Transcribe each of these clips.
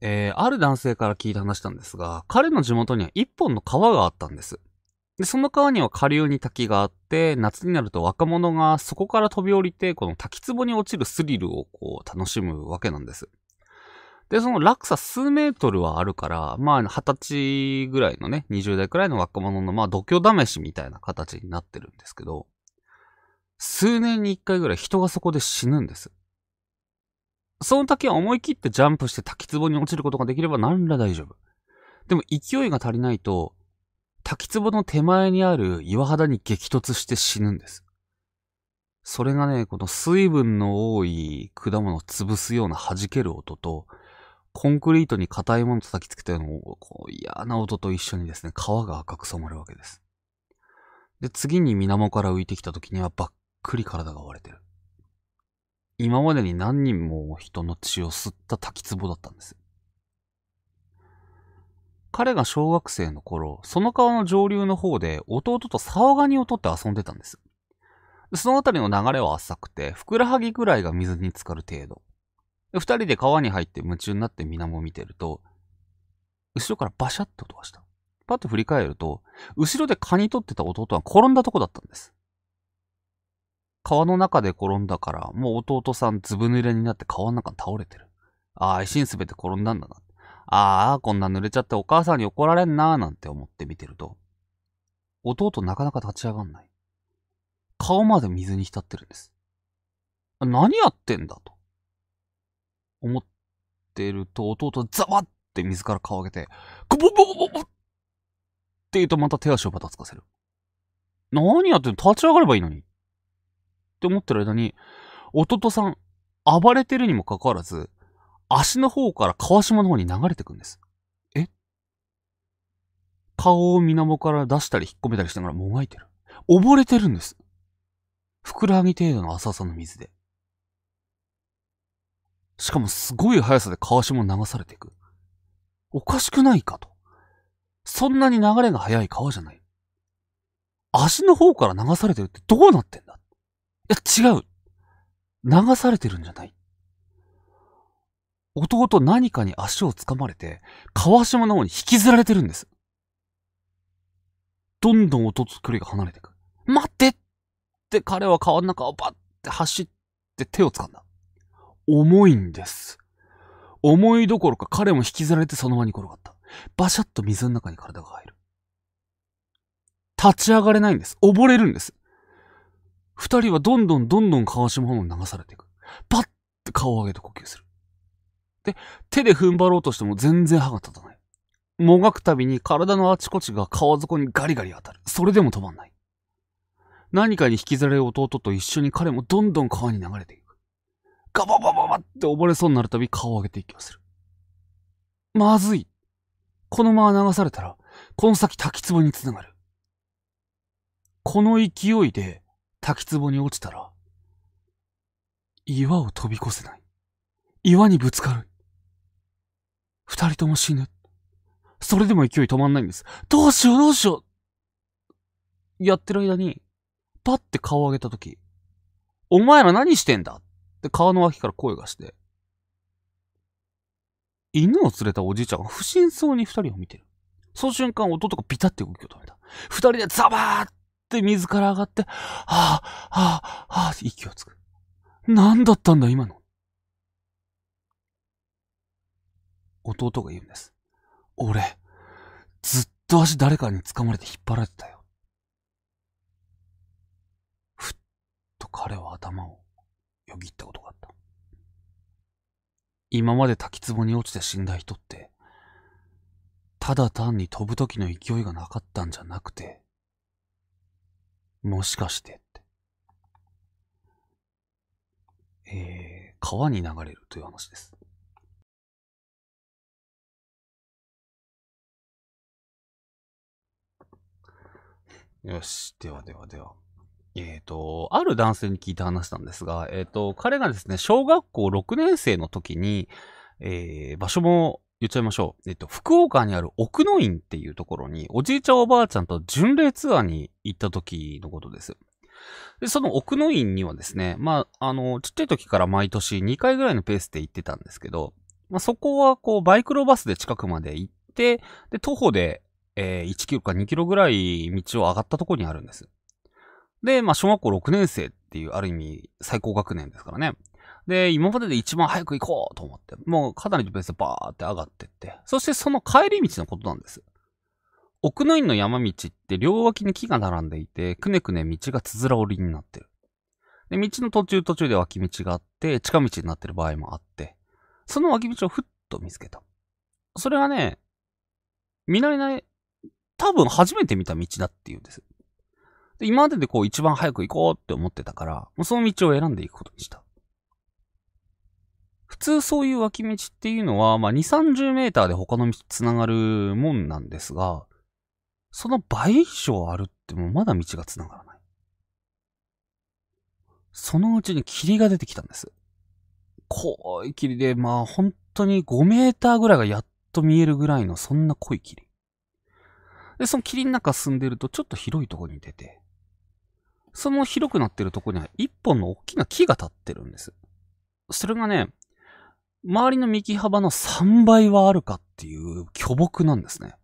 えー、ある男性から聞いた話なんですが、彼の地元には一本の川があったんです。で、その川には下流に滝があって、夏になると若者がそこから飛び降りて、この滝壺に落ちるスリルをこう楽しむわけなんです。で、その落差数メートルはあるから、まあ、二十歳ぐらいのね、二十代くらいの若者の、まあ、度胸試しみたいな形になってるんですけど、数年に一回ぐらい人がそこで死ぬんです。その時は思い切ってジャンプして滝壺に落ちることができれば何ら大丈夫。でも勢いが足りないと、滝壺の手前にある岩肌に激突して死ぬんです。それがね、この水分の多い果物を潰すような弾ける音と、コンクリートに硬いもの叩きつけたような嫌な音と一緒にですね、皮が赤く染まるわけです。で、次に水面から浮いてきた時にはばっくり体が割れてる。今までに何人も人の血を吸った滝壺だったんです。彼が小学生の頃、その川の上流の方で弟とサオガニを取って遊んでたんです。その辺りの流れは浅くて、ふくらはぎぐらいが水に浸かる程度。二人で川に入って夢中になって水面を見てると、後ろからバシャッと音がした。パッと振り返ると、後ろでカニ取ってた弟は転んだとこだったんです。川の中で転んだから、もう弟さんずぶ濡れになって川の中に倒れてる。ああ、石にすべて転んだんだな。ああ、こんな濡れちゃってお母さんに怒られんなーなんて思って見てると、弟なかなか立ち上がんない。顔まで水に浸ってるんです。何やってんだと。思ってると、弟ザワって水から顔上げて、くぼぼぼぼぼって言うとまた手足をばたつかせる。何やってんの立ち上がればいいのに。って思ってる間に、弟さん、暴れてるにもかかわらず、足の方から川島の方に流れてくんです。え顔を水面から出したり引っ込めたりしながらもがいてる。溺れてるんです。ふくらはぎ程度の浅さの水で。しかもすごい速さで川下流されていく。おかしくないかと。そんなに流れが速い川じゃない。足の方から流されてるってどうなってんだいや、違う。流されてるんじゃない。弟何かに足を掴まれて、川島の方に引きずられてるんです。どんどん弟と距離が離れていく。待ってって彼は川の中をバッて走って手を掴んだ。重いんです。重いどころか彼も引きずられてその場に転がった。バシャッと水の中に体が入る。立ち上がれないんです。溺れるんです。二人はどんどんどんどん川島炎に流されていく。パッて顔を上げて呼吸する。で、手で踏ん張ろうとしても全然歯が立たない。もがくたびに体のあちこちが川底にガリガリ当たる。それでも止まんない。何かに引きずられ弟と一緒に彼もどんどん川に流れていく。ガババババって溺れそうになるたび顔を上げていきをする。まずい。このまま流されたら、この先滝壺につながる。この勢いで、滝壺に落ちたら、岩を飛び越せない。岩にぶつかる。二人とも死ぬ。それでも勢い止まんないんです。どうしようどうしようやってる間に、パッて顔を上げたとき、お前ら何してんだって川の脇から声がして、犬を連れたおじいちゃんが不審そうに二人を見てる。その瞬間、音とかビタって動きを止めた。二人でザバーっって水から上がって、はあ、はあ、はあ、息をつく。何だったんだ、今の。弟が言うんです。俺、ずっと足誰かに掴まれて引っ張られてたよ。ふっと彼は頭をよぎったことがあった。今まで滝壺に落ちて死んだ人って、ただ単に飛ぶ時の勢いがなかったんじゃなくて、もしかしてって。えー、川に流れるという話です。よし。ではではでは。えっ、ー、と、ある男性に聞いた話なんですが、えっ、ー、と、彼がですね、小学校6年生の時に、えー、場所も言っちゃいましょう。えっと、福岡にある奥の院っていうところに、おじいちゃんおばあちゃんと巡礼ツアーに行った時のことです。で、その奥の院にはですね、まあ、あの、ちっちゃい時から毎年2回ぐらいのペースで行ってたんですけど、まあ、そこはこう、バイクロバスで近くまで行って、で、徒歩で、えー、1キロか2キロぐらい道を上がったところにあるんです。で、まあ、小学校6年生っていう、ある意味、最高学年ですからね。で、今までで一番早く行こうと思って、もうかなりのースでバーって上がってって、そしてその帰り道のことなんです。奥の院の山道って両脇に木が並んでいて、くねくね道がつづら折りになってる。で、道の途中途中で脇道があって、近道になってる場合もあって、その脇道をふっと見つけた。それがね、見慣れない、多分初めて見た道だって言うんです。で今まででこう一番早く行こうって思ってたから、もうその道を選んでいくことにした。普通そういう脇道っていうのは、まあ、2、30メーターで他の道つながるもんなんですが、その倍以上あるってもうまだ道がつながらない。そのうちに霧が出てきたんです。濃い霧で、まあ本当に5メーターぐらいがやっと見えるぐらいのそんな濃い霧。で、その霧の中進んでるとちょっと広いとこに出て、その広くなってるとこには一本の大きな木が立ってるんです。それがね、周りの幹幅の3倍はあるかっていう巨木なんですね。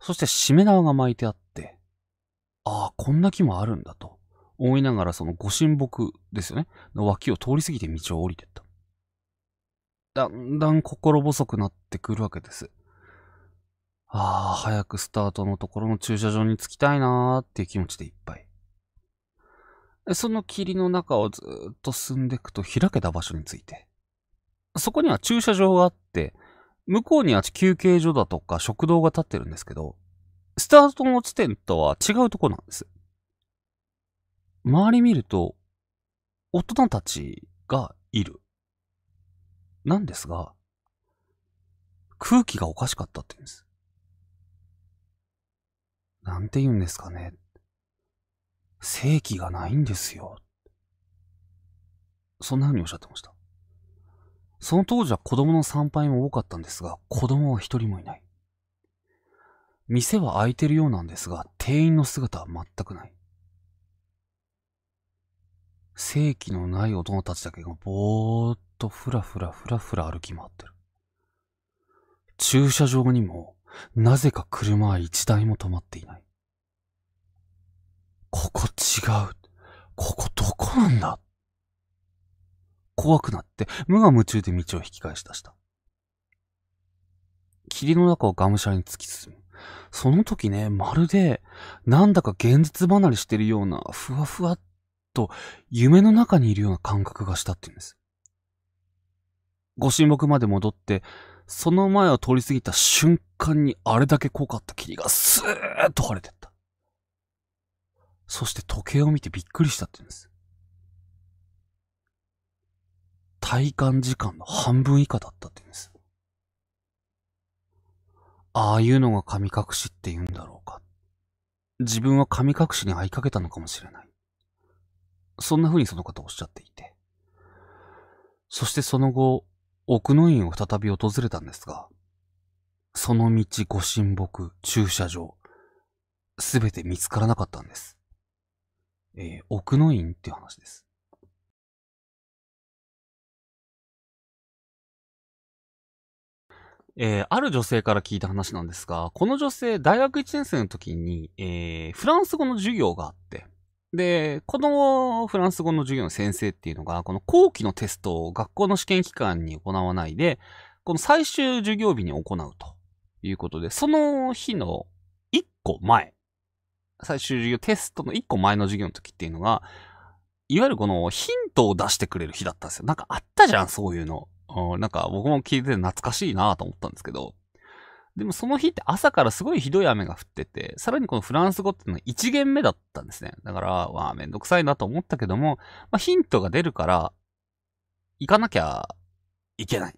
そしてしめ縄が巻いてあって、ああ、こんな木もあるんだと思いながらその御神木ですよね、の脇を通り過ぎて道を降りてった。だんだん心細くなってくるわけです。ああ、早くスタートのところの駐車場に着きたいなーっていう気持ちでいっぱい。その霧の中をずっと進んでいくと開けた場所について。そこには駐車場があって、向こうには休憩所だとか食堂が建ってるんですけど、スタートの地点とは違うとこなんです。周り見ると、大人たちがいる。なんですが、空気がおかしかったって言うんです。なんて言うんですかね。正気がないんですよ。そんな風におっしゃってました。その当時は子供の参拝も多かったんですが、子供は一人もいない。店は開いてるようなんですが、店員の姿は全くない。正規のない大人たちだけがぼーっとふらふらふらふら歩き回ってる。駐車場にも、なぜか車は一台も止まっていない。ここ違う。ここどこなんだ怖くなって、無我夢中で道を引き返し出した。霧の中をがむしゃらに突き進む。その時ね、まるで、なんだか現実離れしてるような、ふわふわっと、夢の中にいるような感覚がしたって言うんです。ご神木まで戻って、その前を通り過ぎた瞬間にあれだけ濃かった霧がスーッと晴れてった。そして時計を見てびっくりしたって言うんです。体感時間の半分以下だったって言うんです。ああいうのが神隠しって言うんだろうか。自分は神隠しに会いかけたのかもしれない。そんな風にその方おっしゃっていて。そしてその後、奥の院を再び訪れたんですが、その道、ご神木、駐車場、すべて見つからなかったんです。えー、奥の院っていう話です。えー、ある女性から聞いた話なんですが、この女性、大学1年生の時に、えー、フランス語の授業があって、で、このフランス語の授業の先生っていうのが、この後期のテストを学校の試験期間に行わないで、この最終授業日に行うということで、その日の1個前、最終授業、テストの1個前の授業の時っていうのが、いわゆるこのヒントを出してくれる日だったんですよ。なんかあったじゃん、そういうの。うん、なんか僕も聞いてて懐かしいなと思ったんですけど、でもその日って朝からすごいひどい雨が降ってて、さらにこのフランス語っていうのは1限目だったんですね。だから、わあ、めんどくさいなと思ったけども、まあ、ヒントが出るから、行かなきゃいけない。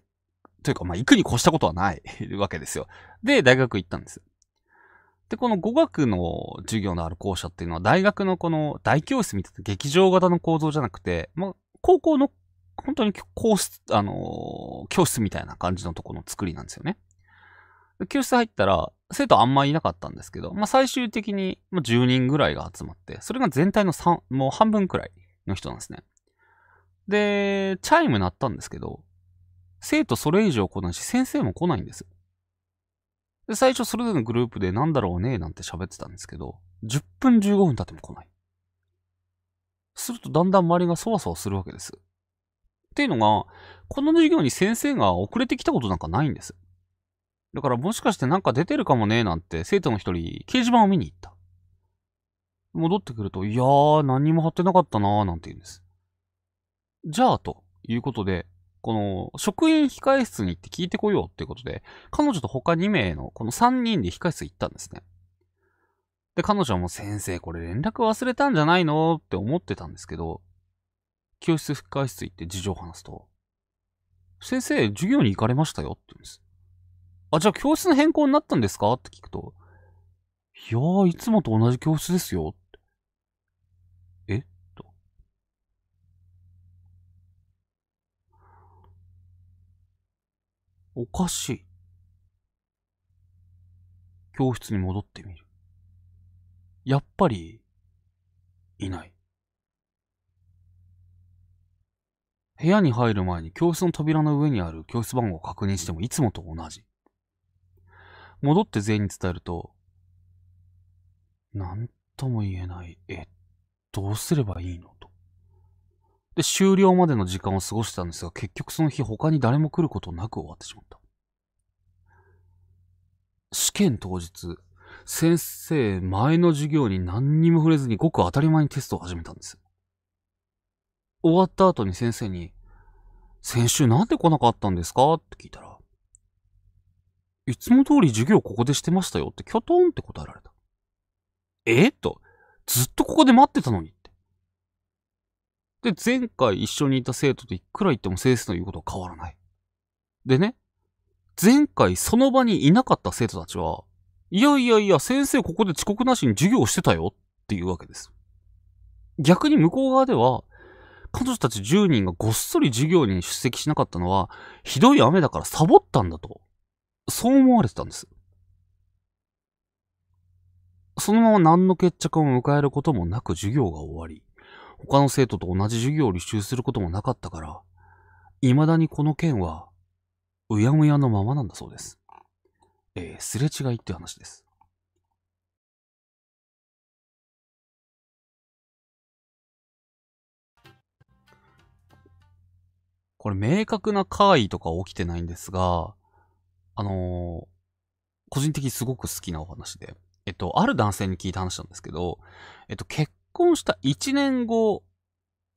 というか、まあ、行くに越したことはない わけですよ。で、大学行ったんです。で、この語学の授業のある校舎っていうのは、大学のこの大教室みたいな劇場型の構造じゃなくて、まあ、高校の本当に教室、あのー、教室みたいな感じのところの作りなんですよね。教室入ったら、生徒あんまいなかったんですけど、まあ、最終的に10人ぐらいが集まって、それが全体の3、もう半分くらいの人なんですね。で、チャイム鳴ったんですけど、生徒それ以上来ないし、先生も来ないんですで、最初それぞれのグループでなんだろうね、なんて喋ってたんですけど、10分15分経っても来ない。するとだんだん周りがそわそわするわけです。っていうのが、この授業に先生が遅れてきたことなんかないんです。だからもしかしてなんか出てるかもねなんて生徒の一人掲示板を見に行った。戻ってくると、いやー何も貼ってなかったなーなんて言うんです。じゃあということで、この職員控室に行って聞いてこようっていうことで、彼女と他2名のこの3人で控室行ったんですね。で、彼女はもう先生これ連絡忘れたんじゃないのって思ってたんですけど、教室控室行って事情を話すと、先生、授業に行かれましたよって言うんです。あ、じゃあ教室の変更になったんですかって聞くと、いやー、いつもと同じ教室ですよ。えっと。おかしい。教室に戻ってみる。やっぱり、いない。部屋に入る前に教室の扉の上にある教室番号を確認してもいつもと同じ。戻って全員に伝えると、なんとも言えない、え、どうすればいいのと。で、終了までの時間を過ごしたんですが、結局その日他に誰も来ることなく終わってしまった。試験当日、先生、前の授業に何にも触れずにごく当たり前にテストを始めたんです。終わった後に先生に、先週なんで来なかったんですかって聞いたら、いつも通り授業ここでしてましたよってキョトンって答えられた。えっと、ずっとここで待ってたのにって。で、前回一緒にいた生徒といくら言っても先生の言うことは変わらない。でね、前回その場にいなかった生徒たちは、いやいやいや、先生ここで遅刻なしに授業してたよっていうわけです。逆に向こう側では、彼女たち10人がごっそり授業に出席しなかったのは、ひどい雨だからサボったんだと、そう思われてたんです。そのまま何の決着も迎えることもなく授業が終わり、他の生徒と同じ授業を履修することもなかったから、未だにこの件は、うやむやのままなんだそうです。えー、すれ違いって話です。これ明確な会議とか起きてないんですが、あのー、個人的にすごく好きなお話で、えっと、ある男性に聞いた話なんですけど、えっと、結婚した1年後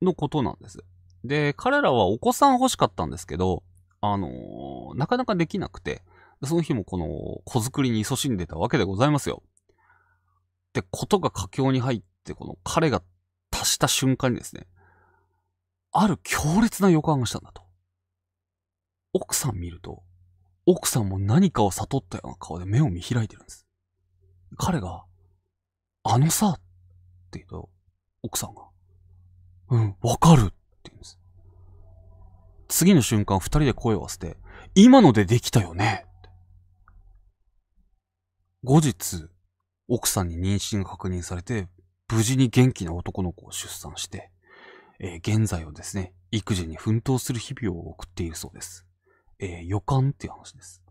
のことなんです。で、彼らはお子さん欲しかったんですけど、あのー、なかなかできなくて、その日もこの子作りに勤しんでたわけでございますよ。ってことが佳境に入って、この彼が達した瞬間にですね、ある強烈な予感がしたんだと。奥さん見ると、奥さんも何かを悟ったような顔で目を見開いてるんです。彼が、あのさ、って言うと、奥さんが、うん、わかるって言うんです。次の瞬間、二人で声を合わせて、今のでできたよね後日、奥さんに妊娠が確認されて、無事に元気な男の子を出産して、えー、現在をですね、育児に奮闘する日々を送っているそうです。えー、予感っていう話です。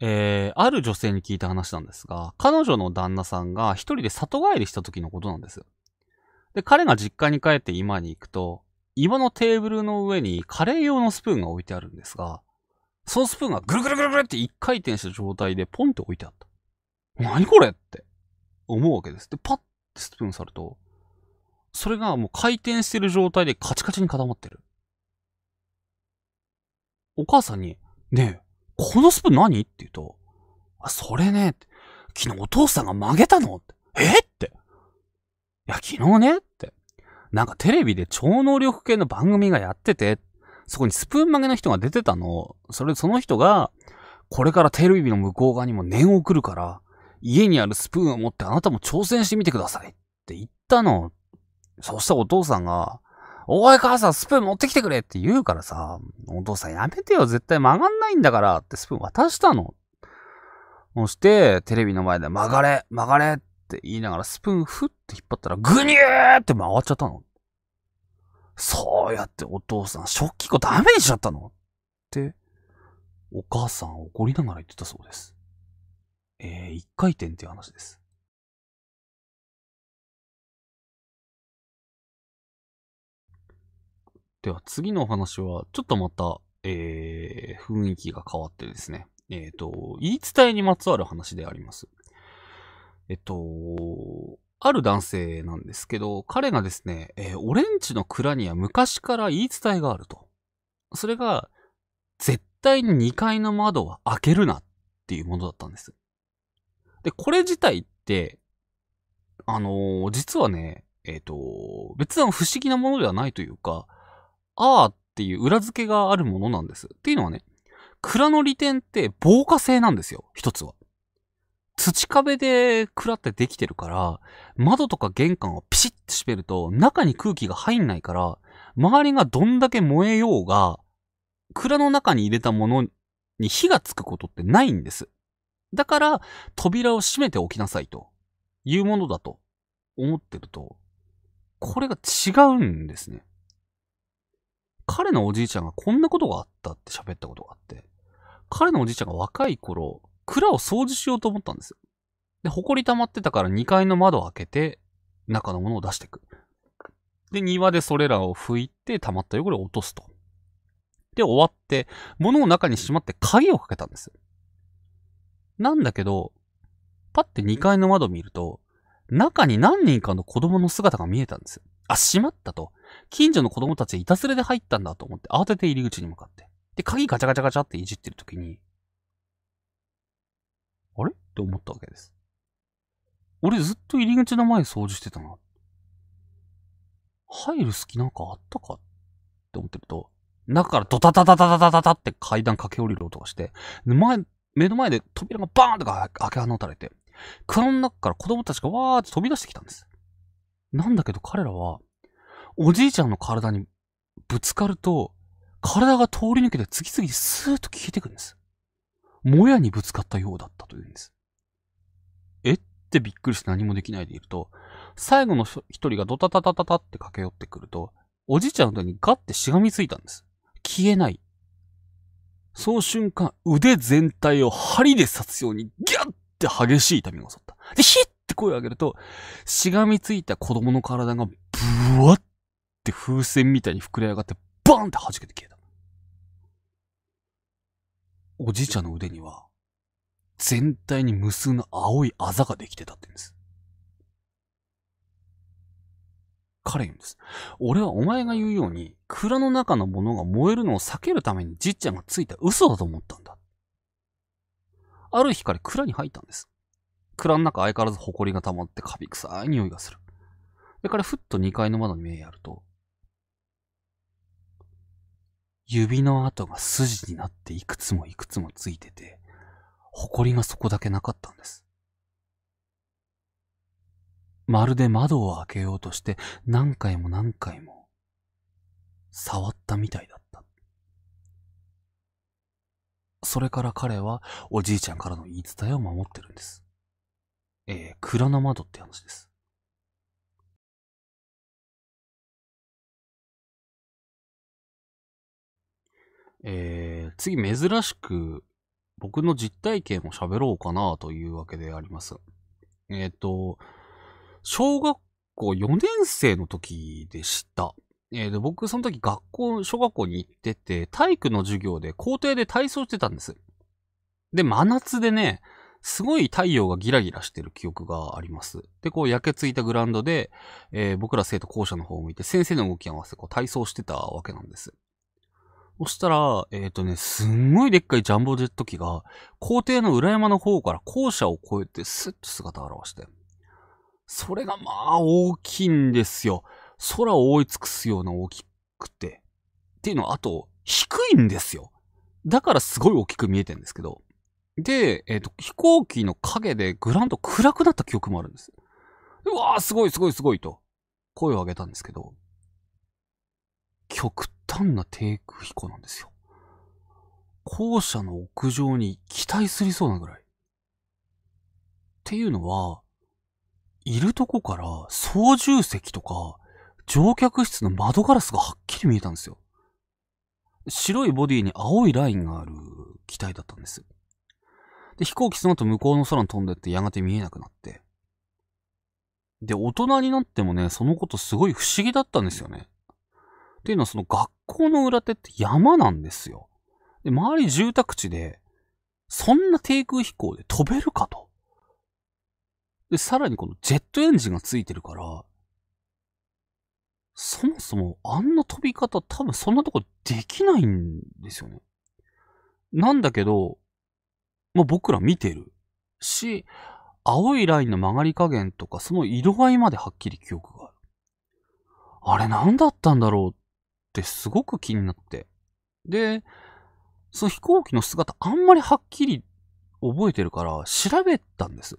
えー、ある女性に聞いた話なんですが、彼女の旦那さんが一人で里帰りした時のことなんです。で、彼が実家に帰って今に行くと、今のテーブルの上にカレー用のスプーンが置いてあるんですが、そのスプーンがぐるぐるぐるぐるって一回転した状態でポンって置いてあった。何これって。思うわけです。で、パッてスプーンさると、それがもう回転してる状態でカチカチに固まってる。お母さんに、ねえ、このスプーン何って言うと、あ、それね、昨日お父さんが曲げたのえって。いや、昨日ねって。なんかテレビで超能力系の番組がやってて、そこにスプーン曲げの人が出てたの。それ、その人が、これからテレビの向こう側にも念を送るから、家にあるスプーンを持ってあなたも挑戦してみてくださいって言ったの。そしたらお父さんが、おい母さんスプーン持ってきてくれって言うからさ、お父さんやめてよ絶対曲がんないんだからってスプーン渡したの。そして、テレビの前で曲がれ曲がれって言いながらスプーンふって引っ張ったらぐにゅーって回っちゃったの。そうやってお父さん食器庫ダメにしちゃったのって、お母さん怒りながら言ってたそうです。えー、1回転っていう話です。では次のお話は、ちょっとまた、えー、雰囲気が変わってですね。えっ、ー、と、言い伝えにまつわる話であります。えっと、ある男性なんですけど、彼がですね、えー、オレンジの蔵には昔から言い伝えがあると。それが、絶対に2階の窓は開けるなっていうものだったんです。で、これ自体って、あのー、実はね、えっ、ー、と、別段不思議なものではないというか、あーっていう裏付けがあるものなんです。っていうのはね、蔵の利点って防火性なんですよ、一つは。土壁で蔵ってできてるから、窓とか玄関をピシッて閉めると、中に空気が入んないから、周りがどんだけ燃えようが、蔵の中に入れたものに火がつくことってないんです。だから、扉を閉めておきなさいというものだと思ってると、これが違うんですね。彼のおじいちゃんがこんなことがあったって喋ったことがあって、彼のおじいちゃんが若い頃、蔵を掃除しようと思ったんですよ。で、埃溜まってたから2階の窓を開けて、中のものを出していく。で、庭でそれらを拭いて、溜まった汚れを落とすと。で、終わって、物を中にしまって鍵をかけたんですなんだけど、パって2階の窓見ると、中に何人かの子供の姿が見えたんですよ。あ、閉まったと。近所の子供たちいたずれで入ったんだと思って、慌てて入り口に向かって。で、鍵ガチャガチャガチャっていじってる時に、あれって思ったわけです。俺ずっと入り口の前掃除してたな。入る隙なんかあったかって思ってると、中からドタタタタタタタって階段駆け下りる音がして、前、目の前で扉がバーンとか開け放たれて、蔵の中から子供たちがわーって飛び出してきたんです。なんだけど彼らは、おじいちゃんの体にぶつかると、体が通り抜けて次々スーッと消えていくんです。もやにぶつかったようだったというんです。えってびっくりして何もできないでいると、最後の一人がドタタタタタって駆け寄ってくると、おじいちゃんの手にガッてしがみついたんです。消えない。その瞬間、腕全体を針で刺すようにギャッって激しい痛みが襲った。で、ヒッって声を上げると、しがみついた子供の体がブワッって風船みたいに膨れ上がって、バーンって弾けて消えた。おじいちゃんの腕には、全体に無数の青いあざができてたって言うんです。彼言うんです。俺はお前が言うように、蔵の中のものが燃えるのを避けるためにじっちゃんがついた嘘だと思ったんだ。ある日から蔵に入ったんです。蔵の中相変わらず埃が溜まってカビ臭い匂いがする。で、らふっと2階の窓に目をやると、指の跡が筋になっていくつもいくつもついてて、埃がそこだけなかったんです。まるで窓を開けようとして何回も何回も触ったみたいだった。それから彼はおじいちゃんからの言い伝えを守ってるんです。えー、蔵の窓って話です。えー、次珍しく僕の実体験を喋ろうかなというわけであります。えっ、ー、と、小学校4年生の時でした。えー、で僕、その時学校、小学校に行ってて、体育の授業で校庭で体操してたんです。で、真夏でね、すごい太陽がギラギラしてる記憶があります。で、こう焼けついたグラウンドで、えー、僕ら生徒校舎の方を向いて、先生の動き合わせてこう体操してたわけなんです。そしたら、えっ、ー、とね、すんごいでっかいジャンボジェット機が、校庭の裏山の方から校舎を越えてスッと姿を現して、それがまあ大きいんですよ。空を覆い尽くすような大きくて。っていうのは、あと、低いんですよ。だからすごい大きく見えてるんですけど。で、えっ、ー、と、飛行機の影でグランド暗くなった記憶もあるんです。うわー、すごいすごいすごいと、声を上げたんですけど、極端な低空飛行なんですよ。校舎の屋上に期待すりそうなぐらい。っていうのは、いるとこから操縦席とか乗客室の窓ガラスがはっきり見えたんですよ。白いボディに青いラインがある機体だったんです。で、飛行機その後向こうの空に飛んでってやがて見えなくなって。で、大人になってもね、そのことすごい不思議だったんですよね。っていうのはその学校の裏手って山なんですよ。で、周り住宅地で、そんな低空飛行で飛べるかと。で、さらにこのジェットエンジンがついてるから、そもそもあんな飛び方多分そんなとこできないんですよね。なんだけど、まあ、僕ら見てるし、青いラインの曲がり加減とか、その色合いまではっきり記憶がある。あれ何だったんだろうってすごく気になって。で、その飛行機の姿あんまりはっきり覚えてるから調べたんです。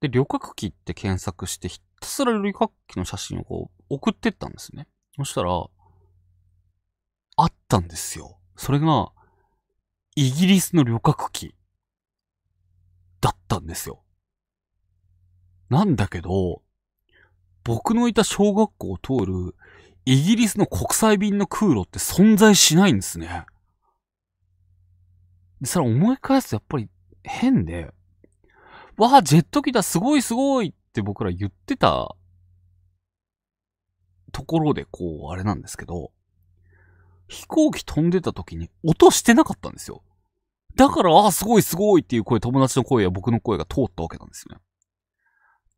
で、旅客機って検索して、ひたすら旅客機の写真をこう、送ってったんですね。そしたら、あったんですよ。それが、イギリスの旅客機、だったんですよ。なんだけど、僕のいた小学校を通る、イギリスの国際便の空路って存在しないんですね。で、それ思い返すとやっぱり変で、わあ、ジェット機だ、すごいすごいって僕ら言ってたところで、こう、あれなんですけど、飛行機飛んでた時に音してなかったんですよ。だから、ああ、すごいすごいっていう声、友達の声や僕の声が通ったわけなんですよね。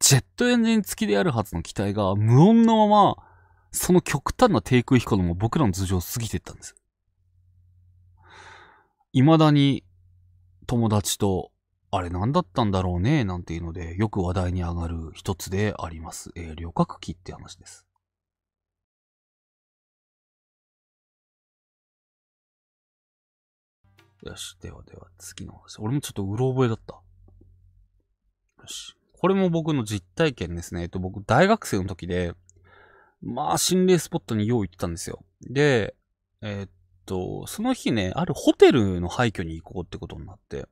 ジェットエンジン付きであるはずの機体が無音のまま、その極端な低空飛行のも僕らの頭上を過ぎていったんです。未だに友達とあれ何だったんだろうね、なんていうので、よく話題に上がる一つであります。えー、旅客機って話です。よし。ではでは、次の話。俺もちょっとうろ覚えだった。よし。これも僕の実体験ですね。えっと、僕、大学生の時で、まあ、心霊スポットによう行ってたんですよ。で、えー、っと、その日ね、あるホテルの廃墟に行こうってことになって、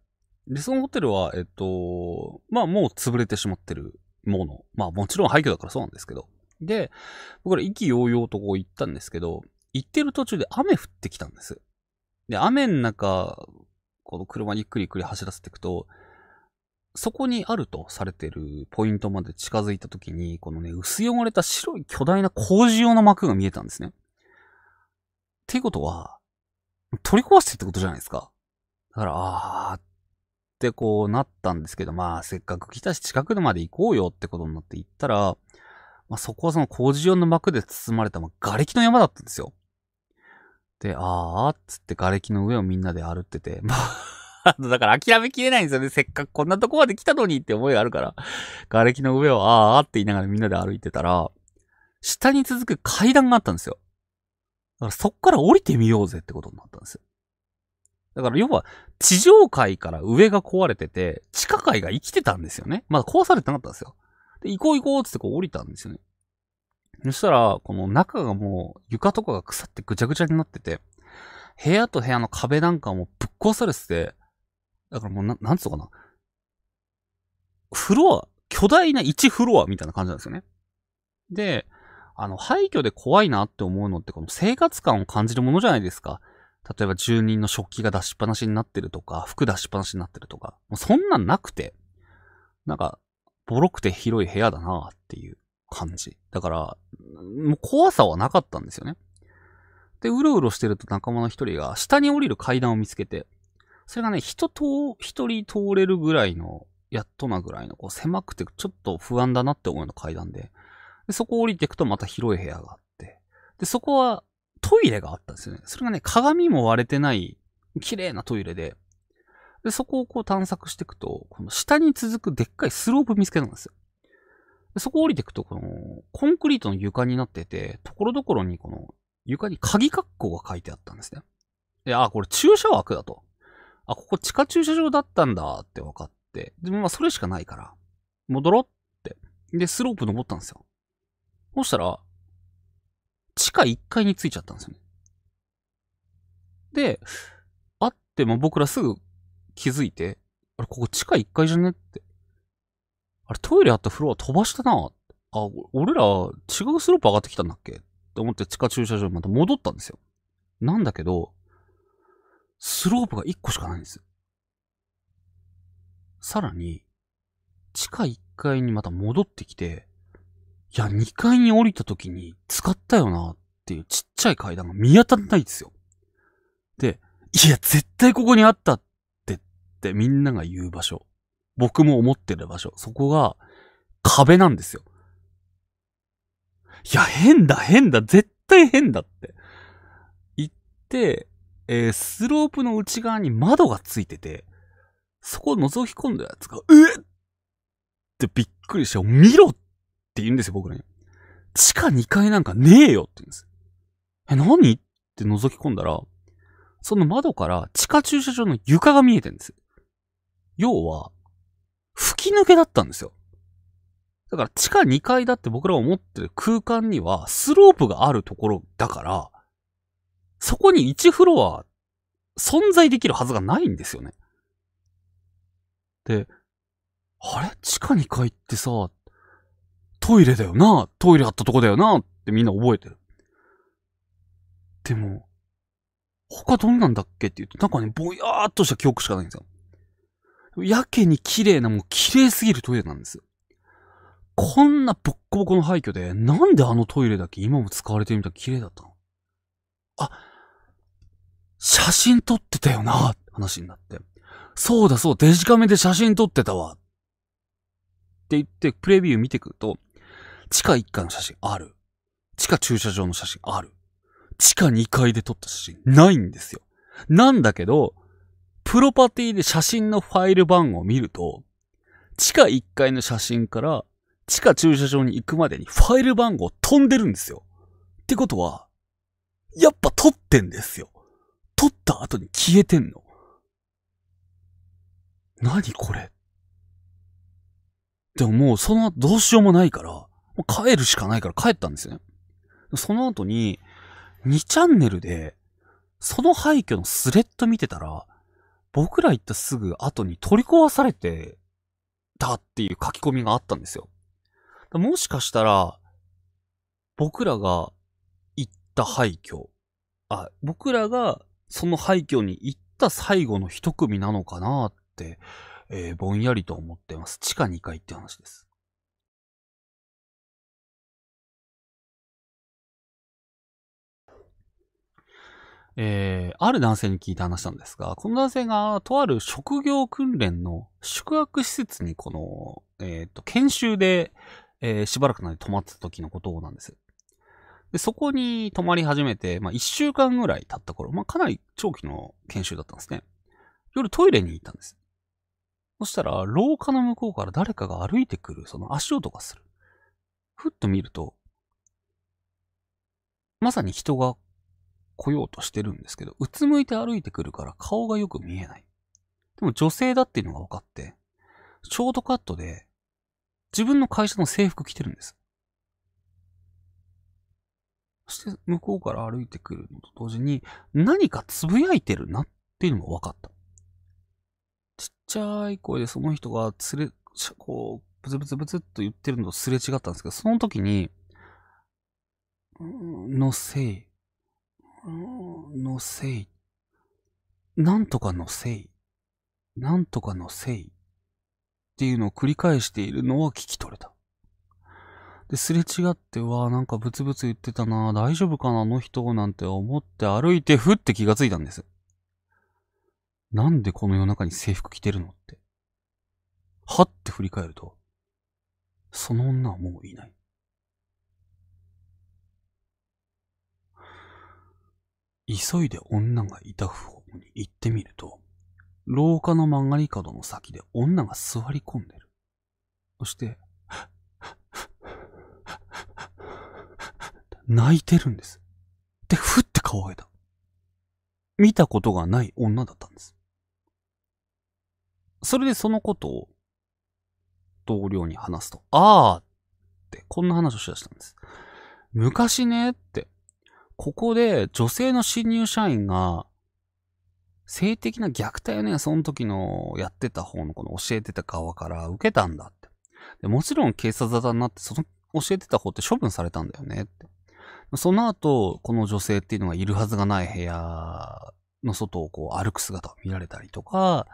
理想のホテルは、えっと、まあもう潰れてしまってるもの。まあもちろん廃墟だからそうなんですけど。で、僕ら意気揚々とこう行ったんですけど、行ってる途中で雨降ってきたんです。で、雨の中、この車にゆっくりゆっくり走らせていくと、そこにあるとされてるポイントまで近づいた時に、このね、薄汚れた白い巨大な工事用の膜が見えたんですね。っていうことは、取り壊してってことじゃないですか。だから、あーっってこうなったんですけど、まあせっかく来たし近くまで行こうよってことになって行ったら、まあ、そこはその工事用の幕で包まれた、まあ、瓦礫の山だったんですよ。で、あーっつって瓦礫の上をみんなで歩ってて、まあ、だから諦めきれないんですよね。せっかくこんなとこまで来たのにって思いがあるから。瓦礫の上をあーって言いながらみんなで歩いてたら、下に続く階段があったんですよ。だからそっから降りてみようぜってことになったんですよ。だから要は、地上階から上が壊れてて、地下階が生きてたんですよね。まだ壊されてなかったんですよ。で、行こう行こうってこう降りたんですよね。そしたら、この中がもう床とかが腐ってぐちゃぐちゃになってて、部屋と部屋の壁なんかもぶっ壊されてて、だからもうな、なんつうかな。フロア、巨大な1フロアみたいな感じなんですよね。で、あの、廃墟で怖いなって思うのって、この生活感を感じるものじゃないですか。例えば住人の食器が出しっぱなしになってるとか、服出しっぱなしになってるとか、もうそんなんなくて、なんか、ボロくて広い部屋だなっていう感じ。だから、もう怖さはなかったんですよね。で、うろうろしてると仲間の一人が下に降りる階段を見つけて、それがね、人と、一人通れるぐらいの、やっとなぐらいの、こう狭くてちょっと不安だなって思うような階段で、でそこを降りていくとまた広い部屋があって、で、そこはトイレがあったんですよね。それがね、鏡も割れてない、綺麗なトイレで、で、そこをこう探索していくと、この下に続くでっかいスロープ見つけたんですよ。でそこ降りていくと、この、コンクリートの床になってて、ところどころにこの、床に鍵括弧が書いてあったんですね。で、あ、これ駐車枠だと。あ、ここ地下駐車場だったんだって分かって。でもまあそれしかないから、戻ろうって。で、スロープ登ったんですよ。そしたら、地下1階に着いちゃったんですよね。で、会って、も僕らすぐ気づいて、あれ、ここ地下1階じゃねって。あれ、トイレあったフロア飛ばしたな。あ、俺ら違うスロープ上がってきたんだっけって思って地下駐車場にまた戻ったんですよ。なんだけど、スロープが1個しかないんですさらに、地下1階にまた戻ってきて、いや、2階に降りた時に使ったよなっていうちっちゃい階段が見当たんないんですよ。で、いや、絶対ここにあったってってみんなが言う場所。僕も思ってる場所。そこが壁なんですよ。いや、変だ、変だ、絶対変だって言って、えー、スロープの内側に窓がついてて、そこを覗き込んだやつが、えってびっくりして、見ろって言うんですよ、僕らに。地下2階なんかねえよって言うんです。え、何って覗き込んだら、その窓から地下駐車場の床が見えてるんです。要は、吹き抜けだったんですよ。だから地下2階だって僕らが思ってる空間にはスロープがあるところだから、そこに1フロア存在できるはずがないんですよね。で、あれ地下2階ってさ、トイレだよな、トイレあったとこだよな、ってみんな覚えてる。でも、他どんなんだっけって言うと、なんかね、ぼやーっとした記憶しかないんですよ。やけに綺麗な、もう綺麗すぎるトイレなんですよ。こんなボッコボコの廃墟で、なんであのトイレだけ今も使われてるみたい綺麗だったのあ、写真撮ってたよな、話になって。そうだそう、デジカメで写真撮ってたわ。って言って、プレビュー見てくると、地下1階の写真ある。地下駐車場の写真ある。地下2階で撮った写真ないんですよ。なんだけど、プロパティで写真のファイル番号を見ると、地下1階の写真から地下駐車場に行くまでにファイル番号飛んでるんですよ。ってことは、やっぱ撮ってんですよ。撮った後に消えてんの。何これでももうその後どうしようもないから、帰るしかないから帰ったんですよね。その後に、2チャンネルで、その廃墟のスレッド見てたら、僕ら行ったすぐ後に取り壊されてたっていう書き込みがあったんですよ。もしかしたら、僕らが行った廃墟、あ、僕らがその廃墟に行った最後の一組なのかなって、えー、ぼんやりと思ってます。地下2階って話です。えー、ある男性に聞いた話なんですが、この男性がとある職業訓練の宿泊施設にこの、えっ、ー、と、研修で、えー、しばらくの間泊まってた時のことなんです。で、そこに泊まり始めて、まあ、一週間ぐらい経った頃、まあ、かなり長期の研修だったんですね。夜トイレに行ったんです。そしたら、廊下の向こうから誰かが歩いてくる、その足音がする。ふっと見ると、まさに人が来ようとしてるんですけど、うつむいて歩いてくるから顔がよく見えない。でも女性だっていうのが分かって、ショートカットで自分の会社の制服着てるんです。そして向こうから歩いてくるのと同時に何かつぶやいてるなっていうのも分かった。ちっちゃい声でその人がつれ、こう、ブツブツブツっと言ってるのとすれ違ったんですけど、その時に、のせいのせい。なんとかのせい。なんとかのせい。っていうのを繰り返しているのは聞き取れた。で、すれ違って、わあ、なんかブツブツ言ってたな、大丈夫かな、あの人、なんて思って歩いて、ふって気がついたんです。なんでこの夜中に制服着てるのって。はって振り返ると、その女はもういない。急いで女がいた方に行ってみると、廊下の曲がり角の先で女が座り込んでる。そして、泣いてるんです。で、ふって顔を上げた。見たことがない女だったんです。それでそのことを同僚に話すと、ああってこんな話をしだしたんです。昔ねってここで女性の新入社員が、性的な虐待をね、その時のやってた方のこの教えてた側から受けたんだって。でもちろん警察沙汰になって、その教えてた方って処分されたんだよねって。その後、この女性っていうのがいるはずがない部屋の外をこう歩く姿を見られたりとか、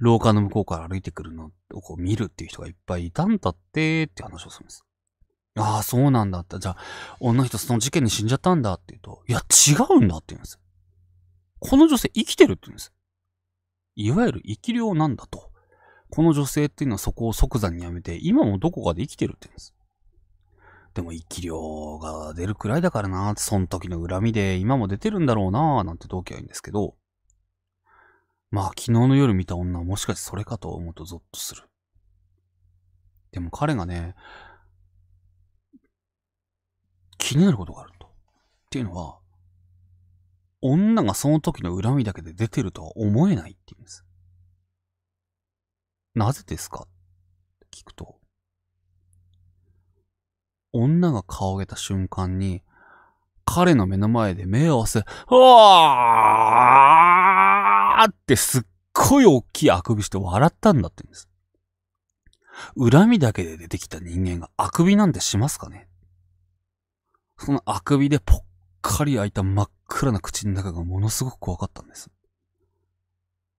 廊下の向こうから歩いてくるのをこう見るっていう人がいっぱいいたんだってって話をするんです。ああ、そうなんだった。じゃあ、女の人その事件で死んじゃったんだって言うと、いや、違うんだって言うんです。この女性生きてるって言うんです。いわゆる生き量なんだと。この女性っていうのはそこを即座にやめて、今もどこかで生きてるって言うんです。でも生き量が出るくらいだからな、その時の恨みで今も出てるんだろうな、なんて同期はいいんですけど、まあ昨日の夜見た女はもしかしてそれかと思うとゾッとする。でも彼がね、気になることがあると。っていうのは、女がその時の恨みだけで出てるとは思えないって言うんです。なぜですかって聞くと、女が顔を上げた瞬間に、彼の目の前で目を合わせ、わーってすっごい大きいあくびして笑ったんだって言うんです。恨みだけで出てきた人間があくびなんてしますかねそのあくびでぽっかり開いた真っ暗な口の中がものすごく怖かったんです。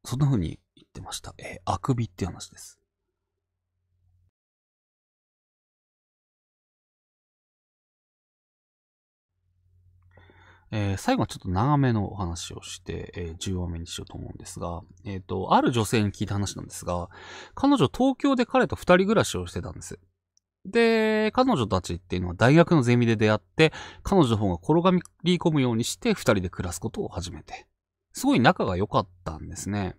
そんな風に言ってました。えー、あくびって話です。えー、最後はちょっと長めのお話をして、えー、10話目にしようと思うんですが、えっ、ー、と、ある女性に聞いた話なんですが、彼女東京で彼と二人暮らしをしてたんです。で、彼女たちっていうのは大学のゼミで出会って、彼女の方が転がり込むようにして二人で暮らすことを始めて。すごい仲が良かったんですね。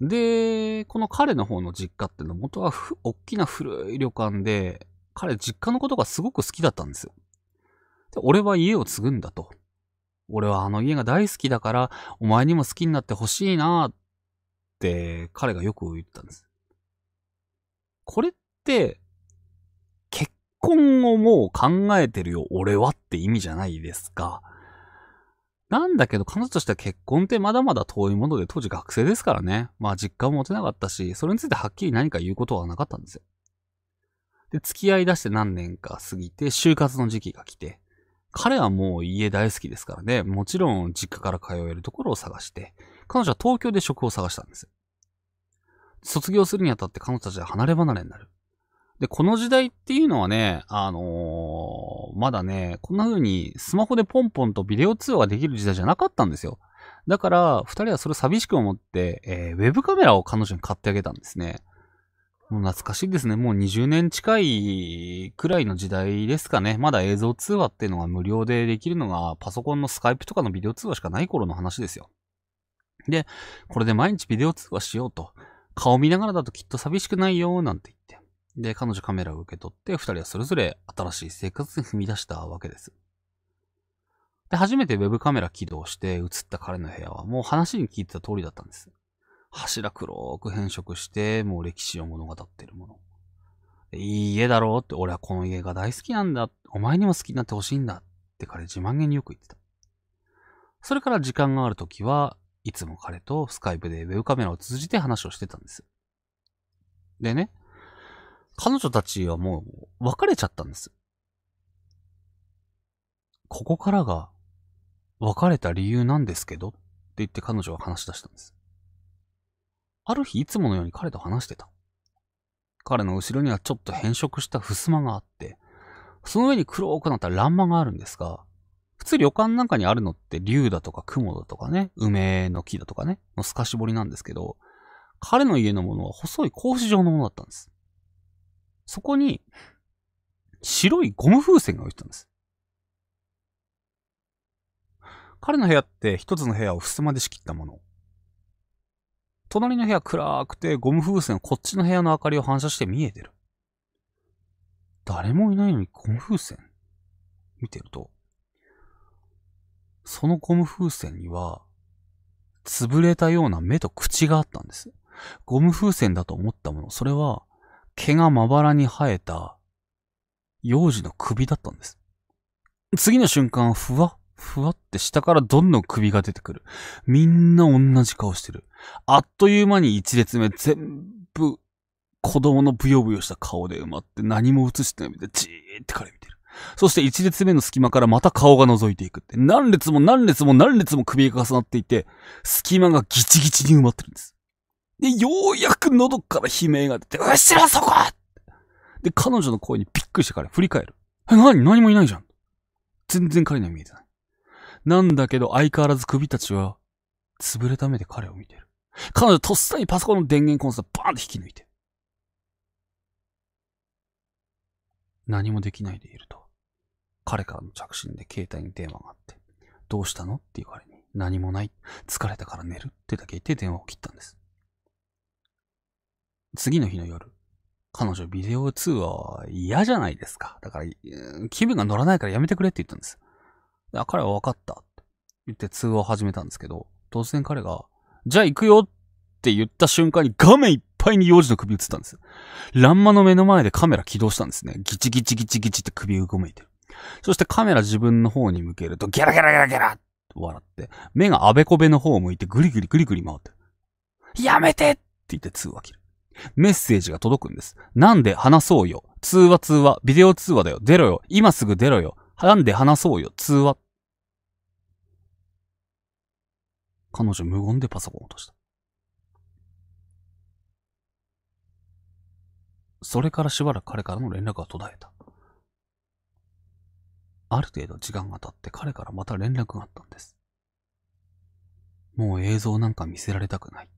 で、この彼の方の実家っていうのは元は大きな古い旅館で、彼実家のことがすごく好きだったんですよ。で俺は家を継ぐんだと。俺はあの家が大好きだから、お前にも好きになってほしいなって彼がよく言ったんです。これって、婚をもう考えてるよ、俺はって意味じゃないですか。なんだけど、彼女としては結婚ってまだまだ遠いもので、当時学生ですからね。まあ実感も持てなかったし、それについてはっきり何か言うことはなかったんですよ。で、付き合い出して何年か過ぎて、就活の時期が来て、彼はもう家大好きですからね、もちろん実家から通えるところを探して、彼女は東京で職を探したんです。卒業するにあたって彼女たちは離れ離れになる。で、この時代っていうのはね、あのー、まだね、こんな風にスマホでポンポンとビデオ通話ができる時代じゃなかったんですよ。だから、二人はそれ寂しく思って、えー、ウェブカメラを彼女に買ってあげたんですね。もう懐かしいですね。もう20年近いくらいの時代ですかね。まだ映像通話っていうのが無料でできるのが、パソコンのスカイプとかのビデオ通話しかない頃の話ですよ。で、これで毎日ビデオ通話しようと。顔見ながらだときっと寂しくないよ、なんて言っで、彼女カメラを受け取って、二人はそれぞれ新しい生活に踏み出したわけです。で、初めてウェブカメラ起動して映った彼の部屋はもう話に聞いてた通りだったんです。柱黒く変色して、もう歴史を物語ってるもの。いい家だろうって、俺はこの家が大好きなんだ。お前にも好きになってほしいんだって彼自慢げによく言ってた。それから時間がある時はいつも彼とスカイプでウェブカメラを通じて話をしてたんです。でね、彼女たちはもう別れちゃったんです。ここからが別れた理由なんですけどって言って彼女は話し出したんです。ある日いつものように彼と話してた。彼の後ろにはちょっと変色した襖があって、その上に黒くなった欄間があるんですが、普通旅館なんかにあるのって竜だとか雲だとかね、梅の木だとかね、の透かし彫りなんですけど、彼の家のものは細い格子状のものだったんです。そこに、白いゴム風船が置いてたんです。彼の部屋って一つの部屋を襖で仕切ったもの。隣の部屋暗くてゴム風船こっちの部屋の明かりを反射して見えてる。誰もいないのにゴム風船見てると、そのゴム風船には、潰れたような目と口があったんです。ゴム風船だと思ったもの、それは、毛がまばらに生えた幼児の首だったんです。次の瞬間、ふわ、っ、ふわって下からどんどん首が出てくる。みんな同じ顔してる。あっという間に一列目全部子供のブヨブヨした顔で埋まって何も映してないみたいじーって彼見てる。そして一列目の隙間からまた顔が覗いていくって。何列も何列も何列も首が重なっていて、隙間がギチギチに埋まってるんです。で、ようやく喉から悲鳴が出て、後ろそこで、彼女の声にびっくりしてから振り返る。え、なに何もいないじゃん。全然彼には見えてない。なんだけど相変わらず首たちは、潰れた目で彼を見てる。彼女とっさにパソコンの電源コンセントバーンって引き抜いて。何もできないでいると、彼からの着信で携帯に電話があって、どうしたのって言う彼に、何もない。疲れたから寝るってだけ言って電話を切ったんです。次の日の夜、彼女ビデオ通話嫌じゃないですか。だから、気分が乗らないからやめてくれって言ったんです。彼は分かったって言って通話を始めたんですけど、突然彼が、じゃあ行くよって言った瞬間に画面いっぱいに幼児の首映ったんです。ランマの目の前でカメラ起動したんですね。ギチギチギチギチって首うごめいてる。そしてカメラ自分の方に向けると、ギャラギャラギャラギャラって笑って、目があべこべの方を向いてグリグリグリグリ回ってやめてって言って通話切る。メッセージが届くんです。なんで話そうよ。通話通話。ビデオ通話だよ。出ろよ。今すぐ出ろよ。なんで話そうよ。通話。彼女無言でパソコン落とした。それからしばらく彼からの連絡が途絶えた。ある程度時間が経って彼からまた連絡があったんです。もう映像なんか見せられたくない。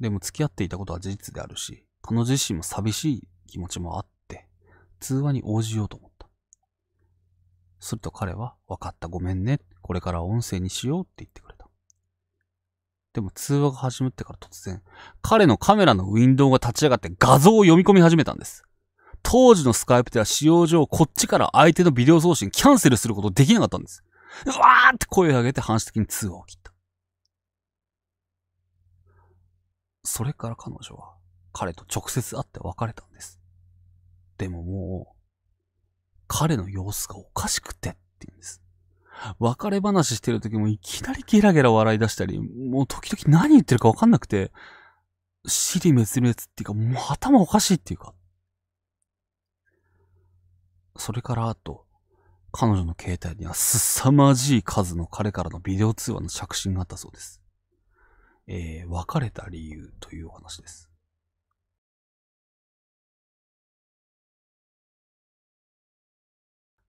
でも付き合っていたことは事実であるし、彼女自身も寂しい気持ちもあって、通話に応じようと思った。すると彼は、分かったごめんね、これから音声にしようって言ってくれた。でも通話が始まってから突然、彼のカメラのウィンドウが立ち上がって画像を読み込み始めたんです。当時のスカイプでは使用上、こっちから相手のビデオ送信キャンセルすることできなかったんです。うわーって声を上げて反射的に通話を切った。それから彼女は彼と直接会って別れたんです。でももう、彼の様子がおかしくてって言うんです。別れ話してる時もいきなりゲラゲラ笑い出したり、もう時々何言ってるかわかんなくて、尻滅裂っていうか、もう頭おかしいっていうか。それからあと、彼女の携帯にはすさまじい数の彼からのビデオ通話の着信があったそうです。えー、別れた理由というお話です。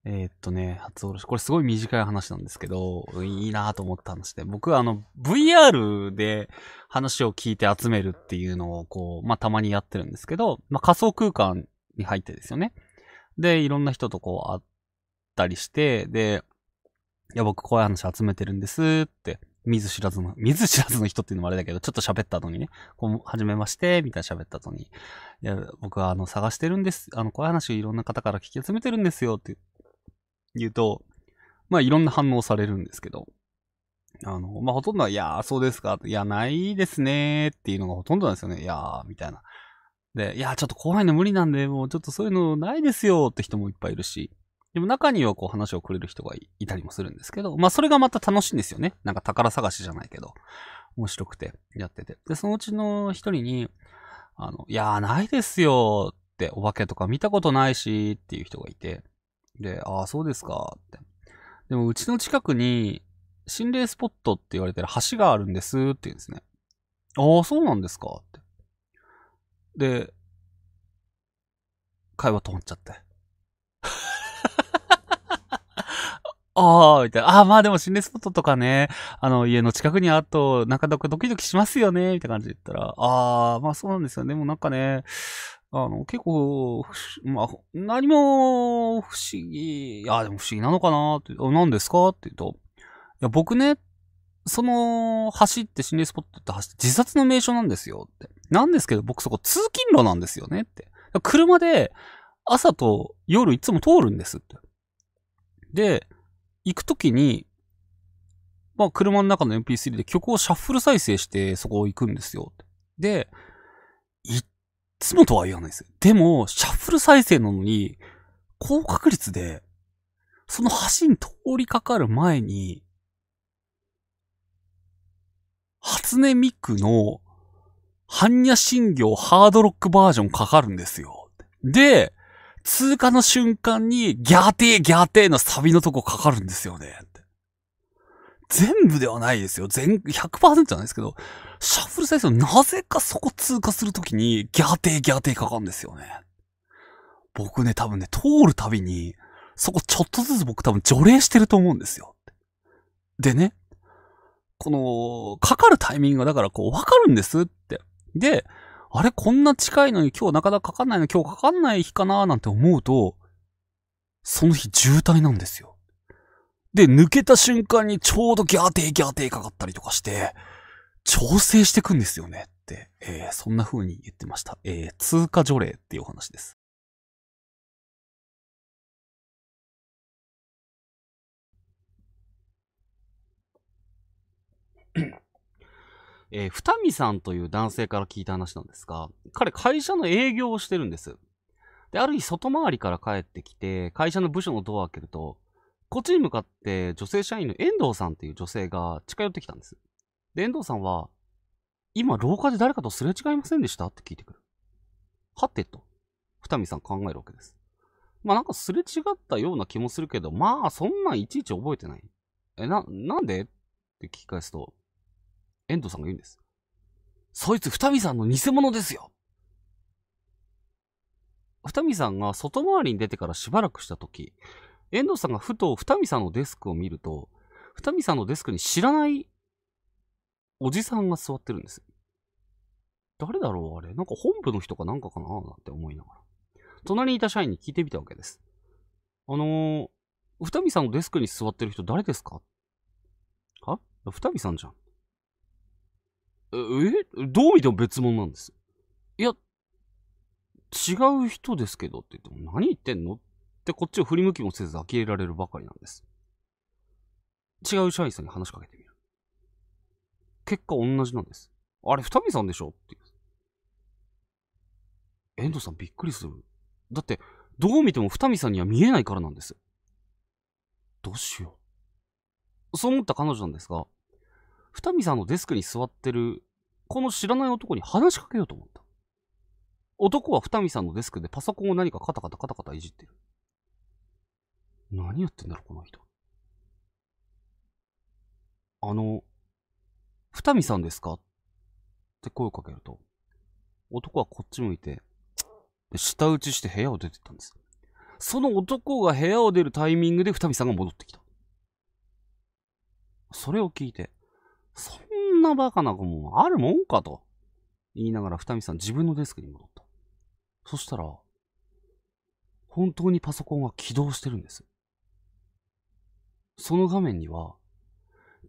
えー、っとね、初おろし。これすごい短い話なんですけど、いいなと思った話で、僕はあの、VR で話を聞いて集めるっていうのを、こう、まあ、たまにやってるんですけど、まあ、仮想空間に入ってですよね。で、いろんな人とこう、会ったりして、で、いや、僕こういう話集めてるんですって見ず知らずの、見ず知らずの人っていうのもあれだけど、ちょっと喋った後にね、こう、はじめまして、みたいな喋った後に、いや、僕はあの、探してるんです。あの、こういう話をいろんな方から聞き集めてるんですよ、って言うと、まあ、いろんな反応されるんですけど、あの、まあ、ほとんどは、いやー、そうですか、いや、ないですねーっていうのがほとんどなんですよね。いやー、みたいな。で、いや、ちょっと怖いの無理なんで、もうちょっとそういうのないですよって人もいっぱいいるし、でも中にはこう話をくれる人がいたりもするんですけど、まあそれがまた楽しいんですよね。なんか宝探しじゃないけど、面白くてやってて。で、そのうちの一人に、あの、いやーないですよって、お化けとか見たことないしっていう人がいて、で、ああ、そうですかって。でもうちの近くに心霊スポットって言われてる橋があるんですって言うんですね。ああ、そうなんですかって。で、会話止まっちゃって。ああ、みたいな。ああ、まあでも心霊スポットとかね、あの、家の近くにあと、なかなかドキドキしますよね、みたいな感じで言ったら、ああ、まあそうなんですよね。もうなんかね、あの、結構、まあ、何も不思議、ああ、でも不思議なのかなって、何ですかって言うと、いや、僕ね、その、走って心霊スポットって走って自殺の名所なんですよって。なんですけど、僕そこ通勤路なんですよねって。車で朝と夜いつも通るんですって。で、行くときに、まあ、車の中の MP3 で曲をシャッフル再生してそこ行くんですよ。で、いっつもとは言わないですよ。でも、シャッフル再生なのに、高確率で、その橋に通りかかる前に、初音ミクの、般若心経ハードロックバージョンかかるんですよ。で、通過の瞬間に、ギャーテーギャーテーのサビのとこかかるんですよね。全部ではないですよ。全、100%じゃないですけど、シャッフル再生なぜかそこ通過するときに、ギャーテーギャーテーかかるんですよね。僕ね、多分ね、通るたびに、そこちょっとずつ僕多分除霊してると思うんですよ。でね、この、かかるタイミングがだからこう、わかるんですって。で、あれこんな近いのに今日なかなかかかんないの今日かかんない日かななんて思うと、その日渋滞なんですよ。で、抜けた瞬間にちょうどギャーテーギャーテーかかったりとかして、調整してくんですよねって、えー、そんな風に言ってました。えー、通過除令っていうお話です。えー、二見さんという男性から聞いた話なんですが、彼会社の営業をしてるんです。で、ある日外回りから帰ってきて、会社の部署のドアを開けると、こっちに向かって女性社員の遠藤さんっていう女性が近寄ってきたんです。で、遠藤さんは、今廊下で誰かとすれ違いませんでしたって聞いてくる。はてと、二見さん考えるわけです。まあなんかすれ違ったような気もするけど、まあそんなんいちいち覚えてない。え、な、なんでって聞き返すと、遠藤さんが言うんです。そいつ、二見さんの偽物ですよ二見さんが外回りに出てからしばらくしたとき、遠藤さんがふと二見さんのデスクを見ると、二見さんのデスクに知らないおじさんが座ってるんです。誰だろうあれ。なんか本部の人かなんかかななんて思いながら。隣にいた社員に聞いてみたわけです。あのー、二見さんのデスクに座ってる人誰ですかは二見さんじゃん。えどう見ても別物なんですいや、違う人ですけどって言っても何言ってんのってこっちを振り向きもせず呆れられるばかりなんです。違う社員さんに話しかけてみる。結果同じなんです。あれ、二見さんでしょって遠藤さんびっくりする。だって、どう見ても二見さんには見えないからなんです。どうしよう。そう思った彼女なんですが、二見さんのデスクに座ってる、この知らない男に話しかけようと思った。男は二見さんのデスクでパソコンを何かカタカタカタカタいじってる。何やってんだろ、この人。あの、二見さんですかって声をかけると、男はこっち向いて、舌打ちして部屋を出てったんです。その男が部屋を出るタイミングで二見さんが戻ってきた。それを聞いて、そんなバカな子もあるもんかと。言いながら、二見さん自分のデスクに戻った。そしたら、本当にパソコンが起動してるんです。その画面には、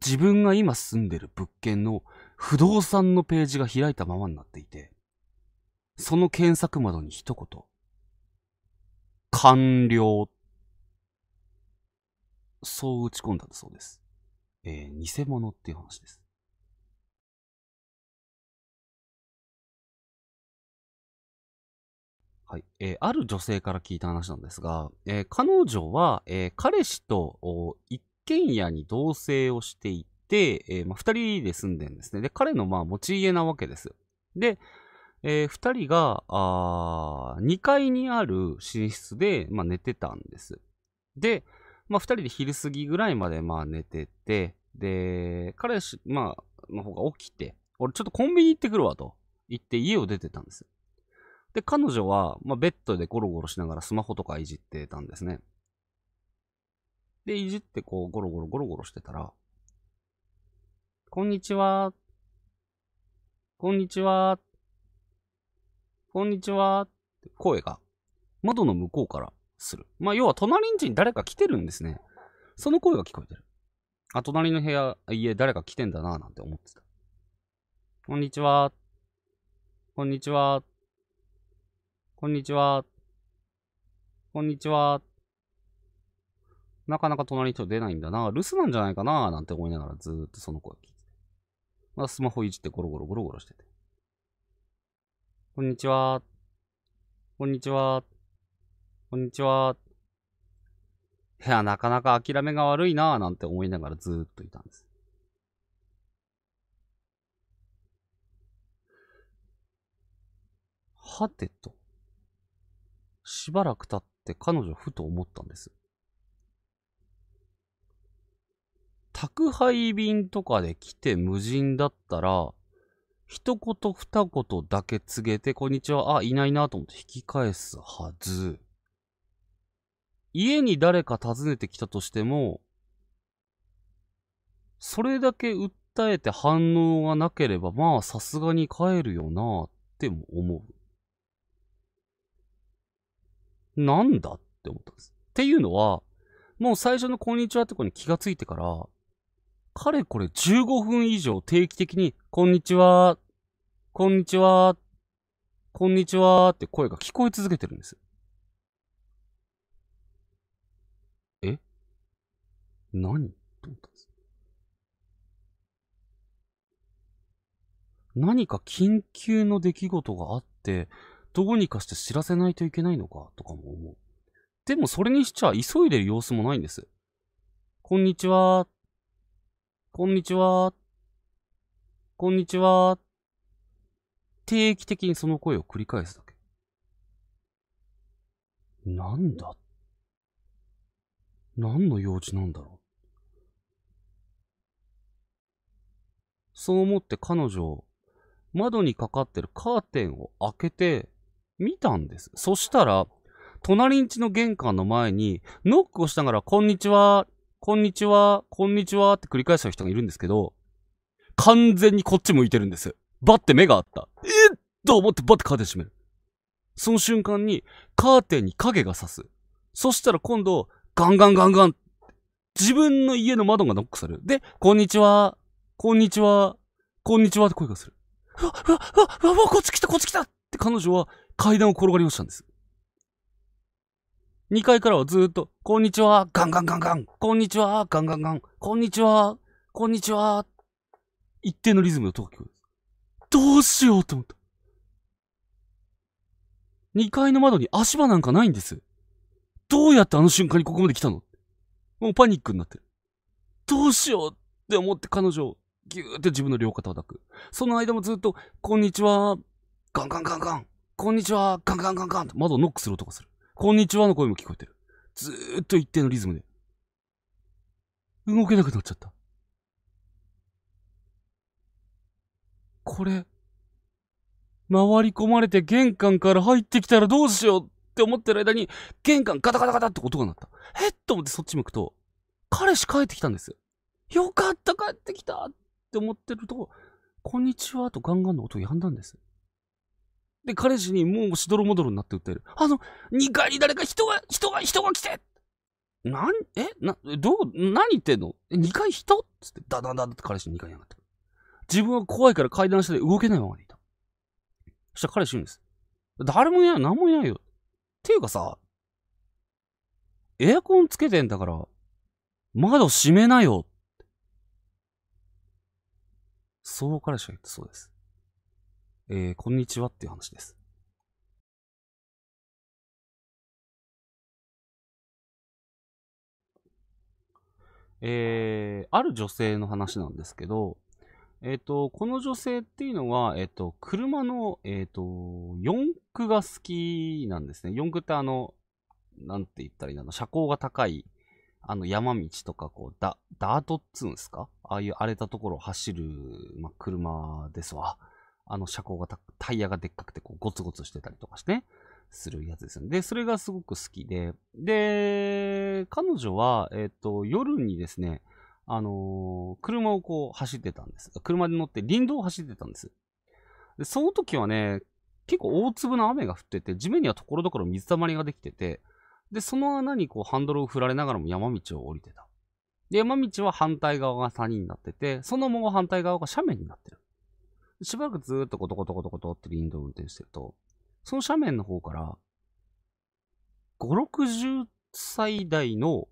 自分が今住んでる物件の不動産のページが開いたままになっていて、その検索窓に一言、完了。そう打ち込んだそうです。えー、偽物っていう話です。はい。えー、ある女性から聞いた話なんですが、えー、彼女は、えー、彼氏と一軒家に同棲をしていて、えまあ、二人で住んでるんですね。で、彼の、まあ、持ち家なわけですで、え二人が、あ2階にある寝室で、まあ、寝てたんです。で、まあ、2人で昼過ぎぐらいまでまあ寝てて、で、彼氏、まあ、の方が起きて、俺ちょっとコンビニ行ってくるわと言って家を出てたんですで、彼女は、まあ、ベッドでゴロゴロしながらスマホとかいじってたんですね。で、いじってこう、ゴロゴロゴロゴロしてたら、こんにちは。こんにちは。こんにちは。って声が、窓の向こうからする。まあ、要は隣人に誰か来てるんですね。その声が聞こえてる。あ、隣の部屋、家、誰か来てんだな、なんて思ってた。こんにちは。こんにちは。こんにちは。こんにちは。なかなか隣人出ないんだな。留守なんじゃないかな、なんて思いながらずーっとその声聞いて。まあ、スマホいじってゴロゴロゴロゴロしてて。こんにちは。こんにちは。こんにちは。いや、なかなか諦めが悪いなぁなんて思いながらずーっといたんです。はてと。しばらく経って彼女ふと思ったんです。宅配便とかで来て無人だったら、一言二言だけ告げて、こんにちは、あ、いないなと思って引き返すはず。家に誰か訪ねてきたとしても、それだけ訴えて反応がなければ、まあさすがに帰るよなって思う。なんだって思ったんです。っていうのは、もう最初のこんにちはって子に気がついてから、かれこれ15分以上定期的に、こんにちは、こんにちは、こんにちはって声が聞こえ続けてるんです。何と思ったんです。何か緊急の出来事があって、どうにかして知らせないといけないのかとかも思う。でもそれにしちゃ急いでる様子もないんです。こんにちは。こんにちは。こんにちは。定期的にその声を繰り返すだけ。なんだ何の用事なんだろうそう思って彼女、窓にかかってるカーテンを開けて、見たんです。そしたら、隣んちの玄関の前に、ノックをしながら、こんにちは、こんにちは、こんにちはって繰り返した人がいるんですけど、完全にこっち向いてるんです。バッて目があった。えっと思ってバッてカーテン閉める。その瞬間に、カーテンに影が差す。そしたら今度、ガンガンガンガン、自分の家の窓がノックされる。で、こんにちは、こんにちは、こんにちはって声がする。うわ、うわ、うわ、うわ、こっち来た、こっち来たって彼女は階段を転がり落ちたんです。2階からはずっと、こんにちは、ガンガンガンガン、こんにちは、ガンガンガン、こんにちは、こんにちは、一定のリズムの音が聞こえる。どうしようと思った。2階の窓に足場なんかないんです。どうやってあの瞬間にここまで来たのもうパニックになってる。どうしようって思って彼女、ぎゅーって自分の両肩を叩く。その間もずっと、こんにちは、ガンガンガンガン、こんにちは、ガンガンガンガンって窓をノックする音がする。こんにちはの声も聞こえてる。ずーっと一定のリズムで。動けなくなっちゃった。これ、回り込まれて玄関から入ってきたらどうしようって思ってる間に、玄関ガタガタガタって音が鳴った。えっと思ってそっち向くと、彼氏帰ってきたんですよ。かった、帰ってきたっって思ってると、こんにちはとガンガンの音やんだんです。で、彼氏にもうしどろもどろになって訴える。あの、2階に誰か人が、人が、人が来てなん、えな、どう、何言ってんのえ、2階人つって、ダダダって彼氏に2階に上がってくる。自分は怖いから階段下で動けないままでいた。そしたら彼氏言うんです。誰もいない、何もいないよ。っていうかさ、エアコンつけてんだから、窓閉めなよそう彼氏が言ってそうです。えー、こんにちはっていう話です。えー、ある女性の話なんですけど、えっ、ー、と、この女性っていうのは、えっ、ー、と、車の、えっ、と、四駆が好きなんですね。四駆ってあの、なんて言ったらいいんだろう、車高が高いあの山道とかこう、ダ、ダートっつうんすかああいう荒れたところを走る、まあ、車ですわ。あの車高がタイヤがでっかくてこうゴツゴツしてたりとかして、ね、するやつですよね。で、それがすごく好きで、で、彼女は、えっ、ー、と、夜にですね、あのー、車をこう走ってたんです。車に乗って林道を走ってたんです。で、その時はね、結構大粒の雨が降ってて、地面にはところどころ水たまりができてて、で、その穴にこうハンドルを振られながらも山道を降りてた。で、山道は反対側が谷になってて、そのもう反対側が斜面になってる。しばらくずーっとコトコトコトコトって林道を運転してると、その斜面の方から、5、60歳代の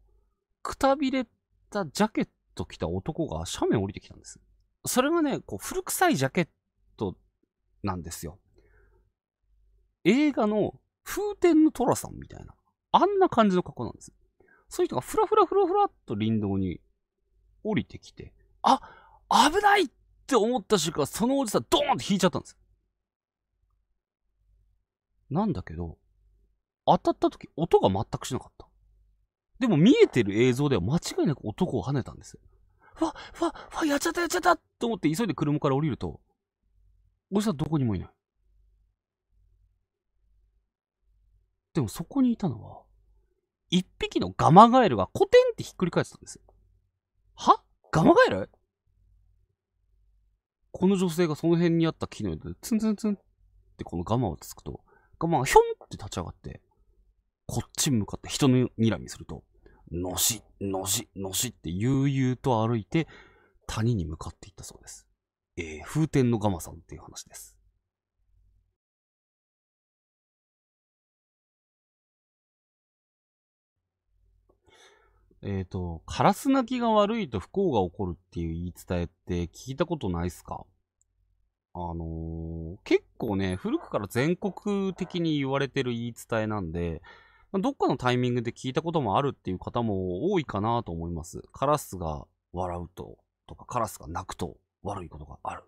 くたびれたジャケット着た男が斜面降りてきたんです。それがね、こう古臭いジャケットなんですよ。映画の風天の寅さんみたいな。あんな感じの格好なんです。そういう人がふらふらふらふらっと林道に降りてきて、あ、危ないって思った瞬間、そのおじさんドーンって引いちゃったんです。なんだけど、当たった時音が全くしなかった。でも見えてる映像では間違いなく男を跳ねたんです。わ、わ、わ、やっちゃったやっちゃったと思って急いで車から降りると、おじさんどこにもいない。でもそこにいたのは、一匹のガマガエルがコテンってひっくり返ってたんですよ。はガマガエルこの女性がその辺にあった木の枝でツンツンツンってこのガマをつくと、ガマがヒョンって立ち上がって、こっちに向かって人の睨みすると、のし、のし、のしって悠々と歩いて谷に向かっていったそうです。えー、風天のガマさんっていう話です。えっ、ー、と、カラス鳴きが悪いと不幸が起こるっていう言い伝えって聞いたことないっすかあのー、結構ね、古くから全国的に言われてる言い伝えなんで、どっかのタイミングで聞いたこともあるっていう方も多いかなと思います。カラスが笑うと、とか、カラスが鳴くと悪いことがある。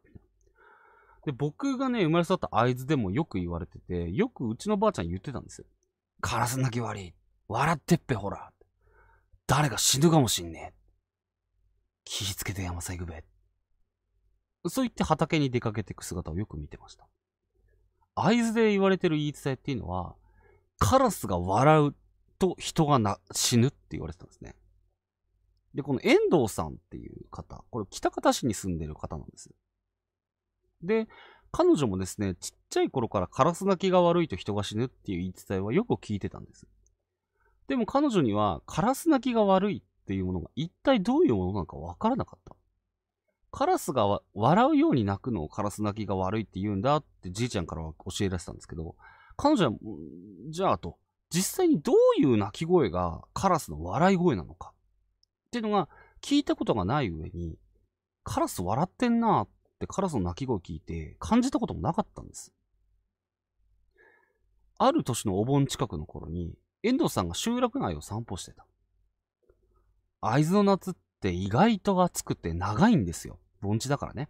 で、僕がね、生まれ育った会津でもよく言われてて、よくうちのばあちゃん言ってたんですよ。カラス鳴き悪い。笑ってっぺほら。誰か死ぬかもしんねえ。気ぃつけて山さ行くべ。そう言って畑に出かけていく姿をよく見てました。合図で言われてる言い伝えっていうのは、カラスが笑うと人がな死ぬって言われてたんですね。で、この遠藤さんっていう方、これ北方市に住んでる方なんです。で、彼女もですね、ちっちゃい頃からカラス鳴きが悪いと人が死ぬっていう言い伝えはよく聞いてたんです。でも彼女にはカラス鳴きが悪いっていうものが一体どういうものなのかわからなかった。カラスが笑うように泣くのをカラス鳴きが悪いって言うんだってじいちゃんから教え出したんですけど、彼女は、じゃあと、実際にどういう鳴き声がカラスの笑い声なのかっていうのが聞いたことがない上に、カラス笑ってんなってカラスの鳴き声聞いて感じたこともなかったんです。ある年のお盆近くの頃に、遠藤さんが集落内を散歩してた。会津の夏って意外と暑くて長いんですよ。盆地だからね。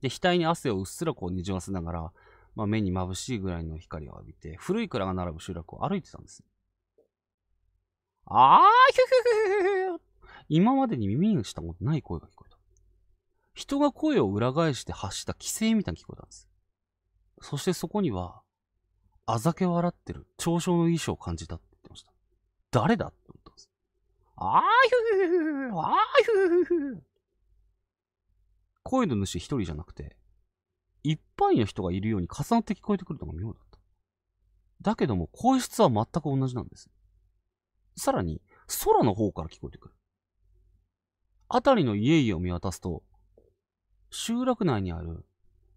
で、額に汗をうっすらこうにじませながら、まあ、目に眩しいぐらいの光を浴びて、古い蔵が並ぶ集落を歩いてたんです。あー、ひゅひゅひゅひゅ今までに耳にしたことない声が聞こえた。人が声を裏返して発した規制みたいに聞こえたんです。そしてそこには、あざけ笑ってる、嘲笑の衣装を感じたって言ってました。誰だって思ったんです。あーひゅーあーひゅーふー声の主一人じゃなくて、一般の人がいるように重なって聞こえてくるのが妙だった。だけども、声質は全く同じなんです。さらに、空の方から聞こえてくる。辺りの家々を見渡すと、集落内にある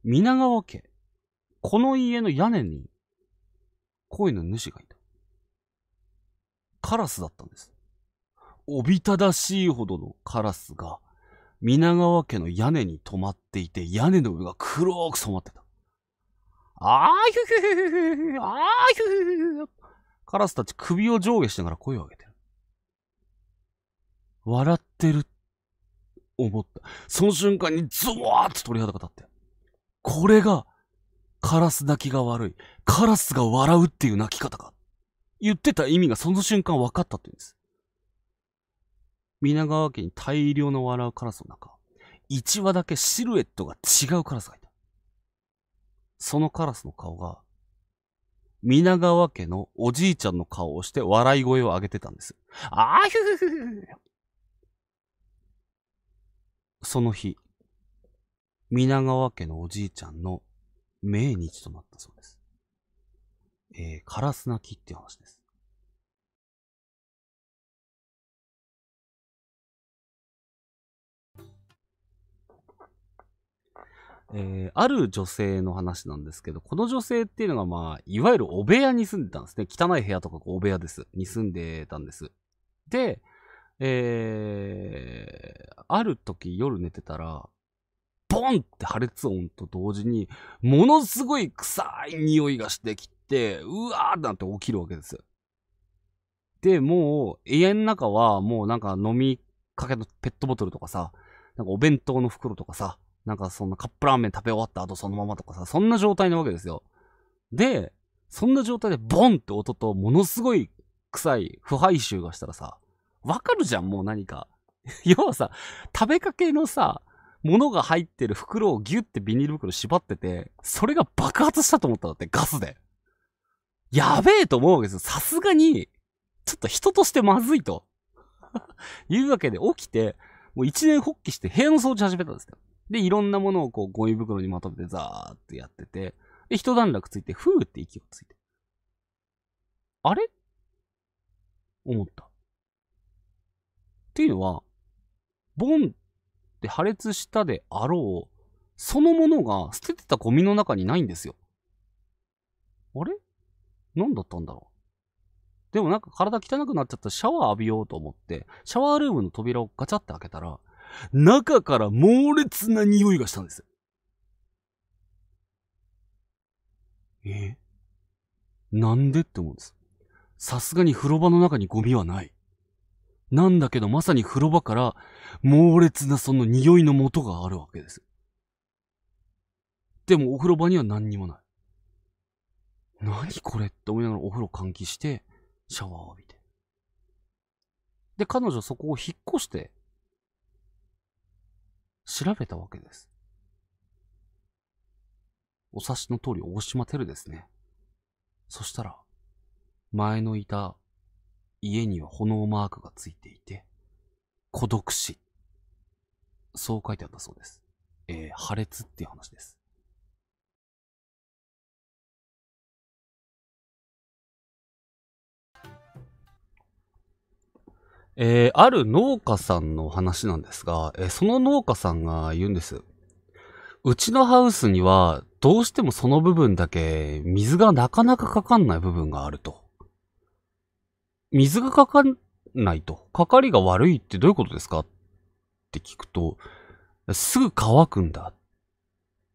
皆川家、この家の屋根に声の主がいた。カラスだったんです。おびただしいほどのカラスが、皆川家の屋根に止まっていて、屋根の上が黒く染まってた。あーひゅひゅひゅひゅあーひゅひゅひゅカラスたち首を上下しながら声を上げてる。笑ってる、思った。その瞬間にズワーッと鳥肌が立って。これが、カラス泣きが悪い。カラスが笑うっていう泣き方か。言ってた意味がその瞬間分かったって言うんです。皆川家に大量の笑うカラスの中、一羽だけシルエットが違うカラスがいた。そのカラスの顔が、皆川家のおじいちゃんの顔をして笑い声を上げてたんです。あーひゅふふふその日、皆川家のおじいちゃんの命日となったそうです。えー、カラス泣きっていう話です。えー、ある女性の話なんですけど、この女性っていうのが、まあ、いわゆるお部屋に住んでたんですね。汚い部屋とかお部屋です。に住んでたんです。で、えー、ある時夜寝てたら、ボンって破裂音と同時に、ものすごい臭い匂いがしてき、うわーってなって起きるわけですよ。で、もう、家の中は、もうなんか飲みかけのペットボトルとかさ、なんかお弁当の袋とかさ、なんかそんなカップラーメン食べ終わった後そのままとかさ、そんな状態なわけですよ。で、そんな状態でボンって音と、ものすごい臭い腐敗臭がしたらさ、わかるじゃん、もう何か。要はさ、食べかけのさ、物が入ってる袋をギュってビニール袋縛ってて、それが爆発したと思ったんだって、ガスで。やべえと思うわけですよ。さすがに、ちょっと人としてまずいと。いうわけで起きて、もう一年発起して部屋の掃除始めたんですよ。で、いろんなものをこうゴミ袋にまとめてザーってやってて、で、一段落ついて、ふーって息をついて。あれ思った。っていうのは、ボンって破裂したであろう、そのものが捨ててたゴミの中にないんですよ。あれ何だったんだろう。でもなんか体汚くなっちゃったシャワー浴びようと思って、シャワールームの扉をガチャって開けたら、中から猛烈な匂いがしたんです。えなんでって思うんです。さすがに風呂場の中にゴミはない。なんだけどまさに風呂場から猛烈なその匂いの元があるわけです。でもお風呂場には何にもない。何これって思いながらお風呂換気して、シャワーを浴びて。で、彼女そこを引っ越して、調べたわけです。お察しの通り、大島テルですね。そしたら、前のいた家には炎マークがついていて、孤独死。そう書いてあったそうです。えー、破裂っていう話です。えー、ある農家さんの話なんですが、えー、その農家さんが言うんです。うちのハウスには、どうしてもその部分だけ、水がなかなかかかんない部分があると。水がかかんないと。かかりが悪いってどういうことですかって聞くと、すぐ乾くんだ。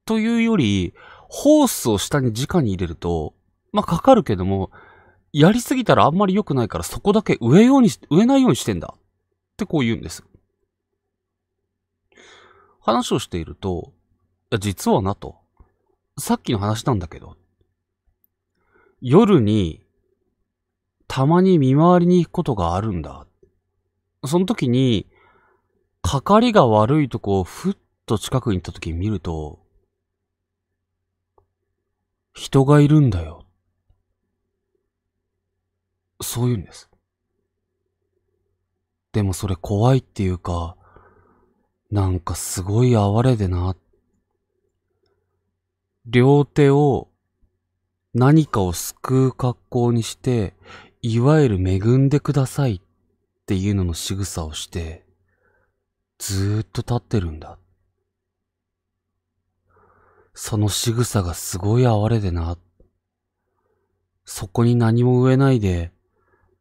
というより、ホースを下に直に入れると、まあ、かかるけども、やりすぎたらあんまり良くないからそこだけ植えように、植えないようにしてんだ。ってこう言うんです。話をしていると、いや実はなと。さっきの話なんだけど。夜に、たまに見回りに行くことがあるんだ。その時に、かかりが悪いとこをふっと近くに行った時に見ると、人がいるんだよ。そういうんです。でもそれ怖いっていうか、なんかすごい哀れでな。両手を何かを救う格好にして、いわゆる恵んでくださいっていうのの仕草をして、ずーっと立ってるんだ。その仕草がすごい哀れでな。そこに何も植えないで、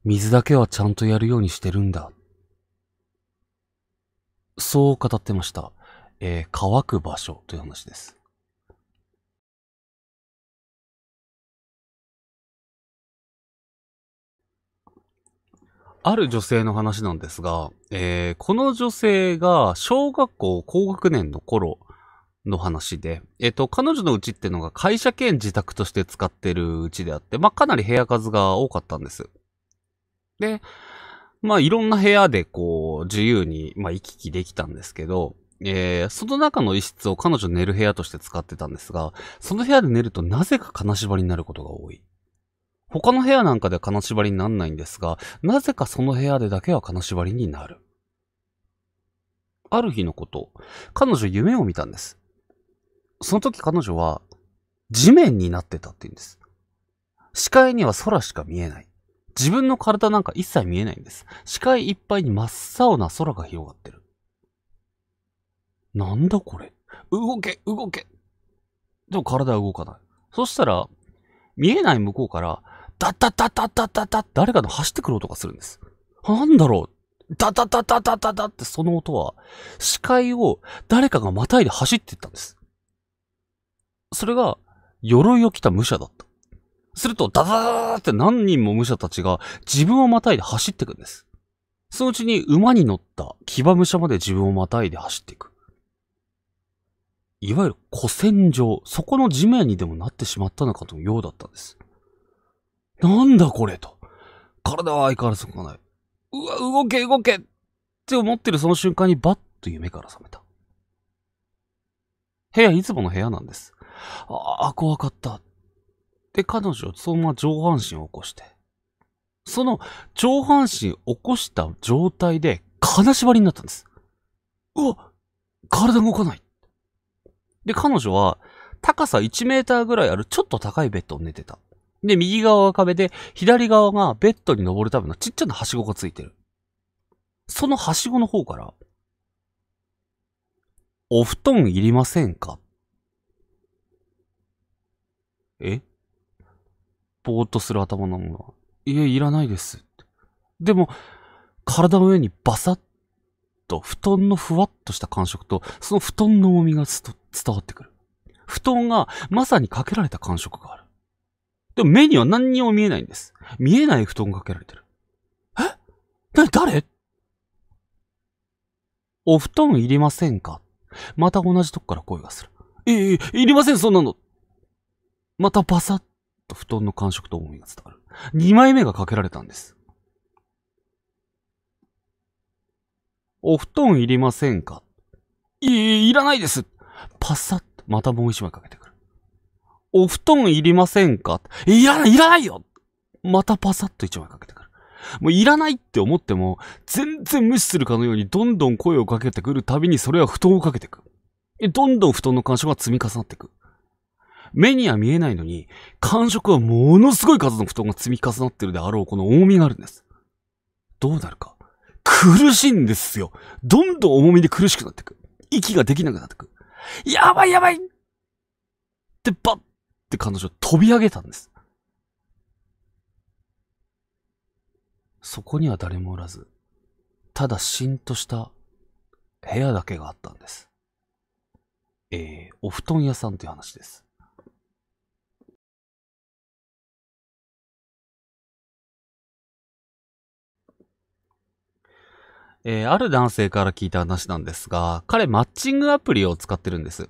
水だけはちゃんとやるようにしてるんだ。そう語ってました。えー、乾く場所という話です。ある女性の話なんですが、えー、この女性が小学校高学年の頃の話で、えっ、ー、と、彼女の家っていうのが会社兼自宅として使ってる家であって、まあ、かなり部屋数が多かったんです。で、まあいろんな部屋でこう自由に、まあ、行き来できたんですけど、えー、その中の一室を彼女寝る部屋として使ってたんですが、その部屋で寝るとなぜか金縛りになることが多い。他の部屋なんかでは金縛りになんないんですが、なぜかその部屋でだけは金縛りになる。ある日のこと、彼女夢を見たんです。その時彼女は地面になってたって言うんです。視界には空しか見えない。自分の体なんか一切見えないんです。視界いっぱいに真っ青な空が広がってる。なんだこれ動け動けでも体は動かない。そしたら、見えない向こうから、ダッダッダッダッダッダッダッ誰かの走ってくる音がするんです。なんだろうダッダッダッダッダッダッってその音は、視界を誰かがまたいで走っていったんです。それが、鎧を着た武者だった。すると、ダダーって何人も武者たちが自分をまたいで走っていくんです。そのうちに馬に乗った騎馬武者まで自分をまたいで走っていく。いわゆる古戦場、そこの地面にでもなってしまったのかとようだったんです。なんだこれと。体は相変わらず動かない。うわ、動け動けって思ってるその瞬間にバッと夢から覚めた。部屋いつもの部屋なんです。ああ、怖かった。で、彼女はそのまま上半身を起こして、その上半身起こした状態で金縛りになったんです。うわ体動かないで、彼女は高さ1メーターぐらいあるちょっと高いベッドを寝てた。で、右側が壁で、左側がベッドに登るためのちっちゃなはしごがついてる。そのはしごの方から、お布団いりませんかえぼーっとする頭なのが、いえ、いらないです。でも、体の上にバサッと、布団のふわっとした感触と、その布団の重みが伝わってくる。布団がまさにかけられた感触がある。でも目には何にも見えないんです。見えない布団がかけられてる。えなに誰お布団いりませんかまた同じとこから声がする。ええ、いりません、そんなの。またバサッと布団の感触と思いが伝わる。2枚目がかけられたんです。お布団いりませんかい、いらないですパサッと、またもう1枚かけてくる。お布団いりませんかいらない、いらないよまたパサッと1枚かけてくる。もういらないって思っても、全然無視するかのようにどんどん声をかけてくるたびにそれは布団をかけてく。どんどん布団の感触が積み重なっていく。目には見えないのに、感触はものすごい数の布団が積み重なってるであろうこの重みがあるんです。どうなるか。苦しいんですよ。どんどん重みで苦しくなってく。息ができなくなってく。やばいやばいってばって彼女飛び上げたんです。そこには誰もおらず、ただしんとした部屋だけがあったんです。えー、お布団屋さんという話です。えー、ある男性から聞いた話なんですが、彼マッチングアプリを使ってるんです。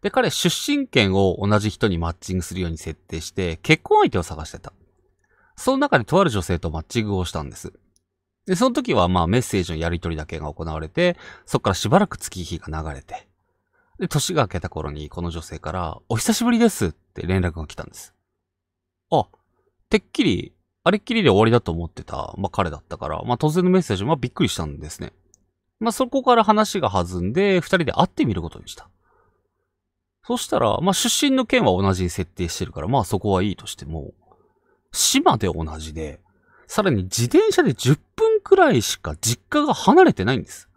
で、彼出身県を同じ人にマッチングするように設定して、結婚相手を探してた。その中でとある女性とマッチングをしたんです。で、その時はまあメッセージのやり取りだけが行われて、そっからしばらく月日が流れて。で、年が明けた頃にこの女性から、お久しぶりですって連絡が来たんです。あ、てっきりあれっきりで終わりだと思ってた、まあ、彼だったから、まあ、突然のメッセージ、まあ、びっくりしたんですね。まあ、そこから話が弾んで、二人で会ってみることにした。そしたら、まあ、出身の県は同じに設定してるから、まあ、そこはいいとしても、島で同じで、さらに自転車で10分くらいしか実家が離れてないんです。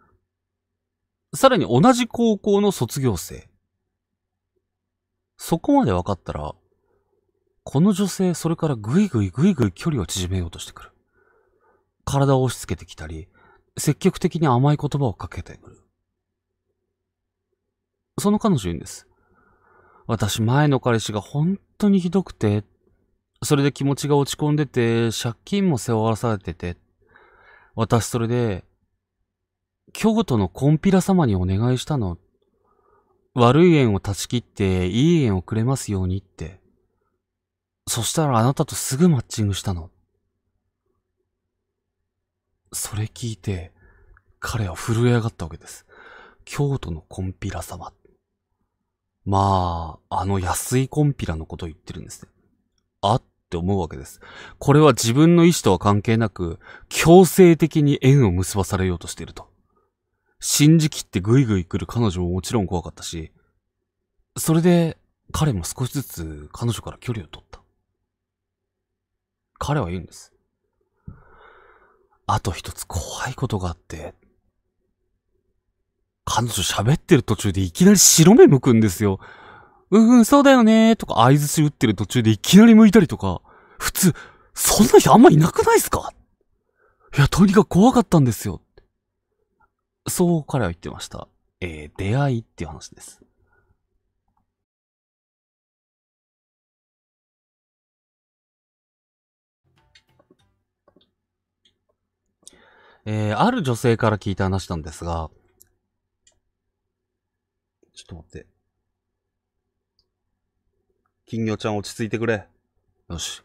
さらに同じ高校の卒業生。そこまで分かったら、この女性、それからぐいぐいぐいぐい距離を縮めようとしてくる。体を押し付けてきたり、積極的に甘い言葉をかけてくる。その彼女言うんです。私、前の彼氏が本当にひどくて、それで気持ちが落ち込んでて、借金も背負わされてて、私それで、京都のコンピラ様にお願いしたの。悪い縁を断ち切って、いい縁をくれますようにって。そしたらあなたとすぐマッチングしたの。それ聞いて、彼は震え上がったわけです。京都のコンピラ様。まあ、あの安いコンピラのことを言ってるんですね。あって思うわけです。これは自分の意思とは関係なく、強制的に縁を結ばされようとしていると。信じきってグイグイ来る彼女ももちろん怖かったし、それで彼も少しずつ彼女から距離を取った。彼は言うんです。あと一つ怖いことがあって、彼女喋ってる途中でいきなり白目向くんですよ。うんうん、そうだよねとか合図し打ってる途中でいきなり向いたりとか、普通、そんな人あんまいなくないっすかいや、とにかく怖かったんですよ。そう彼は言ってました。えー、出会いっていう話です。えー、ある女性から聞いた話なんですが、ちょっと待って。金魚ちゃん落ち着いてくれ。よし。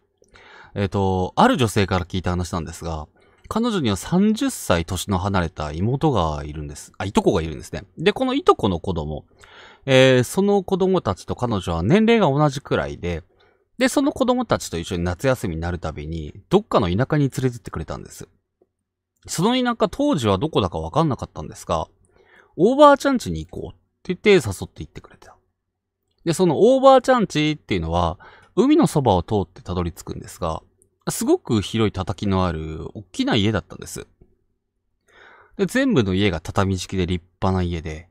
えっ、ー、と、ある女性から聞いた話なんですが、彼女には30歳年の離れた妹がいるんです。あ、いとこがいるんですね。で、このいとこの子供、えー、その子供たちと彼女は年齢が同じくらいで、で、その子供たちと一緒に夏休みになるたびに、どっかの田舎に連れてってくれたんです。その田舎当時はどこだかわかんなかったんですが、オーバーチャンチに行こうって言って誘って行ってくれた。で、そのオーバーチャンチっていうのは、海のそばを通ってたどり着くんですが、すごく広い叩きのある大きな家だったんです。で、全部の家が畳敷きで立派な家で、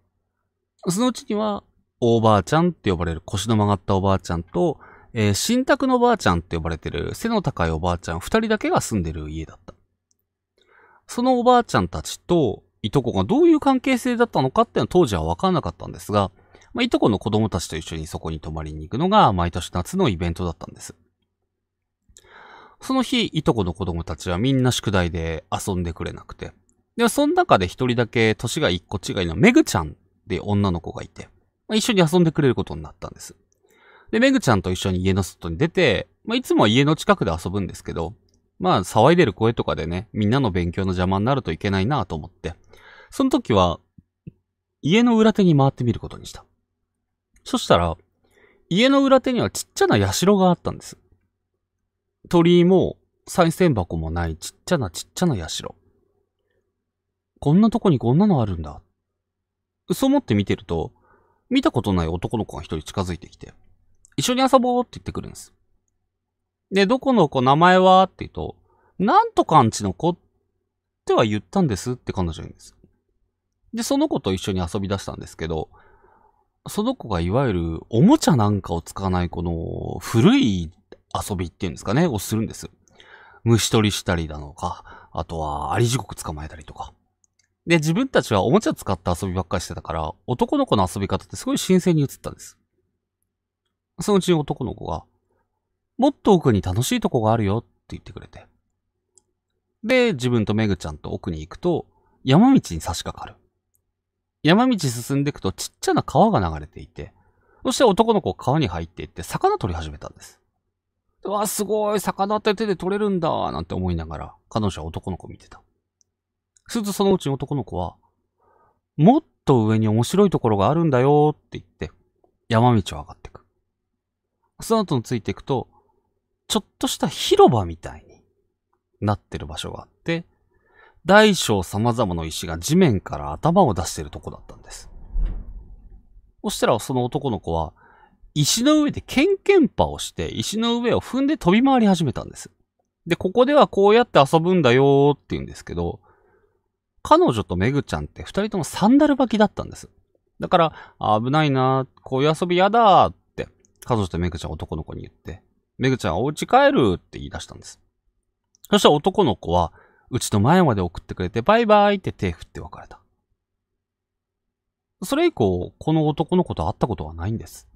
そのうちには、おばあちゃんって呼ばれる腰の曲がったおばあちゃんと、えー、新宅のおばあちゃんって呼ばれてる背の高いおばあちゃん二人だけが住んでる家だった。そのおばあちゃんたちと、いとこがどういう関係性だったのかっていうのは当時はわからなかったんですが、まあ、いとこの子供たちと一緒にそこに泊まりに行くのが毎年夏のイベントだったんです。その日、いとこの子供たちはみんな宿題で遊んでくれなくて。で、その中で一人だけ年が一個違いのめぐちゃんで女の子がいて、まあ、一緒に遊んでくれることになったんです。で、めぐちゃんと一緒に家の外に出て、まあ、いつもは家の近くで遊ぶんですけど、まあ、騒いでる声とかでね、みんなの勉強の邪魔になるといけないなと思って、その時は、家の裏手に回ってみることにした。そしたら、家の裏手にはちっちゃな社があったんです。鳥居も、再銭箱もないちっちゃなちっちゃな社。こんなとこにこんなのあるんだ。そう思って見てると、見たことない男の子が一人近づいてきて、一緒に遊ぼうって言ってくるんです。で、どこの子名前はって言うと、なんとかんちの子っては言ったんですって彼女言うんです。で、その子と一緒に遊び出したんですけど、その子がいわゆるおもちゃなんかを使わないこの古い遊びっていうんですかね、をするんです。虫取りしたりだのか、あとはアリ地獄捕まえたりとか。で、自分たちはおもちゃ使った遊びばっかりしてたから、男の子の遊び方ってすごい新鮮に映ったんです。そのうちに男の子が、もっと奥に楽しいとこがあるよって言ってくれて。で、自分とめぐちゃんと奥に行くと、山道に差し掛かる。山道進んでいくとちっちゃな川が流れていて、そして男の子川に入っていって魚取り始めたんです。うわ、すごい、魚って手で取れるんだ、なんて思いながら、彼女は男の子見てた。するとそのうちに男の子は、もっと上に面白いところがあるんだよって言って、山道を上がっていく。その後についていくと、ちょっとした広場みたいになってる場所があって、大小様々の石が地面から頭を出してるとこだったんです。そしたらその男の子は、石の上でケンケンパをして、石の上を踏んで飛び回り始めたんです。で、ここではこうやって遊ぶんだよーって言うんですけど、彼女とメグちゃんって二人ともサンダル履きだったんです。だから、危ないなー、こういう遊びやだーって、彼女とメグちゃん男の子に言って。めぐちゃんお家帰るって言い出したんです。そしたら男の子は、うちの前まで送ってくれて、バイバイって手振って別れた。それ以降、この男の子と会ったことはないんです。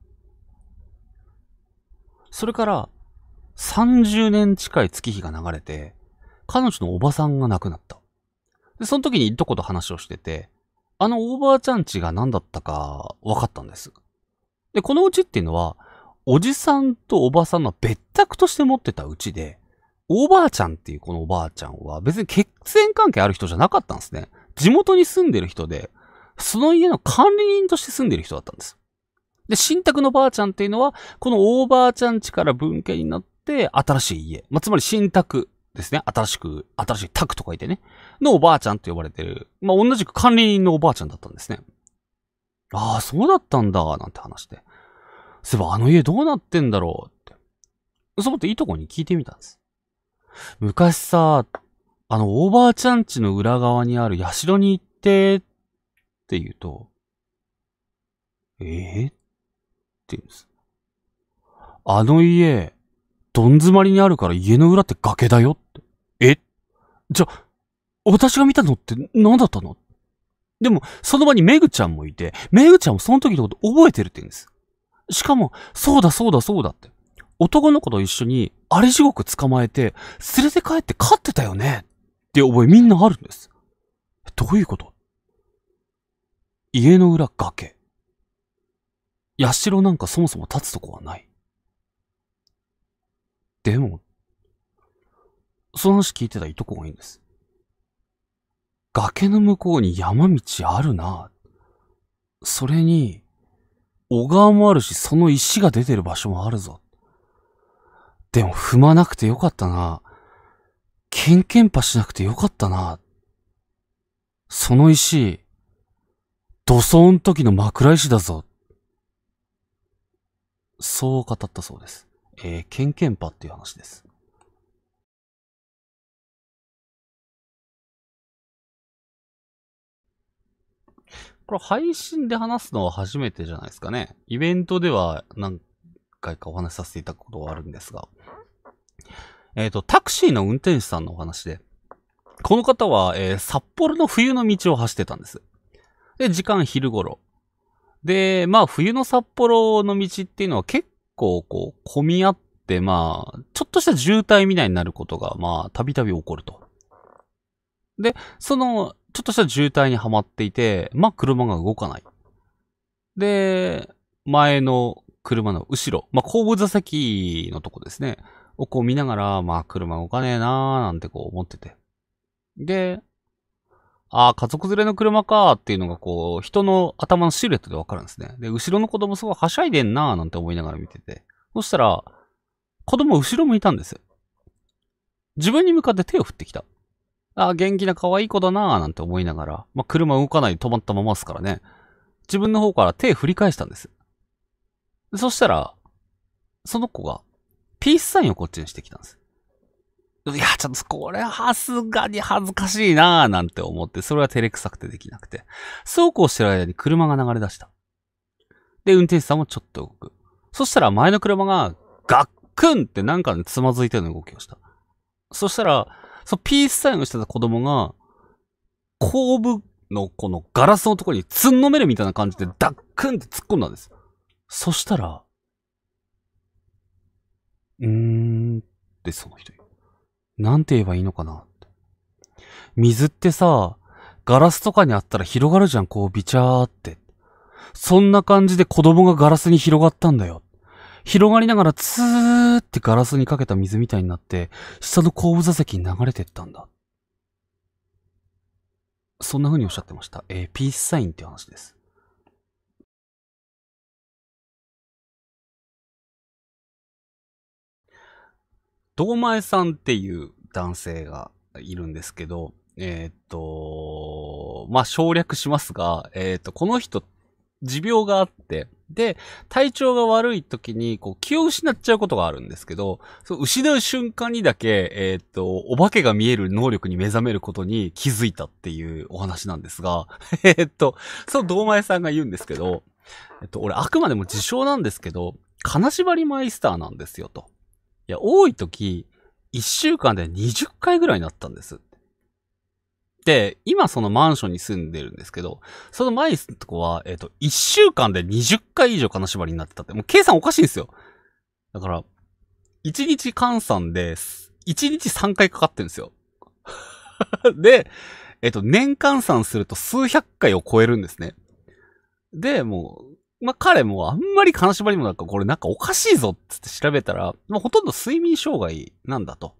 それから、30年近い月日が流れて、彼女のおばさんが亡くなった。で、その時にいとこと話をしてて、あのおばあちゃんちが何だったか分かったんです。で、このうちっていうのは、おじさんとおばさんの別宅として持ってたうちで、おばあちゃんっていうこのおばあちゃんは別に血縁関係ある人じゃなかったんですね。地元に住んでる人で、その家の管理人として住んでる人だったんです。で、新宅のばあちゃんっていうのは、このおばあちゃん家から分家になって、新しい家。まあ、つまり新宅ですね。新しく、新しい宅とかいてね。のおばあちゃんと呼ばれてる。まあ、同じく管理人のおばあちゃんだったんですね。ああ、そうだったんだ、なんて話で。そういえばあの家どうなってんだろうって。そう思っていとこに聞いてみたんです。昔さ、あの、おばあちゃん家の裏側にある社に行って、って言うと、ええー、って言うんです。あの家、どん詰まりにあるから家の裏って崖だよって。えじゃ、私が見たのって何だったのでも、その場にめぐちゃんもいて、めぐちゃんもその時のこと覚えてるって言うんです。しかも、そうだそうだそうだって。男の子と一緒に、荒れ地獄捕まえて、連れて帰って飼ってたよねって覚えみんなあるんです。どういうこと家の裏崖。社なんかそもそも立つとこはない。でも、その話聞いてたいとこがいいんです。崖の向こうに山道あるな。それに、小川もあるし、その石が出てる場所もあるぞ。でも踏まなくてよかったな。ケンケンパしなくてよかったな。その石、土葬ん時の枕石だぞ。そう語ったそうです。えー、ケンケンパっていう話です。これ配信で話すのは初めてじゃないですかね。イベントでは何回かお話しさせていただくことはあるんですが。えっ、ー、と、タクシーの運転手さんのお話で、この方は、えー、札幌の冬の道を走ってたんです。で、時間昼頃。で、まあ冬の札幌の道っていうのは結構こう混み合って、まあ、ちょっとした渋滞みたいになることが、まあ、たびたび起こると。で、その、ちょっとした渋滞にはまっていて、まあ、車が動かない。で、前の車の後ろ、まあ、後部座席のとこですね、をこう見ながら、まあ、車動かねえなーなんてこう思ってて。で、ああ、家族連れの車かーっていうのがこう、人の頭のシルエットでわかるんですね。で、後ろの子供すごいはしゃいでんなーなんて思いながら見てて。そしたら、子供後ろ向いたんですよ。自分に向かって手を振ってきた。あ元気な可愛い子だなぁなんて思いながら、まあ、車動かないで止まったままですからね。自分の方から手振り返したんです。そしたら、その子が、ピースサインをこっちにしてきたんです。いや、ちょっとこれはすがに恥ずかしいなぁなんて思って、それは照れくさくてできなくて。そうこうしてる間に車が流れ出した。で、運転手さんもちょっと動く。そしたら前の車がガックンってなんかにつまずいてような動きをした。そしたら、そのピースサインをしてた子供が、後部のこのガラスのところにつんのめるみたいな感じでダックンって突っ込んだんです。そしたら、うーんってその人なんて言えばいいのかな水ってさ、ガラスとかにあったら広がるじゃん、こうビチャーって。そんな感じで子供がガラスに広がったんだよ。広がりながらツーってガラスにかけた水みたいになって、下の後部座席に流れてったんだ。そんな風におっしゃってました。えー、ピースサインっていう話です。堂前さんっていう男性がいるんですけど、えっ、と、まあ、省略しますが、えっ、と、この人、持病があって、で、体調が悪い時に、こう、気を失っちゃうことがあるんですけど、そう、失う瞬間にだけ、えー、っと、お化けが見える能力に目覚めることに気づいたっていうお話なんですが、えー、っと、そう、堂前さんが言うんですけど、えっと、俺、あくまでも自称なんですけど、金縛りマイスターなんですよ、と。いや、多い時、1週間で20回ぐらいになったんです。で、今そのマンションに住んでるんですけど、その前のとこは、えっ、ー、と、1週間で20回以上金縛りになってたって、もう計算おかしいんですよ。だから、1日換算で、1日3回かかってるんですよ。で、えっ、ー、と、年換算すると数百回を超えるんですね。で、もう、まあ、彼もあんまり金縛りもなんか、これなんかおかしいぞっつって調べたら、もうほとんど睡眠障害なんだと。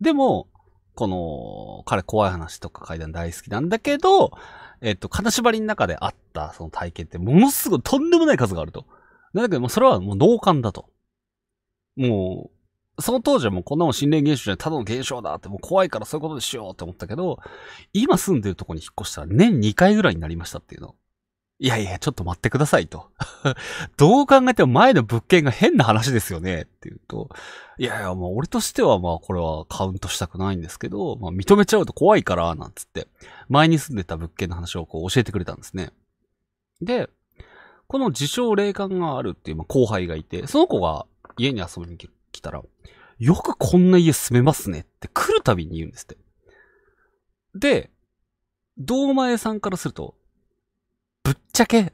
でも、この、彼怖い話とか階段大好きなんだけど、えっと、金縛りの中であったその体験ってものすごいとんでもない数があると。なんだけどもそれはもう同感だと。もう、その当時はもうこんなもん心霊現象じゃない、ただの現象だってもう怖いからそういうことでしようって思ったけど、今住んでるとこに引っ越したら年2回ぐらいになりましたっていうの。いやいや、ちょっと待ってくださいと。どう考えても前の物件が変な話ですよねって言うと、いやいや、まあ俺としてはまあこれはカウントしたくないんですけど、まあ認めちゃうと怖いから、なんつって、前に住んでた物件の話をこう教えてくれたんですね。で、この自称霊感があるっていう、まあ、後輩がいて、その子が家に遊びに来たら、よくこんな家住めますねって来るたびに言うんですって。で、堂前さんからすると、っちゃけ、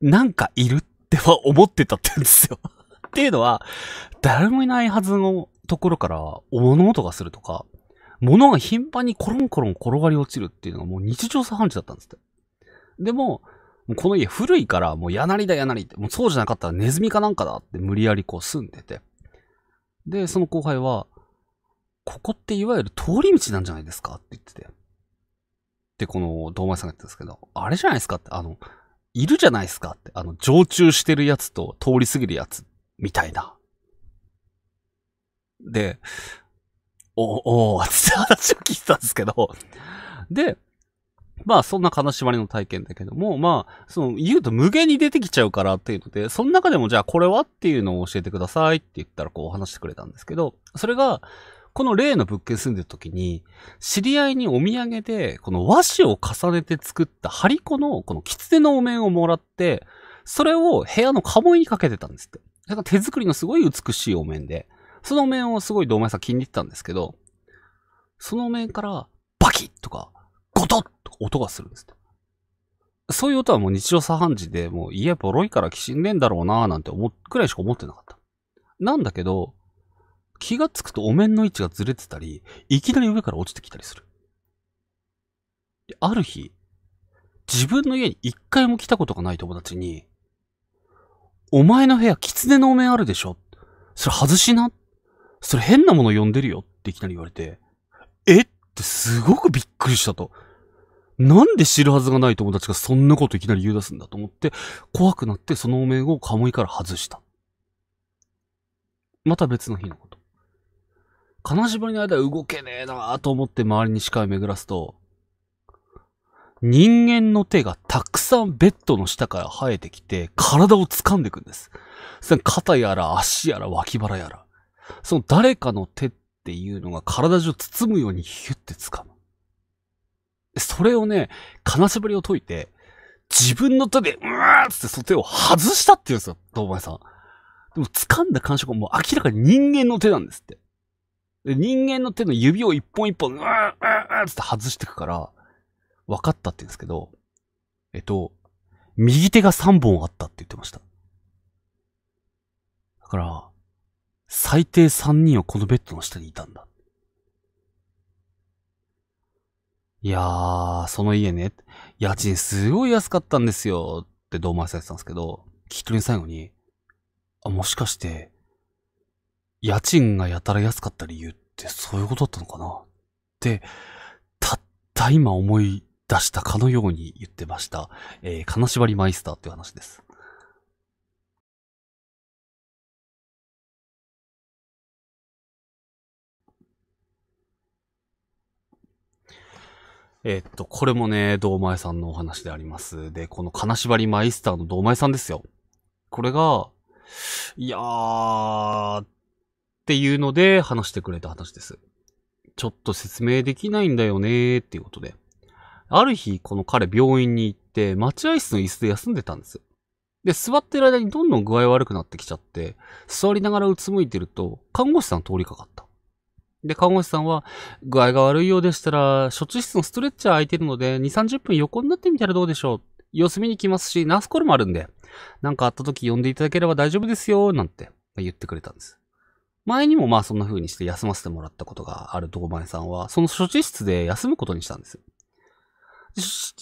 なんかいるっては思ってたってんですよ っていうのは、誰もいないはずのところから物音がするとか、物が頻繁にコロンコロン転がり落ちるっていうのがもう日常茶飯事だったんですって。でも、もこの家古いからもうやなりだやなりって、もうそうじゃなかったらネズミかなんかだって無理やりこう住んでて。で、その後輩は、ここっていわゆる通り道なんじゃないですかって言ってて。で、この、道前さんが言ったんですけど、あれじゃないですかって、あの、いるじゃないですかって。あの、常駐してるやつと通り過ぎるやつ、みたいな。で、お、おー、って話を聞いたんですけど。で、まあ、そんな金縛りの体験だけども、まあ、その、言うと無限に出てきちゃうからっていうので、その中でもじゃあこれはっていうのを教えてくださいって言ったらこう話してくれたんですけど、それが、この例の物件住んでる時に、知り合いにお土産で、この和紙を重ねて作った張り子の、この狐のお面をもらって、それを部屋の家紋にかけてたんですって。手作りのすごい美しいお面で、そのお面をすごい堂前さん気に入ってたんですけど、そのお面から、バキッとか、ゴトッと音がするんですって。そういう音はもう日常茶飯事で、もう家ボロいからきしんでんだろうなーなんて思っくらいしか思ってなかった。なんだけど、気がつくとお面の位置がずれてたり、いきなり上から落ちてきたりする。で、ある日、自分の家に一回も来たことがない友達に、お前の部屋、狐のお面あるでしょそれ外しなそれ変なもの呼んでるよっていきなり言われて、えってすごくびっくりしたと。なんで知るはずがない友達がそんなこといきなり言い出すんだと思って、怖くなってそのお面をカモイから外した。また別の日のこと。金縛りの間動けねえなーと思って周りに視界を巡らすと、人間の手がたくさんベッドの下から生えてきて、体を掴んでいくんです。その肩やら足やら脇腹やら。その誰かの手っていうのが体中包むようにヒュッて掴む。それをね、金縛りを解いて、自分の手で、うわーつってその手を外したって言うんですよ、堂前さん。でも掴んだ感触はもう明らかに人間の手なんですって。で人間の手の指を一本一本、うわー、うわー、つって外してくから、分かったって言うんですけど、えっと、右手が3本あったって言ってました。だから、最低3人はこのベッドの下にいたんだ。いやー、その家ね、家賃すごい安かったんですよって同前されてたんですけど、聞き取りの最後に、あ、もしかして、家賃がやたら安かった理由ってそういうことだったのかなって、たった今思い出したかのように言ってました。えー、金縛りマイスターっていう話です。えっと、これもね、堂前さんのお話であります。で、この金縛りマイスターの堂前さんですよ。これが、いやー、っていうので話してくれた話です。ちょっと説明できないんだよねーっていうことで。ある日、この彼病院に行って、待合室の椅子で休んでたんです。で、座ってる間にどんどん具合悪くなってきちゃって、座りながらうつむいてると、看護師さん通りかかった。で、看護師さんは、具合が悪いようでしたら、処置室のストレッチャー空いてるので、2、30分横になってみたらどうでしょう様子見に来ますし、ナースコールもあるんで、なんかあった時呼んでいただければ大丈夫ですよ、なんて言ってくれたんです。前にもまあそんな風にして休ませてもらったことがある堂前さんは、その処置室で休むことにしたんですよ。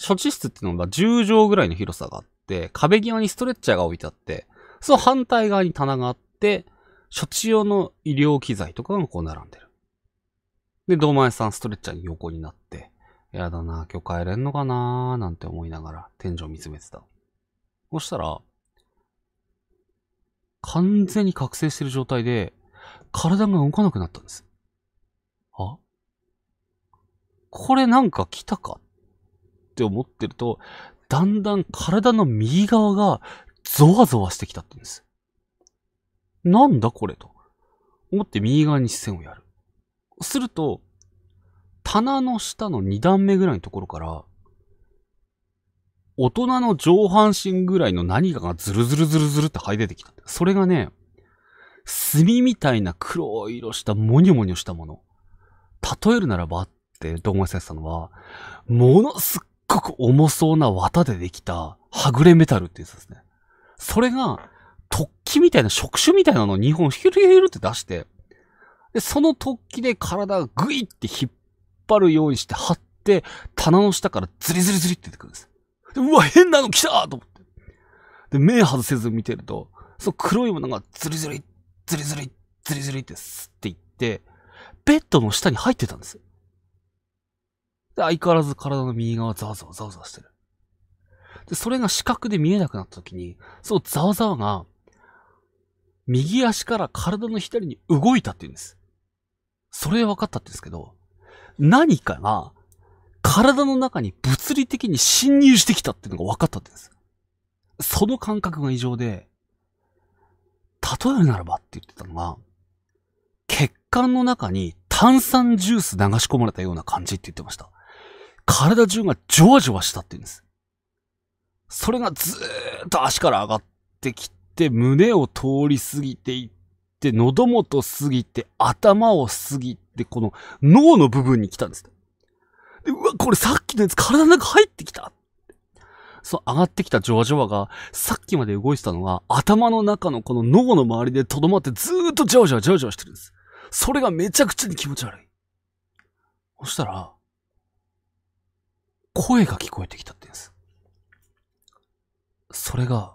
処置室っていうのは10畳ぐらいの広さがあって、壁際にストレッチャーが置いてあって、その反対側に棚があって、処置用の医療機材とかがこう並んでる。で、堂前さんストレッチャーに横になって、やだな、今日帰れんのかなーなんて思いながら天井見つめてた。そしたら、完全に覚醒してる状態で、体が動かなくなったんです。あこれなんか来たかって思ってると、だんだん体の右側がゾワゾワしてきたってんです。なんだこれと。思って右側に視線をやる。すると、棚の下の2段目ぐらいのところから、大人の上半身ぐらいの何かがズルズルズルズルって這い出てきた。それがね、炭みたいな黒い色したモニョモニョしたもの。例えるならばって思いさせたのは、ものすっごく重そうな綿でできたはぐれメタルってやつですね。それが、突起みたいな、触手みたいなのを2本ヒュルヒュルって出して、で、その突起で体がグイって引っ張るようにして張って、棚の下からズリズリズリって出てくるんです。でうわ、変なの来たと思って。で、目外せず見てると、その黒いものがズリズリっズリズリ、ズリズリってスって言って、ベッドの下に入ってたんですで、相変わらず体の右側ザワザワザワザワしてる。で、それが視覚で見えなくなった時に、そのザワザワが、右足から体の左に動いたって言うんです。それで分かったんですけど、何かが体の中に物理的に侵入してきたっていうのが分かったんです。その感覚が異常で、例えるならばって言ってたのが、血管の中に炭酸ジュース流し込まれたような感じって言ってました。体中がジョワジョワしたって言うんです。それがずーっと足から上がってきて、胸を通り過ぎていって、喉元過ぎて、頭を過ぎて、この脳の部分に来たんです。でうわ、これさっきのやつ体の中入ってきたその上がってきたジョワジョワが、さっきまで動いてたのが、頭の中のこの脳の周りで留まってずーっとジョワジョワジョワジョワしてるんです。それがめちゃくちゃに気持ち悪い。そしたら、声が聞こえてきたって言うんです。それが、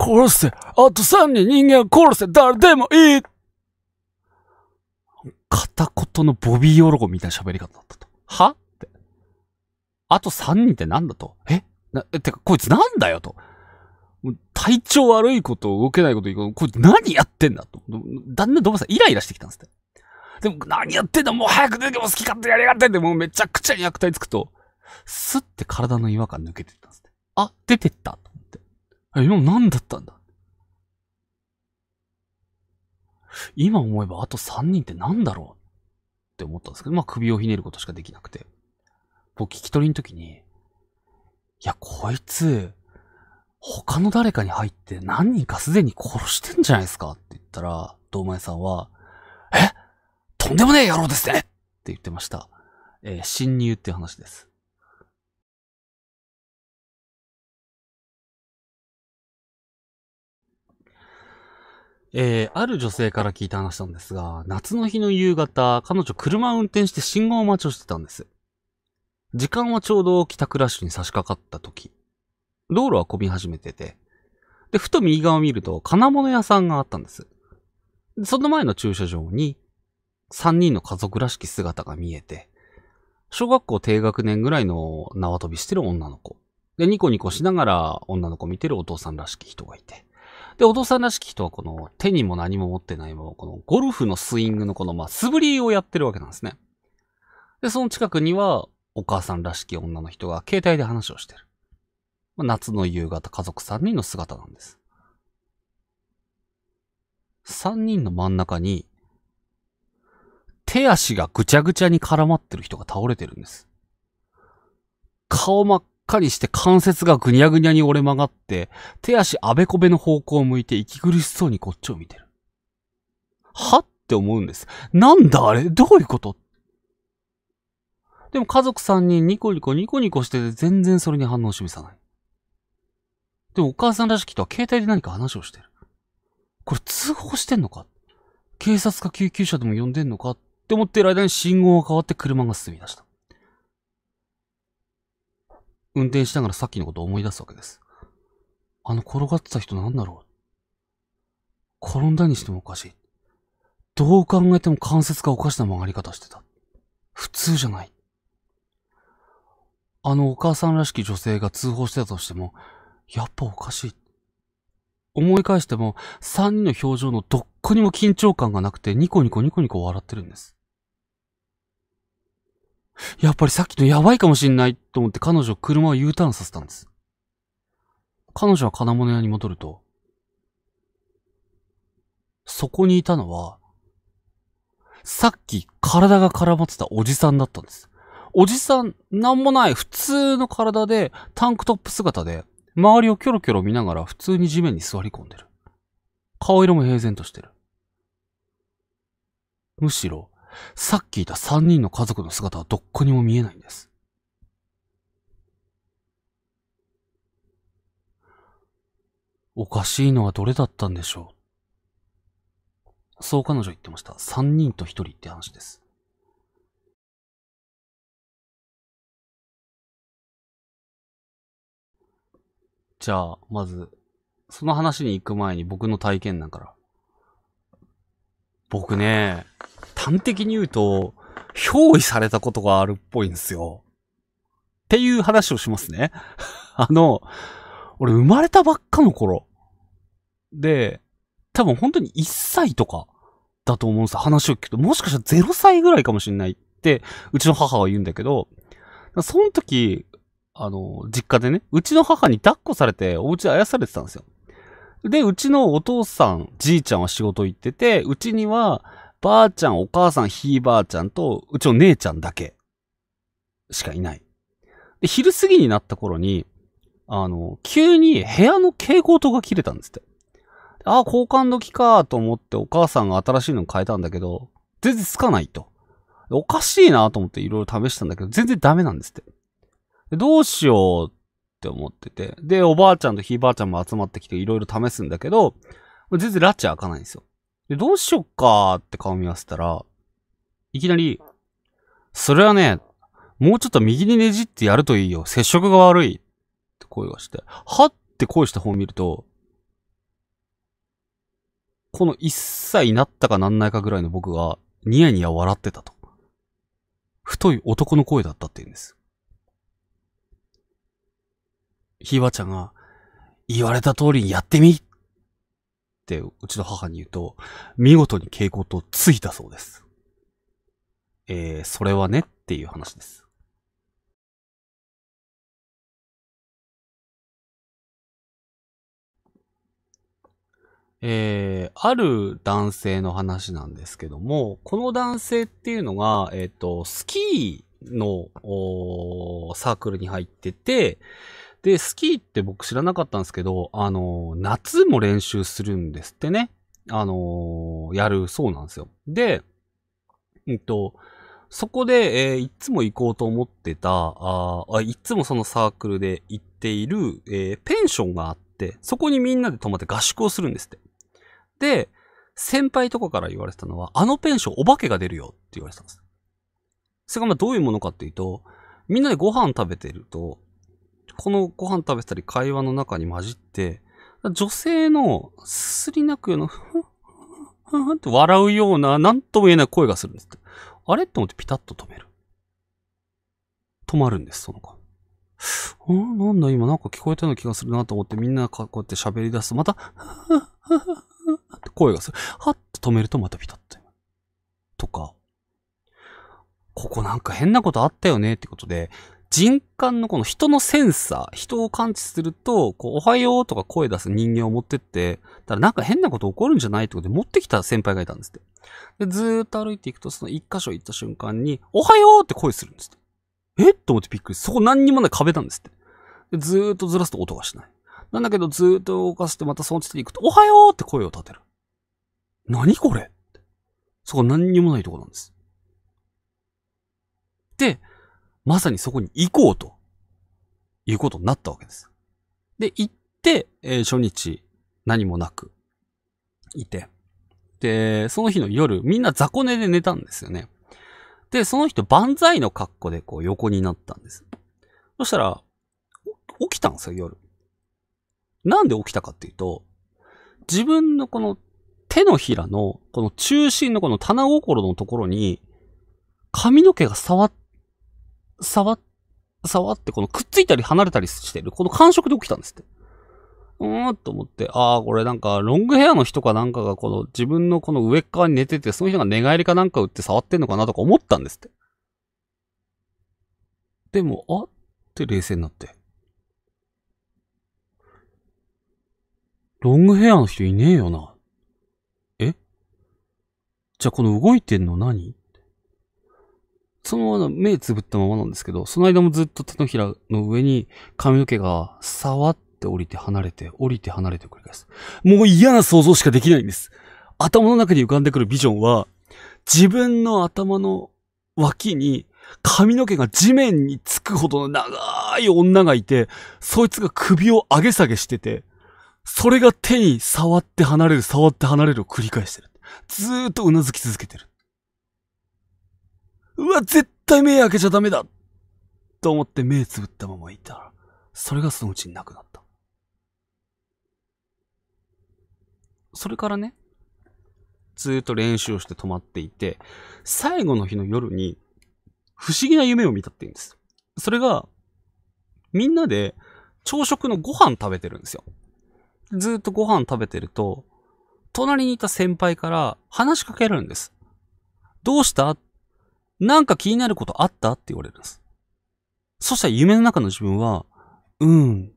殺せあと3人人間を殺せ誰でもいい片言のボビー・ヨロゴみたいな喋り方だったと。はあと3人ってなんだと。えな、てか、こいつなんだよと。体調悪いこと、動けないこと、こいつ何やってんだと。だんだんさんイライラしてきたんですって。でも、何やってんだもう早く出ても好き勝手やりやがってんで、もうめちゃくちゃに悪態つくと、スッて体の違和感抜けてったんですって。あ、出てったと思って。え、今何だったんだ今思えばあと3人って何だろうって思ったんですけど、まあ首をひねることしかできなくて。こ聞き取りの時に、いや、こいつ、他の誰かに入って何人かすでに殺してんじゃないですかって言ったら、堂前さんは、えとんでもねえ野郎ですねって言ってました。えー、侵入っていう話です。えー、ある女性から聞いた話なんですが、夏の日の夕方、彼女車を運転して信号待ちをしてたんです。時間はちょうど帰宅ラッシュに差し掛かった時、道路は混み始めてて、で、ふと右側を見ると金物屋さんがあったんです。でその前の駐車場に、3人の家族らしき姿が見えて、小学校低学年ぐらいの縄跳びしてる女の子。で、ニコニコしながら女の子見てるお父さんらしき人がいて。で、お父さんらしき人はこの手にも何も持ってないもこのゴルフのスイングのこのまあ素振りをやってるわけなんですね。で、その近くにはお母さんらしき女の人が携帯で話をしてる。まあ、夏の夕方、家族3人の姿なんです。3人の真ん中に、手足がぐちゃぐちゃに絡まってる人が倒れてるんです。顔真っ赤にして関節がぐにゃぐにゃに折れ曲がって、手足あべこべの方向を向いて息苦しそうにこっちを見てる。はって思うんです。なんだあれどういうことでも家族3人ニコニコニコニコしてて全然それに反応を示さない。でもお母さんらしき人は携帯で何か話をしてる。これ通報してんのか警察か救急車でも呼んでんのかって思ってる間に信号が変わって車が進み出した。運転しながらさっきのことを思い出すわけです。あの転がってた人なんだろう転んだにしてもおかしい。どう考えても関節がおかしな曲がり方してた。普通じゃない。あのお母さんらしき女性が通報してたとしても、やっぱおかしい。思い返しても、3人の表情のどっこにも緊張感がなくて、ニコニコニコニコ笑ってるんです。やっぱりさっきのやばいかもしんないと思って彼女を車を U ターンさせたんです。彼女は金物屋に戻ると、そこにいたのは、さっき体が絡まってたおじさんだったんです。おじさん、なんもない、普通の体で、タンクトップ姿で、周りをキョロキョロ見ながら普通に地面に座り込んでる。顔色も平然としてる。むしろ、さっきいた三人の家族の姿はどっこにも見えないんです。おかしいのはどれだったんでしょうそう彼女言ってました。三人と一人って話です。じゃあ、まず、その話に行く前に僕の体験談から。僕ね、端的に言うと、憑依されたことがあるっぽいんですよ。っていう話をしますね。あの、俺生まれたばっかの頃。で、多分本当に1歳とかだと思うんですよ。話を聞くと。もしかしたら0歳ぐらいかもしんないって、うちの母は言うんだけど、その時、あの、実家でね、うちの母に抱っこされて、お家あやされてたんですよ。で、うちのお父さん、じいちゃんは仕事行ってて、うちには、ばあちゃん、お母さん、ひいばあちゃんと、うちの姉ちゃんだけ、しかいない。で、昼過ぎになった頃に、あの、急に部屋の蛍光灯が切れたんですって。ああ、交換時かと思ってお母さんが新しいの変えたんだけど、全然つかないと。おかしいなと思っていろいろ試したんだけど、全然ダメなんですって。どうしようって思ってて。で、おばあちゃんとひいばあちゃんも集まってきていろいろ試すんだけど、全然ラチ開かないんですよ。で、どうしよっかーって顔見合わせたら、いきなり、それはね、もうちょっと右にねじってやるといいよ。接触が悪い。って声がして、はって声した方を見ると、この一切なったかなんないかぐらいの僕が、ニヤニヤ笑ってたと。太い男の声だったって言うんです。ひわちゃんが、言われた通りにやってみって、うちの母に言うと、見事に蛍光灯ついたそうです。えー、それはねっていう話です。えー、ある男性の話なんですけども、この男性っていうのが、えっ、ー、と、スキーのーサークルに入ってて、で、スキーって僕知らなかったんですけど、あの、夏も練習するんですってね。あの、やるそうなんですよ。で、うんと、そこで、えー、いつも行こうと思ってた、ああ、いつもそのサークルで行っている、えー、ペンションがあって、そこにみんなで泊まって合宿をするんですって。で、先輩とかから言われてたのは、あのペンションお化けが出るよって言われてたんです。それがまあどういうものかっていうと、みんなでご飯食べてると、このご飯食べたり会話の中に混じって、女性のすすり泣くような、ふふふって笑うような、なんとも言えない声がするんですって。あれと思ってピタッと止める。止まるんです、その子。ん、なんだ今なんか聞こえたような気がするなと思ってみんなこうやって喋り出すとまた、って声がする。はっと止めるとまたピタッと。とか、ここなんか変なことあったよねってことで、人間のこの人のセンサー、人を感知すると、こう、おはようとか声出す人間を持ってって、たらなんか変なこと起こるんじゃないってことで持ってきた先輩がいたんですって。で、ずーっと歩いていくと、その一箇所行った瞬間に、おはようって声するんですって。えと思ってびっくり。そこ何にもない壁なんですって。で、ずーっとずらすと音がしない。なんだけど、ずーっと動かしてまたその地点に行くと、おはようって声を立てる。何これそこ何にもないとこなんです。で、まさにそこに行こうと、いうことになったわけです。で、行って、えー、初日、何もなく、いて。で、その日の夜、みんな雑魚寝で寝たんですよね。で、その人、万歳の格好でこう横になったんです。そしたら、起きたんですよ、夜。なんで起きたかっていうと、自分のこの手のひらの、この中心のこの棚心のところに、髪の毛が触っ触、触って、このくっついたり離れたりしてる、この感触で起きたんですって。うーんと思って、ああ、これなんか、ロングヘアの人かなんかがこの自分のこの上側に寝てて、その人が寝返りかなんか打って触ってんのかなとか思ったんですって。でも、あって冷静になって。ロングヘアの人いねえよな。えじゃあこの動いてんの何そのまま目つぶったままなんですけど、その間もずっと手のひらの上に髪の毛が触って降りて離れて、降りて離れて繰り返す。もう嫌な想像しかできないんです。頭の中に浮かんでくるビジョンは、自分の頭の脇に髪の毛が地面につくほどの長い女がいて、そいつが首を上げ下げしてて、それが手に触って離れる、触って離れるを繰り返してる。ずーっとうなずき続けてる。うわ、絶対目開けちゃダメだと思って目つぶったままいたら、それがそのうちになくなった。それからね、ずーっと練習をして泊まっていて、最後の日の夜に、不思議な夢を見たって言うんです。それが、みんなで朝食のご飯食べてるんですよ。ずーっとご飯食べてると、隣にいた先輩から話しかけるんです。どうしたってなんか気になることあったって言われるんです。そしたら夢の中の自分は、うん。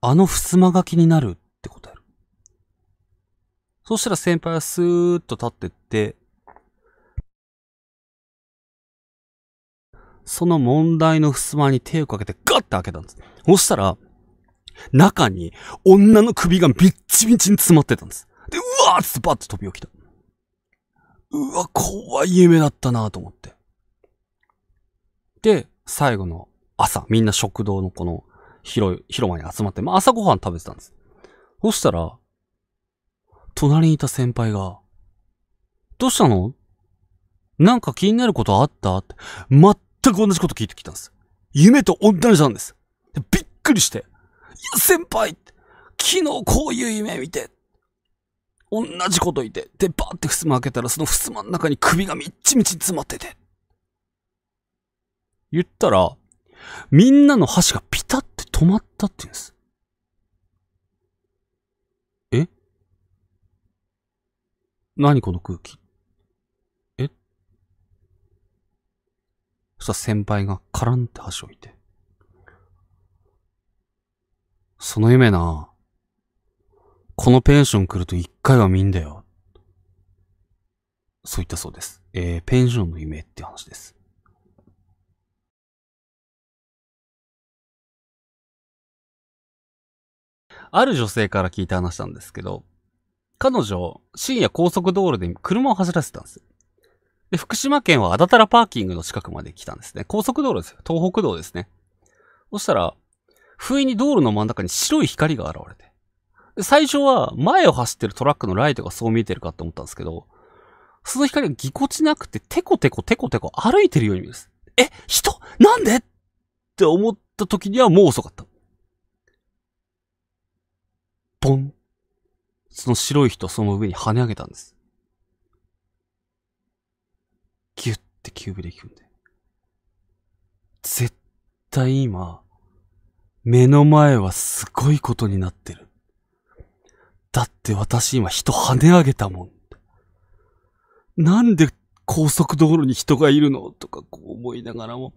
あの襖が気になるって答える。そしたら先輩はスーッと立ってって、その問題の襖に手をかけてガッて開けたんです。そしたら、中に女の首がビッチビチに詰まってたんです。で、うわーってバッと飛び起きた。うわ、怖い夢だったなと思って。で、最後の朝、みんな食堂のこの広い、広間に集まって、まあ朝ごはん食べてたんです。そしたら、隣にいた先輩が、どうしたのなんか気になることあったって、全く同じこと聞いてきたんです。夢と同じなんです。びっくりして、いや、先輩昨日こういう夢見て、同じこと言って、で、バーって襖開けたら、その襖の中に首がみっちみち詰まってて。言ったら、みんなの箸がピタって止まったって言うんです。え何この空気えそしたら先輩がカランって箸置いて。その夢なこのペンション来ると一回は見んだよ。そういったそうです。えー、ペンションの夢って話です。ある女性から聞いた話なんですけど、彼女、深夜高速道路で車を走らせたんですで、福島県はあだたらパーキングの近くまで来たんですね。高速道路ですよ。東北道ですね。そしたら、不意に道路の真ん中に白い光が現れて。最初は前を走ってるトラックのライトがそう見えてるかって思ったんですけど、その光がぎこちなくてテコテコテコテコ歩いてるように見えます。え人なんでって思った時にはもう遅かった。ボン。その白い人その上に跳ね上げたんです。ギュッて急ブレーキ踏んで。絶対今、目の前はすごいことになってる。だって私今人跳ね上げたもん。なんで高速道路に人がいるのとかこう思いながらも、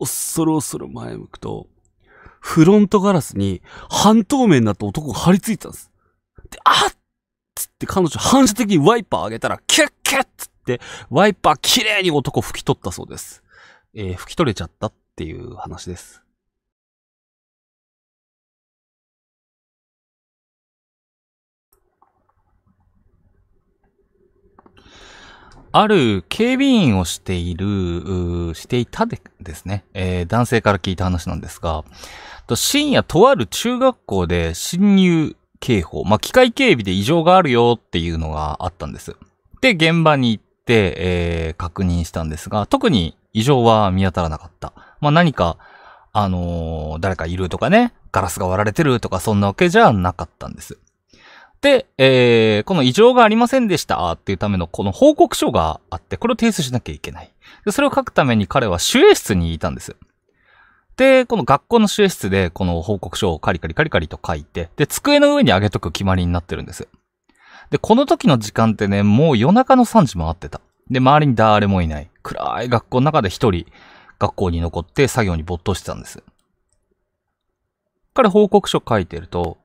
おっそろ前向くと、フロントガラスに半透明になった男が張り付いたんです。で、あっつって彼女反射的にワイパー上げたら、キュッキュッつって、ワイパー綺麗に男拭き取ったそうです。えー、拭き取れちゃったっていう話です。ある警備員をしている、していたでですね、えー、男性から聞いた話なんですが、深夜とある中学校で侵入警報、まあ、機械警備で異常があるよっていうのがあったんです。で、現場に行って、えー、確認したんですが、特に異常は見当たらなかった。まあ、何か、あのー、誰かいるとかね、ガラスが割られてるとか、そんなわけじゃなかったんです。で、えー、この異常がありませんでしたっていうためのこの報告書があって、これを提出しなきゃいけない。で、それを書くために彼は守衛室にいたんですで、この学校の主衛室でこの報告書をカリカリカリカリと書いて、で、机の上に上げとく決まりになってるんです。で、この時の時間ってね、もう夜中の3時回ってた。で、周りに誰もいない。暗い学校の中で一人、学校に残って作業に没頭してたんです。彼報告書書いてると、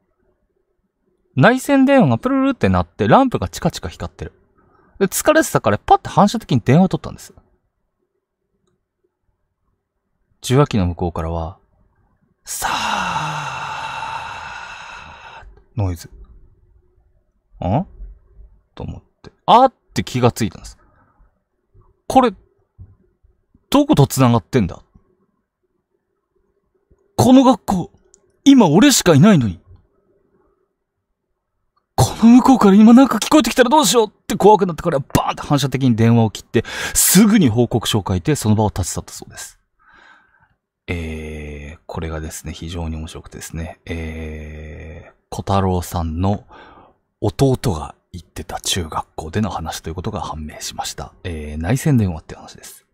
内線電話がプルルって鳴って、ランプがチカチカ光ってる。で、疲れてたからパッて反射的に電話を取ったんです。受話器の向こうからは、さあ。ノイズ。んと思って、あーって気がついたんです。これ、どこと繋がってんだこの学校、今俺しかいないのに。この向こうから今なんか聞こえてきたらどうしようって怖くなってからバーンって反射的に電話を切って、すぐに報告書を書いてその場を立ち去ったそうです。えー、これがですね、非常に面白くてですね、えー、小太郎さんの弟が行ってた中学校での話ということが判明しました。えー、内戦電話って話です。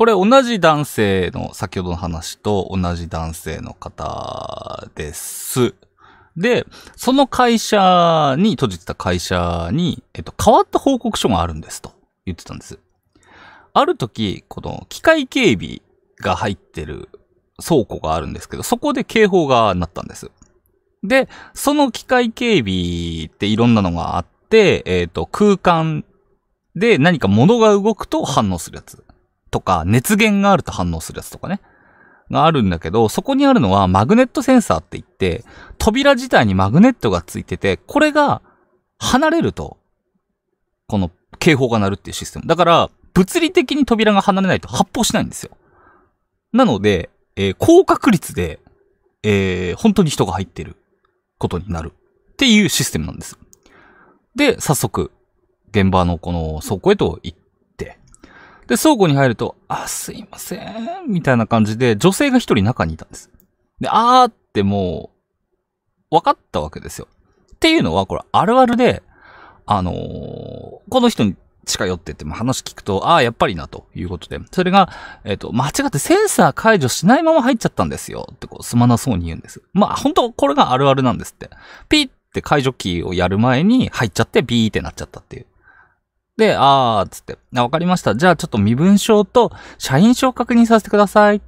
これ同じ男性の、先ほどの話と同じ男性の方です。で、その会社に、閉じてた会社に、えっと、変わった報告書があるんですと言ってたんです。ある時、この機械警備が入ってる倉庫があるんですけど、そこで警報が鳴ったんです。で、その機械警備っていろんなのがあって、えっ、と、空間で何か物が動くと反応するやつ。とか、熱源があると反応するやつとかね。があるんだけど、そこにあるのはマグネットセンサーって言って、扉自体にマグネットがついてて、これが離れると、この警報が鳴るっていうシステム。だから、物理的に扉が離れないと発砲しないんですよ。なので、えー、高確率で、えー、本当に人が入ってることになるっていうシステムなんです。で、早速、現場のこの倉庫へと行っで、倉庫に入ると、あ、すいません、みたいな感じで、女性が一人中にいたんです。で、あーってもう、分かったわけですよ。っていうのは、これ、あるあるで、あのー、この人に近寄ってって、も話聞くと、あーやっぱりな、ということで。それが、えっ、ー、と、間違ってセンサー解除しないまま入っちゃったんですよ、ってこう、すまなそうに言うんです。まあ、本当これがあるあるなんですって。ピーって解除キーをやる前に入っちゃって、ビーってなっちゃったっていう。で、あーっつって、わかりました。じゃあちょっと身分証と社員証を確認させてくださいって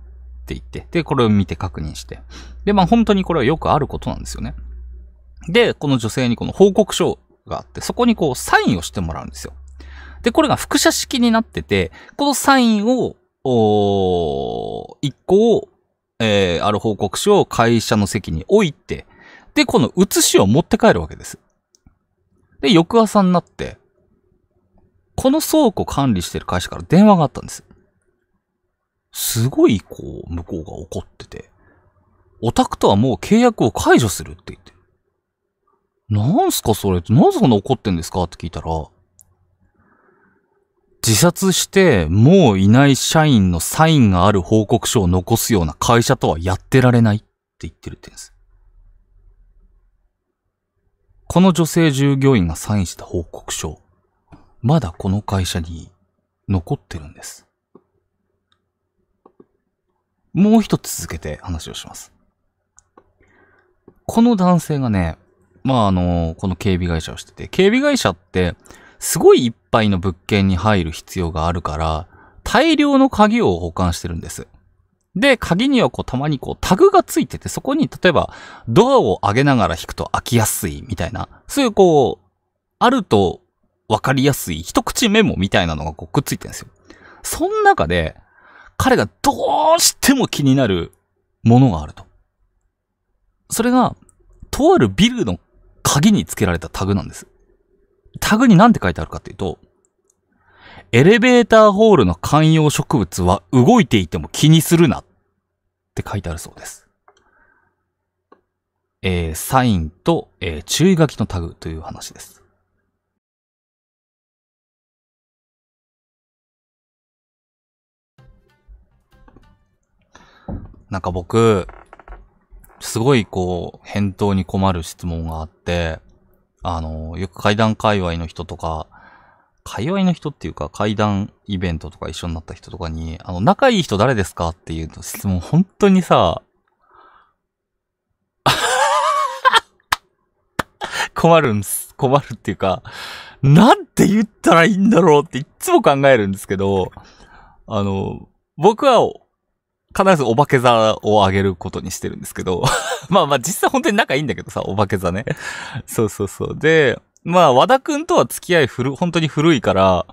言って、で、これを見て確認して。で、まあ本当にこれはよくあることなんですよね。で、この女性にこの報告書があって、そこにこうサインをしてもらうんですよ。で、これが複写式になってて、このサインを、お一個を、えー、ある報告書を会社の席に置いて、で、この写しを持って帰るわけです。で、翌朝になって、この倉庫管理してる会社から電話があったんです。すごい、こう、向こうが怒ってて、オタクとはもう契約を解除するって言って。なんすかそれって、なぜそんな怒ってんですかって聞いたら、自殺してもういない社員のサインがある報告書を残すような会社とはやってられないって言ってるってんです。この女性従業員がサインした報告書、まだこの会社に残ってるんです。もう一つ続けて話をします。この男性がね、まあ、あの、この警備会社をしてて、警備会社って、すごいいっぱいの物件に入る必要があるから、大量の鍵を保管してるんです。で、鍵にはこう、たまにこう、タグがついてて、そこに例えば、ドアを上げながら引くと開きやすいみたいな、そういうこう、あるとわかりやすい一口メモみたいなのがこうくっついてるんですよ。その中で、彼がどうしても気になるものがあると。それが、とあるビルの鍵につけられたタグなんです。タグに何て書いてあるかっていうと、エレベーターホールの観葉植物は動いていても気にするなって書いてあるそうです。えー、サインと、えー、注意書きのタグという話です。なんか僕、すごいこう、返答に困る質問があって、あの、よく階段界隈の人とか、界隈の人っていうか、階段イベントとか一緒になった人とかに、あの、仲いい人誰ですかっていう質問、本当にさ、困るんです。困るっていうか、なんて言ったらいいんだろうっていつも考えるんですけど、あの、僕は必ずお化け座をあげることにしてるんですけど、まあまあ実際本当に仲いいんだけどさ、お化け座ね。そうそうそう。で、まあ和田くんとは付き合い古、本当に古いから、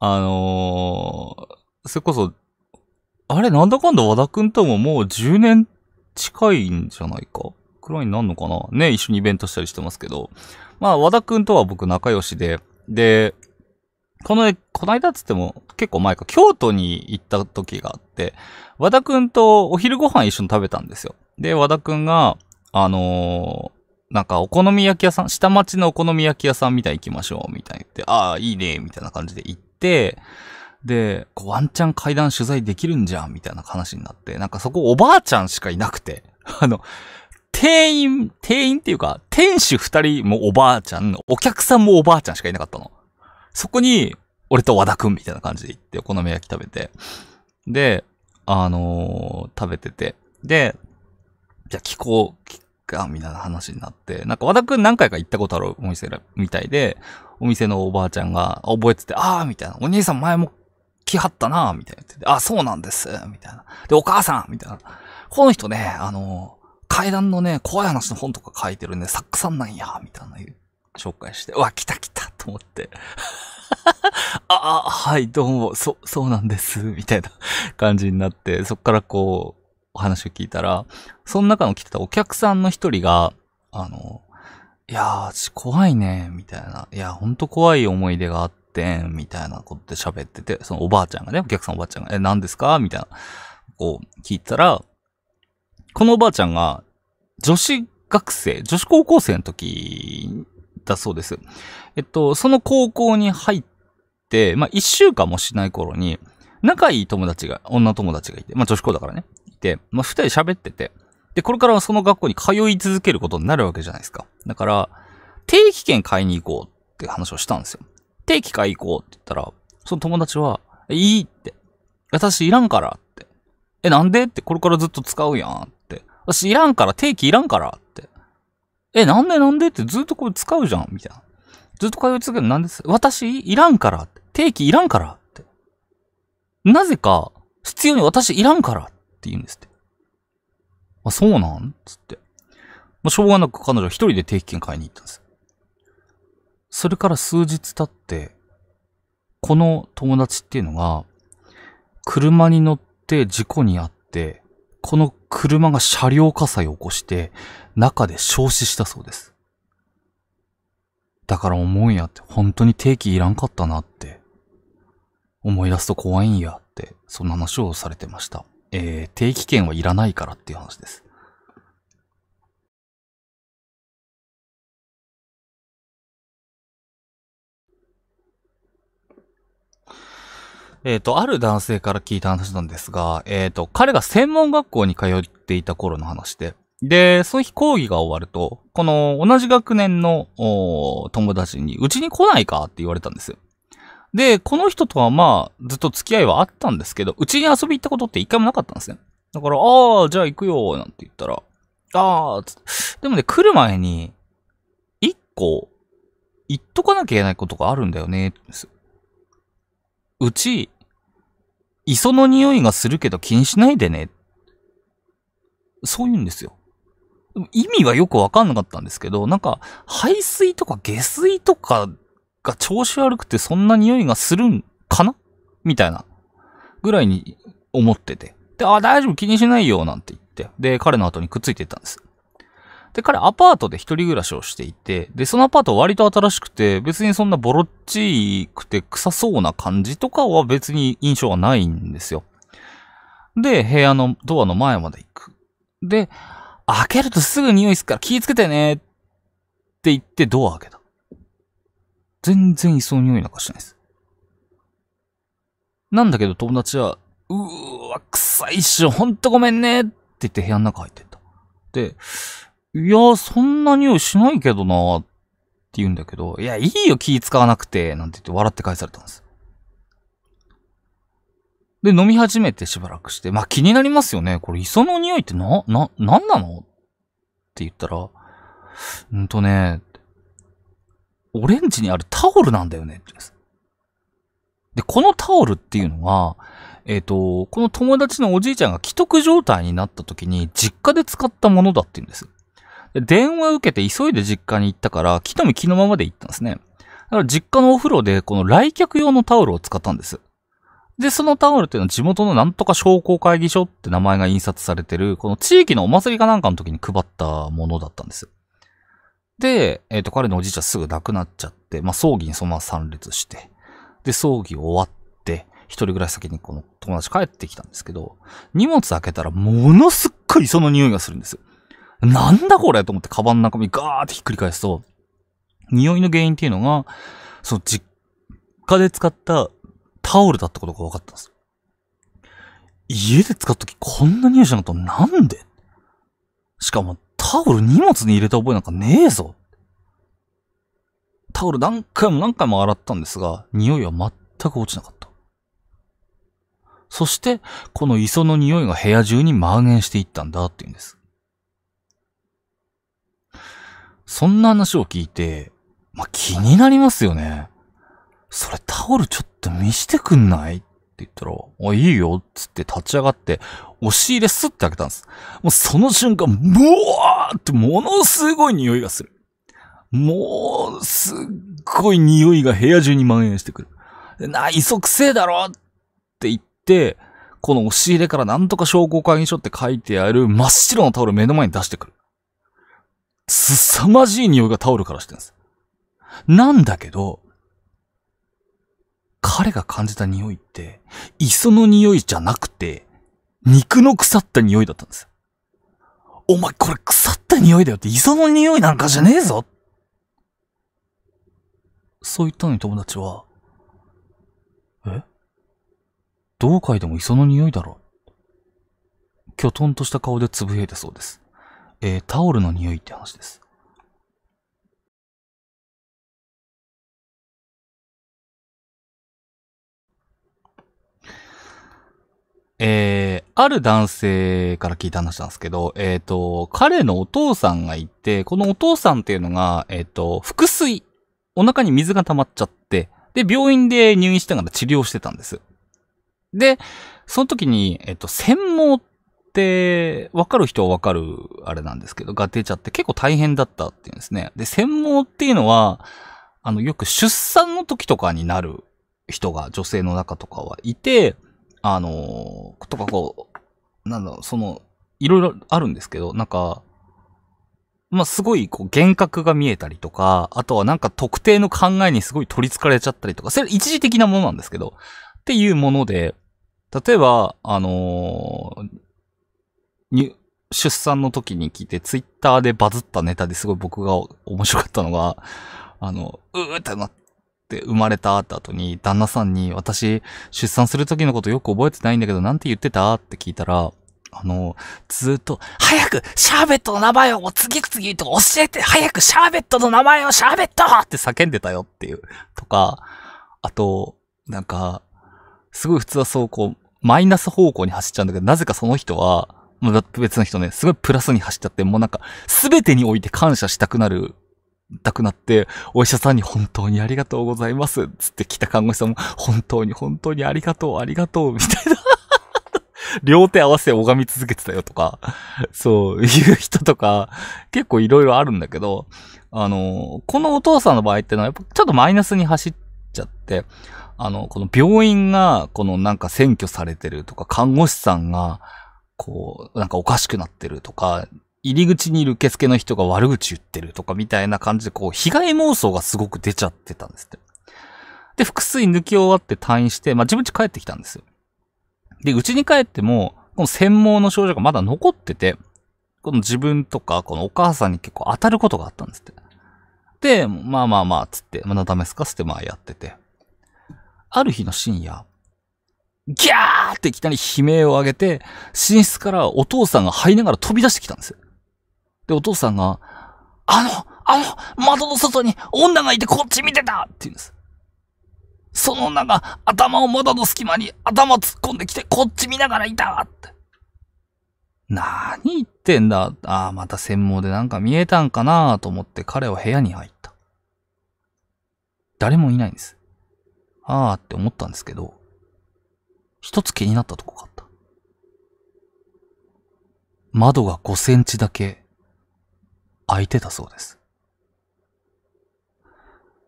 あのー、それこそ、あれなんだかんだ和田くんとももう10年近いんじゃないか。くらいになるのかなね、一緒にイベントしたりしてますけど。まあ和田くんとは僕仲良しで、で、この、こないだつっても、結構前か、京都に行った時があって、和田くんとお昼ご飯一緒に食べたんですよ。で、和田くんが、あのー、なんかお好み焼き屋さん、下町のお好み焼き屋さんみたい行きましょう、みたいに言って、ああ、いいね、みたいな感じで行って、で、ワンチャン階段取材できるんじゃん、みたいな話になって、なんかそこおばあちゃんしかいなくて、あの、店員、店員っていうか、店主二人もおばあちゃん、お客さんもおばあちゃんしかいなかったの。そこに、俺と和田くんみたいな感じで行って、お好み焼き食べて。で、あのー、食べてて。で、じゃあ聞こう、聞か、みたいな話になって、なんか和田くん何回か行ったことあるお店みたいで、お店のおばあちゃんが覚えてて、ああ、みたいな。お兄さん前も来はったな、みたいな言ってて、あ、そうなんです、みたいな。で、お母さん、みたいな。この人ね、あのー、階段のね、怖い話の本とか書いてるんで、ックさんなんや、みたいな言っ紹介して、うわ、来た来たと思って。ああ、はい、どうも、そ、そうなんです、みたいな感じになって、そっからこう、お話を聞いたら、その中の来てたお客さんの一人が、あの、いやー、怖いね、みたいな。いや、ほんと怖い思い出があって、みたいなことで喋ってて、そのおばあちゃんがね、お客さんおばあちゃんが、え、何ですかみたいな、こう、聞いたら、このおばあちゃんが、女子学生、女子高校生の時だそうです。えっと、その高校に入って、まあ、一週間もしない頃に、仲いい友達が、女友達がいて、まあ、女子校だからね、いて、まあ、二人喋ってて、で、これからはその学校に通い続けることになるわけじゃないですか。だから、定期券買いに行こうって話をしたんですよ。定期買い行こうって言ったら、その友達は、いいって。私いらんからって。え、なんでってこれからずっと使うやんって。私いらんから、定期いらんからっえ、なんでなんでってずっとこれ使うじゃんみたいな。ずっと通い続けるなんです私いらんから。定期いらんから。って。なぜか、必要に私いらんからって言うんですって。あ、そうなんつって。まあ、しょうがなく彼女は一人で定期券買いに行ったんです。それから数日経って、この友達っていうのが、車に乗って事故に遭って、この車が車両火災を起こして、中で焼死したそうです。だから思うんやって、本当に定期いらんかったなって、思い出すと怖いんやって、そんな話をされてました。えー、定期券はいらないからっていう話です。えっ、ー、と、ある男性から聞いた話なんですが、えっ、ー、と、彼が専門学校に通っていた頃の話で、で、その日講義が終わると、この同じ学年の友達に、うちに来ないかって言われたんですよ。で、この人とはまあ、ずっと付き合いはあったんですけど、うちに遊び行ったことって一回もなかったんですね。だから、ああ、じゃあ行くよ、なんて言ったら、ああ、つでもね、来る前に、一個、言っとかなきゃいけないことがあるんだよね、うち、磯の匂いがするけど気にしないでね。そう言うんですよ。意味はよくわかんなかったんですけど、なんか、排水とか下水とかが調子悪くてそんな匂いがするんかなみたいな。ぐらいに思ってて。で、あ、大丈夫気にしないよ、なんて言って。で、彼の後にくっついていったんです。で、彼アパートで一人暮らしをしていて、で、そのアパート割と新しくて、別にそんなボロっちくて臭そうな感じとかは別に印象がないんですよ。で、部屋のドアの前まで行く。で、開けるとすぐ匂いすから気ぃつけてねって言ってドア開けた。全然いそう匂いなんかしないです。なんだけど友達は、うーわ、臭いっしょ、ほんとごめんねって言って部屋の中入ってった。で、いや、そんな匂いしないけどな、って言うんだけど、いや、いいよ、気使わなくて、なんて言って笑って返されたんです。で、飲み始めてしばらくして、まあ、気になりますよね。これ、磯の匂いってな、な、なんなのって言ったら、うんとね、オレンジにあるタオルなんだよね、って言うんです。で、このタオルっていうのは、えっ、ー、と、この友達のおじいちゃんが既得状態になった時に実家で使ったものだって言うんです。電話受けて急いで実家に行ったから、木の実木のままで行ったんですね。だから実家のお風呂で、この来客用のタオルを使ったんです。で、そのタオルっていうのは地元のなんとか商工会議所って名前が印刷されてる、この地域のお祭りかなんかの時に配ったものだったんです。で、えっ、ー、と、彼のおじいちゃんすぐ亡くなっちゃって、まあ、葬儀にそのまま参列して、で、葬儀終わって、一人暮らし先にこの友達帰ってきたんですけど、荷物開けたらものすっごいその匂いがするんです。なんだこれと思ってカバンの中身ガーってひっくり返すと、匂いの原因っていうのが、その実家で使ったタオルだったことが分かったんです。家で使った時こんな匂いしなかったのなんでしかもタオル荷物に入れた覚えなんかねえぞ。タオル何回も何回も洗ったんですが、匂いは全く落ちなかった。そして、この磯の匂いが部屋中に蔓延していったんだっていうんです。そんな話を聞いて、まあ、気になりますよね。それタオルちょっと見してくんないって言ったら、あ、いいよっつって立ち上がって、押し入れスッて開けたんです。もうその瞬間、ブワーってものすごい匂いがする。もう、すっごい匂いが部屋中に蔓延してくる。な、磯くせえだろって言って、この押し入れからなんとか商工会議所って書いてある真っ白のタオル目の前に出してくる。すさまじい匂いがタオルからしてるんです。なんだけど、彼が感じた匂いって、磯の匂いじゃなくて、肉の腐った匂いだったんです。お前これ腐った匂いだよって、磯の匂いなんかじゃねえぞそう言ったのに友達は、えどう書いても磯の匂いだろ。きょとんとした顔でつぶやいたそうです。えー、タオルの匂いって話です。えー、ある男性から聞いた話なんですけど、えっ、ー、と、彼のお父さんがいて、このお父さんっていうのが、えっ、ー、と、腹水。お腹に水が溜まっちゃって、で、病院で入院してから治療してたんです。で、その時に、えっ、と、専門っで、わかる人はわかる、あれなんですけど、が出ちゃって結構大変だったっていうんですね。で、専門っていうのは、あの、よく出産の時とかになる人が、女性の中とかはいて、あの、とかこう、なんだろう、その、いろいろあるんですけど、なんか、まあ、すごい、こう、幻覚が見えたりとか、あとはなんか特定の考えにすごい取り憑かれちゃったりとか、それ一時的なものなんですけど、っていうもので、例えば、あのー、出産の時に聞いて、ツイッターでバズったネタですごい僕が面白かったのが、あの、うーってなって生まれたって後に、旦那さんに、私、出産する時のことよく覚えてないんだけど、なんて言ってたって聞いたら、あの、ずっと、早くシャーベットの名前を次々と教えて、早くシャーベットの名前をシャーベットって叫んでたよっていう。とか、あと、なんか、すごい普通はそう、こう、マイナス方向に走っちゃうんだけど、なぜかその人は、まう別の人ね、すごいプラスに走っちゃって、もうなんか、すべてにおいて感謝したくなる、たくなって、お医者さんに本当にありがとうございます、つって来た看護師さんも、本当に本当にありがとう、ありがとう、みたいな両手合わせて拝み続けてたよとか、そういう人とか、結構いろいろあるんだけど、あの、このお父さんの場合ってのは、やっぱちょっとマイナスに走っちゃって、あの、この病院が、このなんか占拠されてるとか、看護師さんが、こう、なんかおかしくなってるとか、入り口にいる受付の人が悪口言ってるとかみたいな感じで、こう、被害妄想がすごく出ちゃってたんですって。で、複数抜き終わって退院して、まあ、自分家帰ってきたんですよ。で、うちに帰っても、この専門の症状がまだ残ってて、この自分とか、このお母さんに結構当たることがあったんですって。で、まあまあまあ、つって、まだダメっすかつって、まあやってて。ある日の深夜、ギャーっていきなり悲鳴を上げて、寝室からお父さんが這いながら飛び出してきたんですよ。で、お父さんが、あの、あの、窓の外に女がいてこっち見てたって言うんです。その女が頭を窓の隙間に頭突っ込んできてこっち見ながらいたって。何言ってんだああ、また専門でなんか見えたんかなと思って彼は部屋に入った。誰もいないんです。ああって思ったんですけど、一つ気になったとこがあった。窓が5センチだけ開いてたそうです。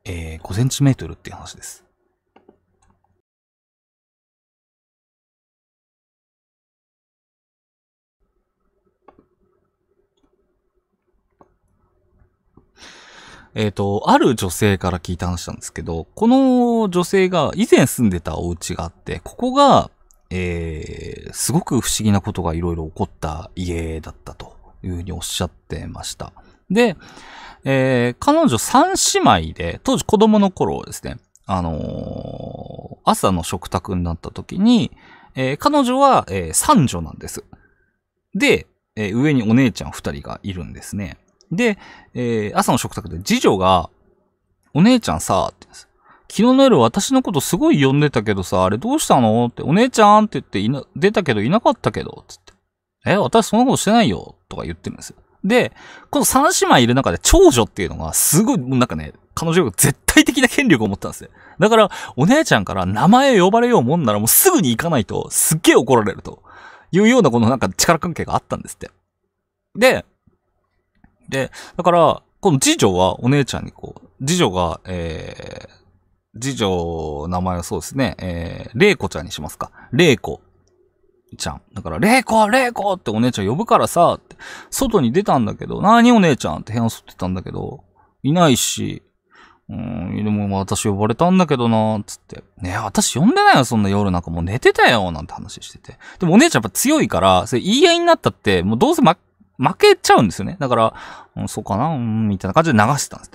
えー、5センチメートルっていう話です。えっ、ー、と、ある女性から聞いた話なんですけど、この女性が以前住んでたお家があって、ここが、えー、すごく不思議なことがいろいろ起こった家だったというふうにおっしゃってました。で、えー、彼女3姉妹で、当時子供の頃ですね、あのー、朝の食卓になった時に、えー、彼女は、えー、三女なんです。で、えー、上にお姉ちゃん二人がいるんですね。で、えー、朝の食卓で次女が、お姉ちゃんさ、って言うんです。昨日の夜私のことすごい呼んでたけどさ、あれどうしたのって、お姉ちゃんって言っていな、出たけどいなかったけど、つって。え、私そんなことしてないよ、とか言ってるんですよ。で、この三姉妹いる中で長女っていうのがすごい、なんかね、彼女が絶対的な権力を持ったんですよ。だから、お姉ちゃんから名前呼ばれようもんならもうすぐに行かないとすっげえ怒られるというようなこのなんか力関係があったんですって。で、で、だから、この次女はお姉ちゃんにこう、次女が、えー、次女、名前はそうですね、えー、玲子ちゃんにしますか。玲子ちゃん。だから、玲子玲子ってお姉ちゃん呼ぶからさ、って外に出たんだけど、なにお姉ちゃんって部屋を吸ってたんだけど、いないし、うん、でも私呼ばれたんだけどな、つって。ね私呼んでないよ、そんな夜なんかもう寝てたよ、なんて話してて。でもお姉ちゃんやっぱ強いから、それ言い合いになったって、もうどうせ真っ負けちゃうんですよね。だから、うん、そうかな、うん、みたいな感じで流してたんですっ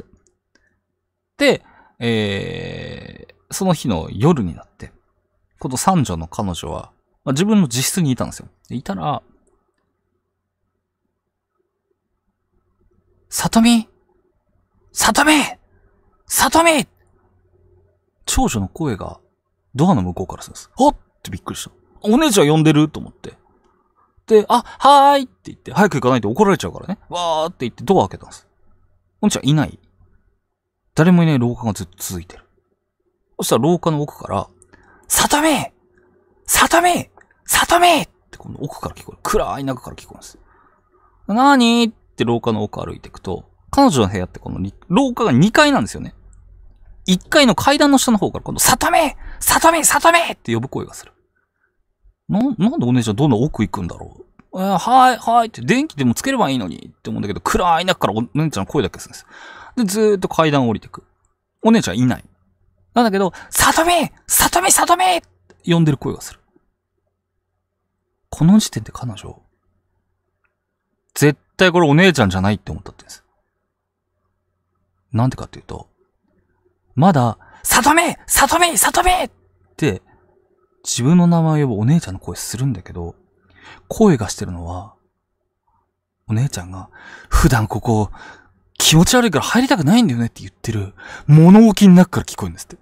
て。で、えー、その日の夜になって、この三女の彼女は、まあ、自分の自室にいたんですよ。いたら、さとみさとみさとみ長女の声がドアの向こうからするんです。おってびっくりした。お姉ちゃん呼んでると思って。、あ、はーいって言って、早く行かないと怒られちゃうからね。わーって言ってドア開けたんです。おんちゃんいない誰もいない廊下がずっと続いてる。そしたら廊下の奥から、さとみさとみさとみってこの奥から聞こえる。暗い中から聞こえるんです。なーにーって廊下の奥歩いていくと、彼女の部屋ってこの廊下が2階なんですよね。1階の階段の下の方から今度、さとみさとみさとみって呼ぶ声がする。な、なんでお姉ちゃんどんどん奥行くんだろうえー、はい、はいって、電気でもつければいいのにって思うんだけど、暗い中からお姉ちゃんの声だけするんです。で、ずーっと階段を降りてく。お姉ちゃんいない。なんだけど、さとみさとみさとみ呼んでる声がする。この時点で彼女、絶対これお姉ちゃんじゃないって思ったってんです。なんでかっていうと、まだ、さとみさとみさとみって自分の名前をお姉ちゃんの声するんだけど、声がしてるのは、お姉ちゃんが、普段ここ、気持ち悪いから入りたくないんだよねって言ってる、物置の中から聞こえるんですって。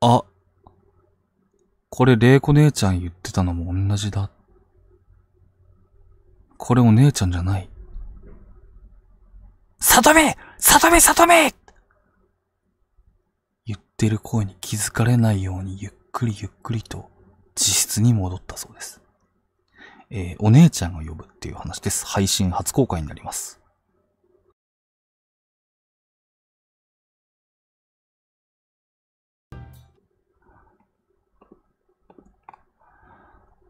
あ、これ、玲子姉ちゃん言ってたのも同じだ。これお姉ちゃんじゃない。さとめさとめさとめってる声に気づかれないようにゆっくりゆっくりと自室に戻ったそうです。えー、お姉ちゃんが呼ぶっていう話です。配信初公開になります。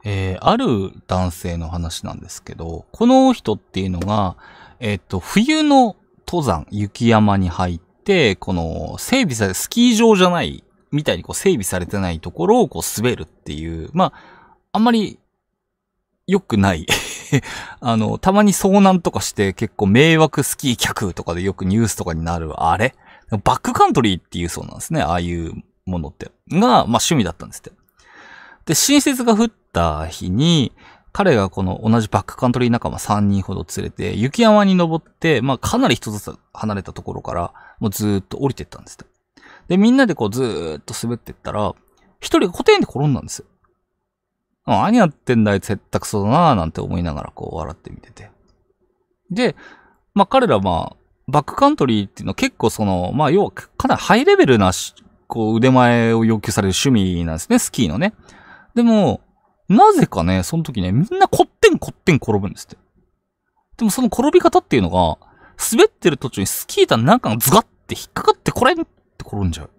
えー、ある男性の話なんですけど、この人っていうのが、えっ、ー、と、冬の登山、雪山に入っ、この整備され、スキー場じゃない、みたいにこう整備されてないところをこう滑るっていう、まあ、あんまり良くない あの、たまに遭難とかして結構迷惑スキー客とかでよくニュースとかになる、あれバックカントリーっていうそうなんですね。ああいうものって。が、まあ趣味だったんですって。で、新設が降った日に、彼がこの同じバックカントリー仲間3人ほど連れて、雪山に登って、まあかなりずつ離れたところから、もうずーっと降りてったんですって。で、みんなでこうずーっと滑ってったら、一人コテンで転んだんですよ。何やってんだあいつへったくそだなぁ、なんて思いながらこう笑って見てて。で、まあ彼らまあ、バックカントリーっていうのは結構その、まあ要はかなりハイレベルな、こう腕前を要求される趣味なんですね、スキーのね。でも、なぜかね、その時ね、みんなこってんこってん転ぶんですって。でもその転び方っていうのが、滑ってる途中にスキー板なんかがズガって引っかかってこれんって転んじゃう。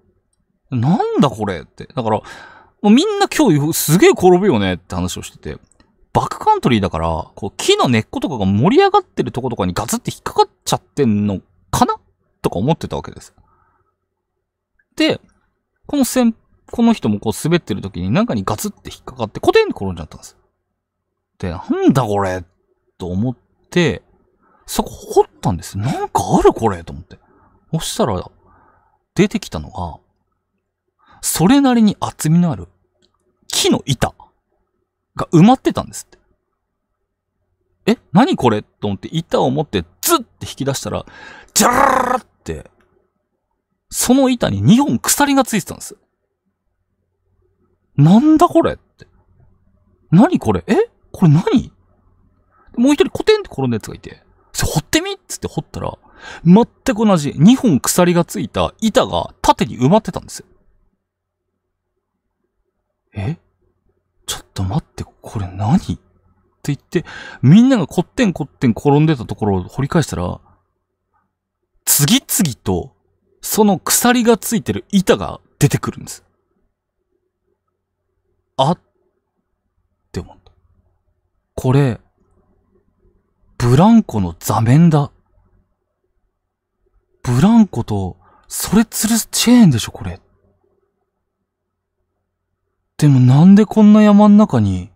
なんだこれって。だから、もうみんな今日すげえ転ぶよねって話をしてて、バックカントリーだから、こう木の根っことかが盛り上がってるとことかにガツって引っかかっちゃってんのかなとか思ってたわけです。で、この先、この人もこう滑ってる時になんかにガツって引っかかってコテンに転んじゃったんです。で、なんだこれと思って、そこ掘ったんです。なんかあるこれと思って。そしたら、出てきたのが、それなりに厚みのある木の板が埋まってたんですって。え何これと思って板を持ってズッて引き出したら、ジャララって、その板に2本鎖がついてたんです。なんだこれって。何これえこれ何もう一人コテンって転んだやつがいて。掘ってみっつって掘ったら、全く同じ2本鎖がついた板が縦に埋まってたんですよ。えちょっと待って、これ何って言って、みんながこってんこってん転んでたところを掘り返したら、次々と、その鎖がついてる板が出てくるんです。あって思った。これ、ブランコの座面だ。ブランコと、それ吊るチェーンでしょ、これ。でもなんでこんな山ん中に、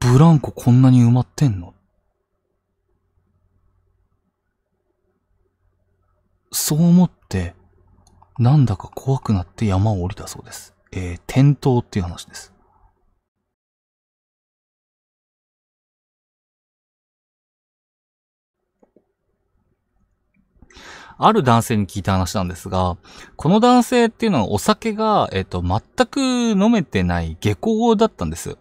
ブランコこんなに埋まってんのそう思って、なんだか怖くなって山を降りたそうです。えー、転倒っていう話です。ある男性に聞いた話なんですが、この男性っていうのはお酒が、えっ、と、全く飲めてない下校だったんです。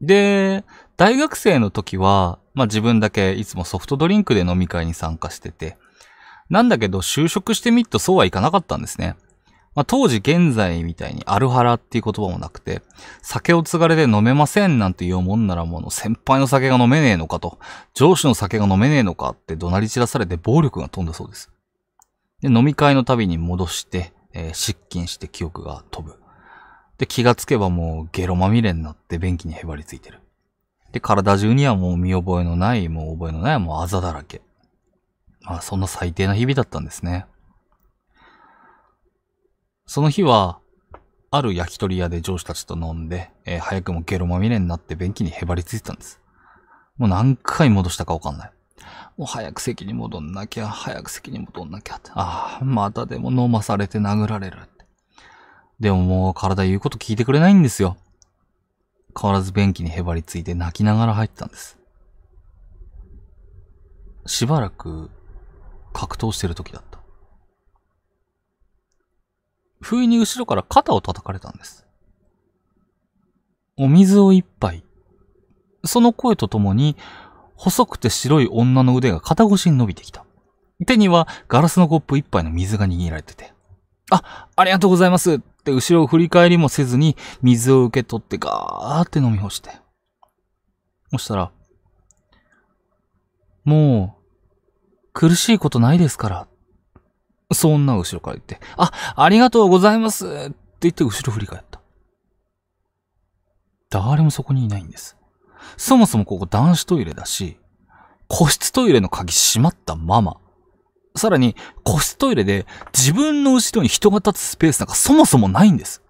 で、大学生の時は、まあ、自分だけいつもソフトドリンクで飲み会に参加してて、なんだけど就職してみるとそうはいかなかったんですね。まあ、当時現在みたいにアルハラっていう言葉もなくて、酒を継がれて飲めませんなんて言うもんならもの先輩の酒が飲めねえのかと、上司の酒が飲めねえのかって怒鳴り散らされて暴力が飛んだそうです。で、飲み会の度に戻して、えー、失禁して記憶が飛ぶ。で、気がつけばもうゲロまみれになって便器にへばりついてる。で、体中にはもう見覚えのない、もう覚えのない、もうあざだらけ。まあ、そんな最低な日々だったんですね。その日は、ある焼き鳥屋で上司たちと飲んで、えー、早くもゲロまみれになって便器にへばりついてたんです。もう何回戻したかわかんない。もう早く席に戻んなきゃ、早く席に戻んなきゃって。ああ、またでも飲まされて殴られるって。でももう体言うこと聞いてくれないんですよ。変わらず便器にへばりついて泣きながら入ったんです。しばらく格闘してる時だった。不意に後ろから肩を叩かれたんです。お水を一杯。その声とともに、細くて白い女の腕が肩越しに伸びてきた。手にはガラスのコップ一杯の水が握られてて。あ、ありがとうございますって後ろを振り返りもせずに水を受け取ってガーって飲み干して。そしたら、もう、苦しいことないですから。そんな後ろから言って、あ、ありがとうございますって言って後ろ振り返った。誰もそこにいないんです。そもそもここ男子トイレだし、個室トイレの鍵閉まったまま。さらに、個室トイレで自分の後ろに人が立つスペースなんかそもそもないんです。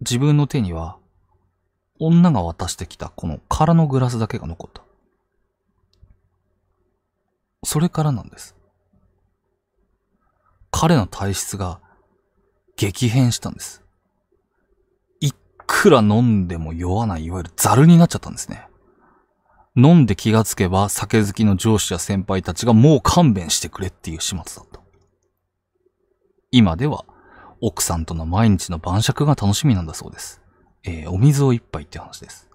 自分の手には、女が渡してきたこの空のグラスだけが残った。それからなんです。彼の体質が激変したんです。くら飲んでも酔わない、いわゆるザルになっちゃったんですね。飲んで気がつけば酒好きの上司や先輩たちがもう勘弁してくれっていう始末だった。今では奥さんとの毎日の晩酌が楽しみなんだそうです。えー、お水を一杯って話です。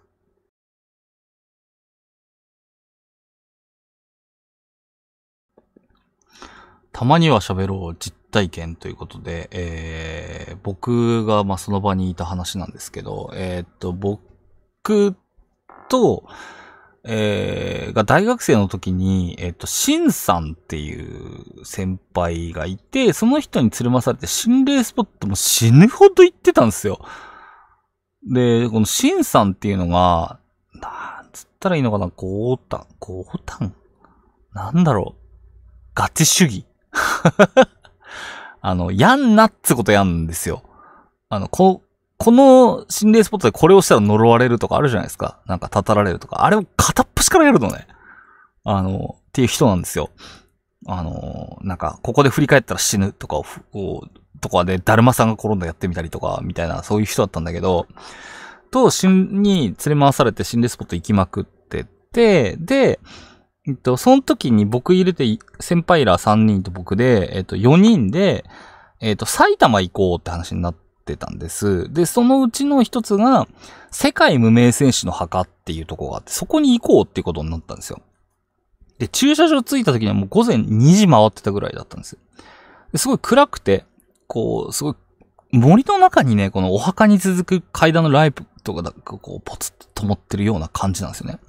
たまには喋ろう、じっ体験ということで、えー、僕が、ま、その場にいた話なんですけど、えー、っと、僕と、えー、が大学生の時に、えっ、と、シンさんっていう先輩がいて、その人につるまされて心霊スポットも死ぬほど行ってたんですよ。で、このシンさんっていうのが、なんつったらいいのかな、ゴータン、ゴータンなんだろう。ガチ主義。あの、やんなっつことやんですよ。あの、こ、この心霊スポットでこれをしたら呪われるとかあるじゃないですか。なんかたたられるとか。あれを片っ端からやるのね。あの、っていう人なんですよ。あの、なんか、ここで振り返ったら死ぬとかを、とかで、だるまさんが転んだやってみたりとか、みたいな、そういう人だったんだけど、と、死に連れ回されて心霊スポット行きまくってて、で、えっと、その時に僕入れて、先輩ら3人と僕で、えっと、4人で、えっと、埼玉行こうって話になってたんです。で、そのうちの一つが、世界無名選手の墓っていうとこがあって、そこに行こうってことになったんですよ。で、駐車場着いた時にはもう午前2時回ってたぐらいだったんですよ。すごい暗くて、こう、すごい、森の中にね、このお墓に続く階段のライブとかだ、こう、ポツッと灯ってるような感じなんですよね。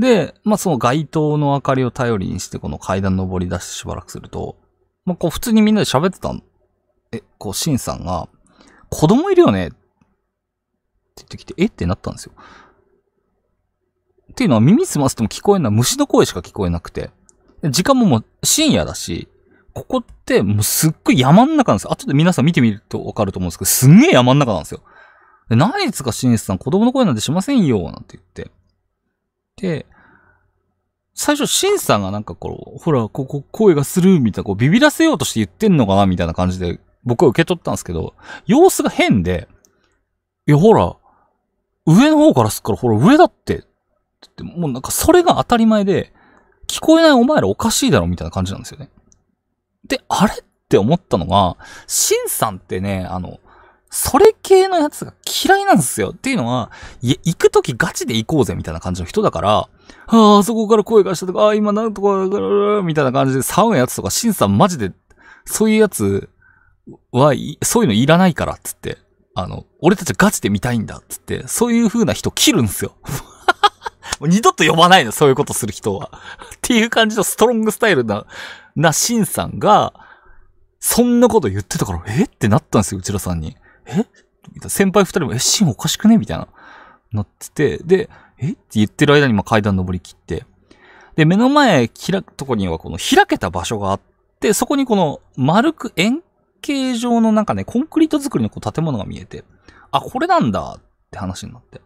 で、まあ、その街灯の明かりを頼りにして、この階段登り出してしばらくすると、まあ、こう普通にみんなで喋ってたん、え、こう、シンさんが、子供いるよねって言ってきて、えってなったんですよ。っていうのは耳澄ませても聞こえない。虫の声しか聞こえなくて。時間ももう深夜だし、ここってもうすっごい山ん中なんですよ。あ、ちょっと皆さん見てみるとわかると思うんですけど、すんげえ山ん中なんですよ。で、何ですか、シンさん、子供の声なんてしませんよ、なんて言って。て、最初、シンさんがなんかこう、ほら、ここ声がするみたいな、こう、ビビらせようとして言ってんのかなみたいな感じで、僕は受け取ったんですけど、様子が変で、いや、ほら、上の方からすっから、ほら、上だって、ってって、もうなんかそれが当たり前で、聞こえないお前らおかしいだろ、みたいな感じなんですよね。で、あれって思ったのが、シンさんってね、あの、それ系のやつが嫌いなんですよ。っていうのは、いや、行くときガチで行こうぜみたいな感じの人だから、ああ、そこから声がしたとか、ああ、今なんとか、みたいな感じで騒ぐやつとか、シンさんマジで、そういうやつは、そういうのいらないから、つって。あの、俺たちガチで見たいんだ、つって。そういう風な人切るんですよ。も う二度と呼ばないの、そういうことする人は。っていう感じのストロングスタイルな、な、シンさんが、そんなこと言ってたから、えってなったんですよ、うちらさんに。え先輩二人も、え、シーンおかしくねみたいな、なってて、で、えって言ってる間にま階段登り切って、で、目の前開くとこにはこの開けた場所があって、そこにこの丸く円形状のなんかね、コンクリート作りのこう建物が見えて、あ、これなんだって話になって。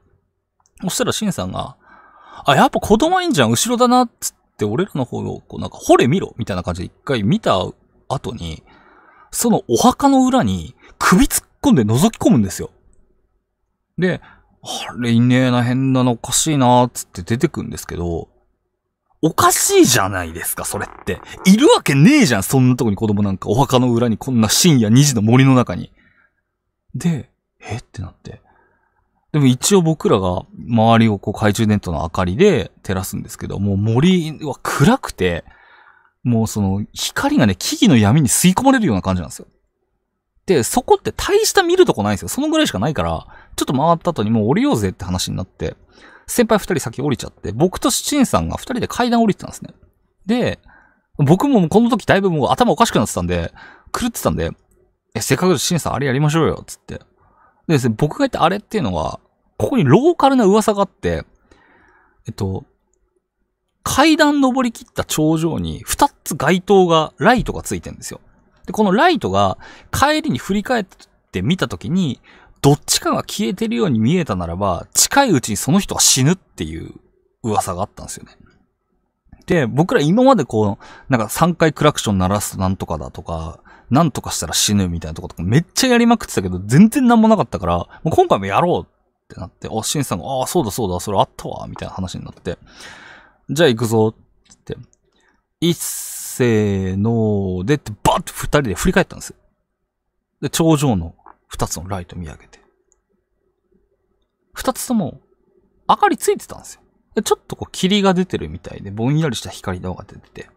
そしたらシンさんが、あ、やっぱ子供いいんじゃん、後ろだな、つって俺らの方をこうなんか、掘れ見ろみたいな感じで一回見た後に、そのお墓の裏に首突っ込んで覗き込むんですよ。で、あれいねえな、変なのおかしいな、つって出てくんですけど、おかしいじゃないですか、それって。いるわけねえじゃん、そんなとこに子供なんか、お墓の裏にこんな深夜2時の森の中に。で、えってなって。でも一応僕らが周りをこう懐中電灯の明かりで照らすんですけど、もう森は暗くて、もうその光がね、木々の闇に吸い込まれるような感じなんですよ。、そこって大した見るとこないんですよ。そのぐらいしかないから、ちょっと回った後にもう降りようぜって話になって、先輩二人先降りちゃって、僕と七人さんが二人で階段降りてたんですね。で、僕もこの時だいぶもう頭おかしくなってたんで、狂ってたんで、え、せっかくしんさんあれやりましょうよ、つって。でですね、僕が言ったあれっていうのは、ここにローカルな噂があって、えっと、階段登り切った頂上に二つ街灯が、ライトがついてるんですよ。で、このライトが帰りに振り返って見たときに、どっちかが消えてるように見えたならば、近いうちにその人は死ぬっていう噂があったんですよね。で、僕ら今までこう、なんか3回クラクション鳴らすとなんとかだとか、なんとかしたら死ぬみたいなとことかめっちゃやりまくってたけど、全然なんもなかったから、もう今回もやろうってなって、あ、シンさんが、ああ、そうだそうだ、それあったわ、みたいな話になって、じゃあ行くぞ、つって、いっせーのでってバッと二人で振り返ったんですよ。で、頂上の二つのライト見上げて。二つとも明かりついてたんですよ。で、ちょっとこう霧が出てるみたいで、ぼんやりした光の方が出てて。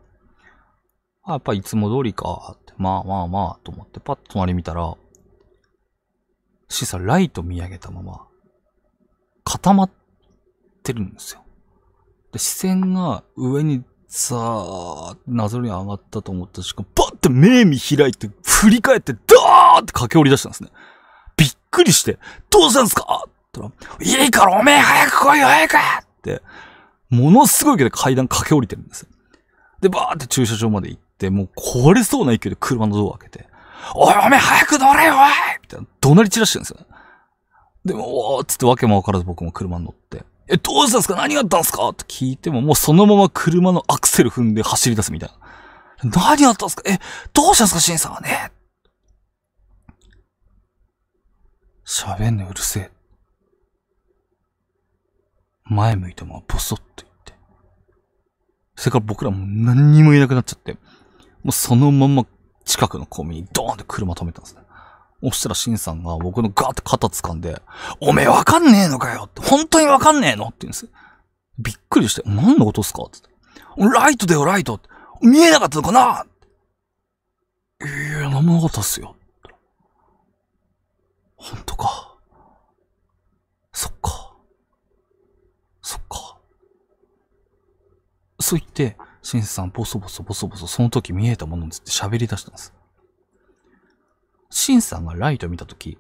あ、やっぱいつも通りか、って。まあまあまあ、と思ってパッと隣見たら、シーサーライト見上げたまま、固まってるんですよ。で、視線が上にさあ、謎に上がったと思った瞬間、パッて目見開いて、振り返って、ダーって駆け下り出したんですね。びっくりして、どうしたんですかって言ったら、いいからおめえ早く来いよ、早くって、ものすごい勢いで階段駆け下りてるんですよ。で、バーって駐車場まで行って、もう壊れそうな勢いで車のドア開けて、おいおめえ早く乗れよ、おいみたいな、怒鳴り散らしてるんですよ、でも、おーっつってわけもわからず僕も車に乗って。え、どうしたんすか何があったんすかって聞いても、もうそのまま車のアクセル踏んで走り出すみたいな。何があったんすかえ、どうしたんすかシンさんはね。喋んのうるせえ。前向いてまボソッと言って。それから僕らも何にも言えなくなっちゃって、もうそのまま近くのコンビニドーンって車止めたんですね。そしたらシンさんが僕のガーって肩掴んで、おめえわかんねえのかよって本当にわかんねえのって言うんですよ。びっくりして、何の音っすかって言って。ライトだよ、ライト見えなかったのかないや、何もなかったっすよ。本当か。そっか。そっか。そう言って、シンさんボソボソボソボソその時見えたものについて喋り出したんです。シンさんがライト見たとき、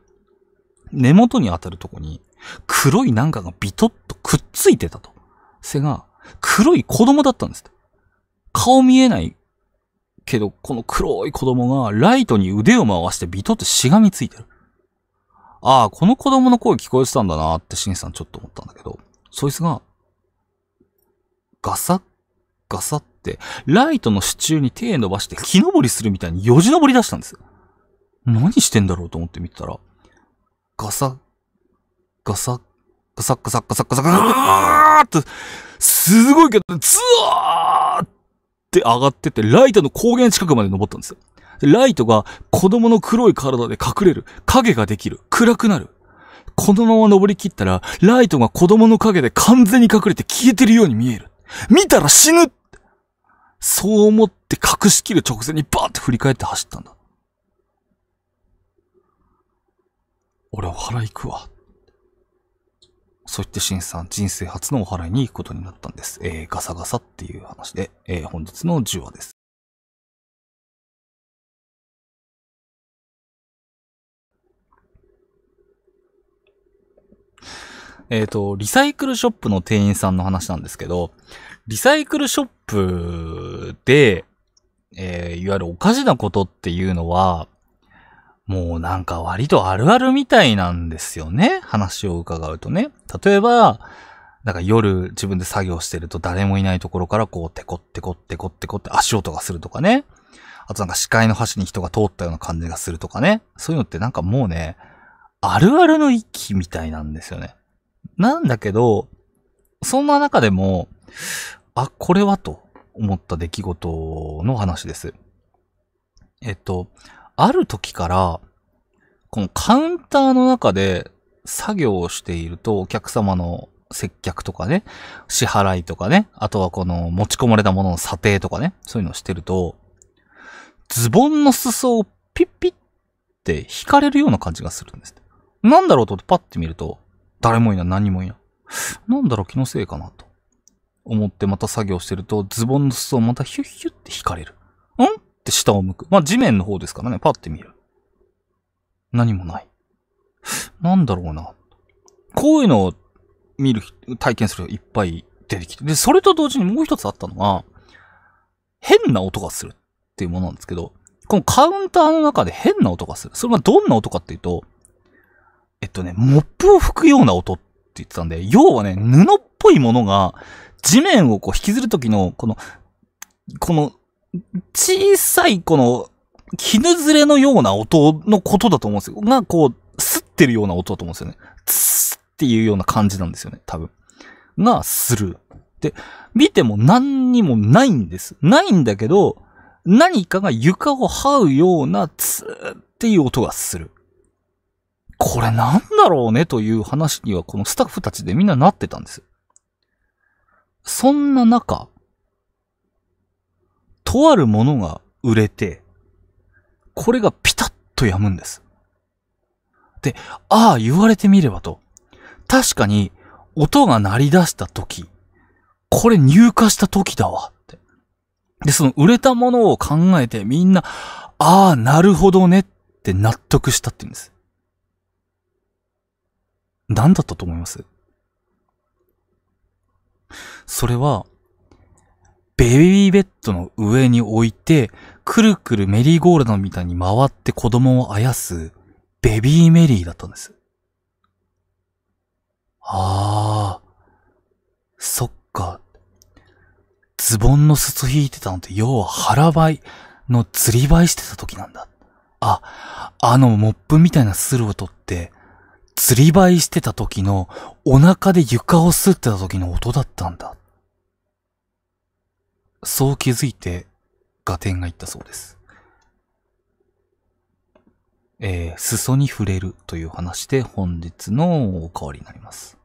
根元に当たるとこに、黒いなんかがビトッとくっついてたと。背が、黒い子供だったんです顔見えないけど、この黒い子供がライトに腕を回してビトってしがみついてる。ああ、この子供の声聞こえてたんだなってシンさんちょっと思ったんだけど、そいつが、ガサッ、ガサって、ライトの支柱に手伸ばして木登りするみたいによじ登り出したんですよ。何してんだろうと思って見てたら、ガサ、ガサ、ガサガサガサガサガサガッって、すごいけど、ズワーって上がってて、ライトの光源近くまで登ったんですよ。ライトが子供の黒い体で隠れる。影ができる。暗くなる。このまま登り切ったら、ライトが子供の影で完全に隠れて消えてるように見える。見たら死ぬそう思って隠しきる直前にバーって振り返って走ったんだ。俺お払い行くわ。そう言ってシンさん、人生初のお払いに行くことになったんです。えー、ガサガサっていう話で、えー、本日の10話です。えっ、ー、と、リサイクルショップの店員さんの話なんですけど、リサイクルショップで、えー、いわゆるおかしなことっていうのは、もうなんか割とあるあるみたいなんですよね。話を伺うとね。例えば、なんか夜自分で作業してると誰もいないところからこうテコってこってこってこって足音がするとかね。あとなんか視界の端に人が通ったような感じがするとかね。そういうのってなんかもうね、あるあるの域みたいなんですよね。なんだけど、そんな中でも、あ、これはと思った出来事の話です。えっと、ある時から、このカウンターの中で作業をしていると、お客様の接客とかね、支払いとかね、あとはこの持ち込まれたものの査定とかね、そういうのをしてると、ズボンの裾をピッピッって引かれるような感じがするんです。なんだろうと思ってパッて見ると、誰もいない、何もいない。なんだろう、気のせいかなと。思ってまた作業してると、ズボンの裾をまたヒュッヒュッって引かれる。んって下を向く。まあ、地面の方ですからね、パって見る。何もない。なんだろうな。こういうのを見る、体験する人いっぱい出てきて。で、それと同時にもう一つあったのは、変な音がするっていうものなんですけど、このカウンターの中で変な音がする。それはどんな音かっていうと、えっとね、モップを吹くような音って言ってたんで、要はね、布っぽいものが地面をこう引きずるときの、この、この小さいこの、絹ずれのような音のことだと思うんですよ。が、こう、吸ってるような音だと思うんですよね。つっていうような感じなんですよね、多分。が、する。で、見ても何にもないんです。ないんだけど、何かが床を這うような、つっていう音がする。これなんだろうねという話にはこのスタッフたちでみんななってたんです。そんな中、とあるものが売れて、これがピタッと止むんです。で、ああ、言われてみればと。確かに、音が鳴り出した時、これ入荷した時だわって。で、その売れたものを考えてみんな、ああ、なるほどねって納得したって言うんです。何だったと思いますそれは、ベビーベッドの上に置いて、くるくるメリーゴールドみたいに回って子供をあやす、ベビーメリーだったんです。ああ、そっか。ズボンの裾引いてたのって、要は腹ばいの釣りばいしてた時なんだ。あ、あのモップみたいなスルを取って、釣りばいしてた時の、お腹で床をすってた時の音だったんだ。そう気づいて、合点がいったそうです。えー、裾に触れるという話で本日のお代わりになります。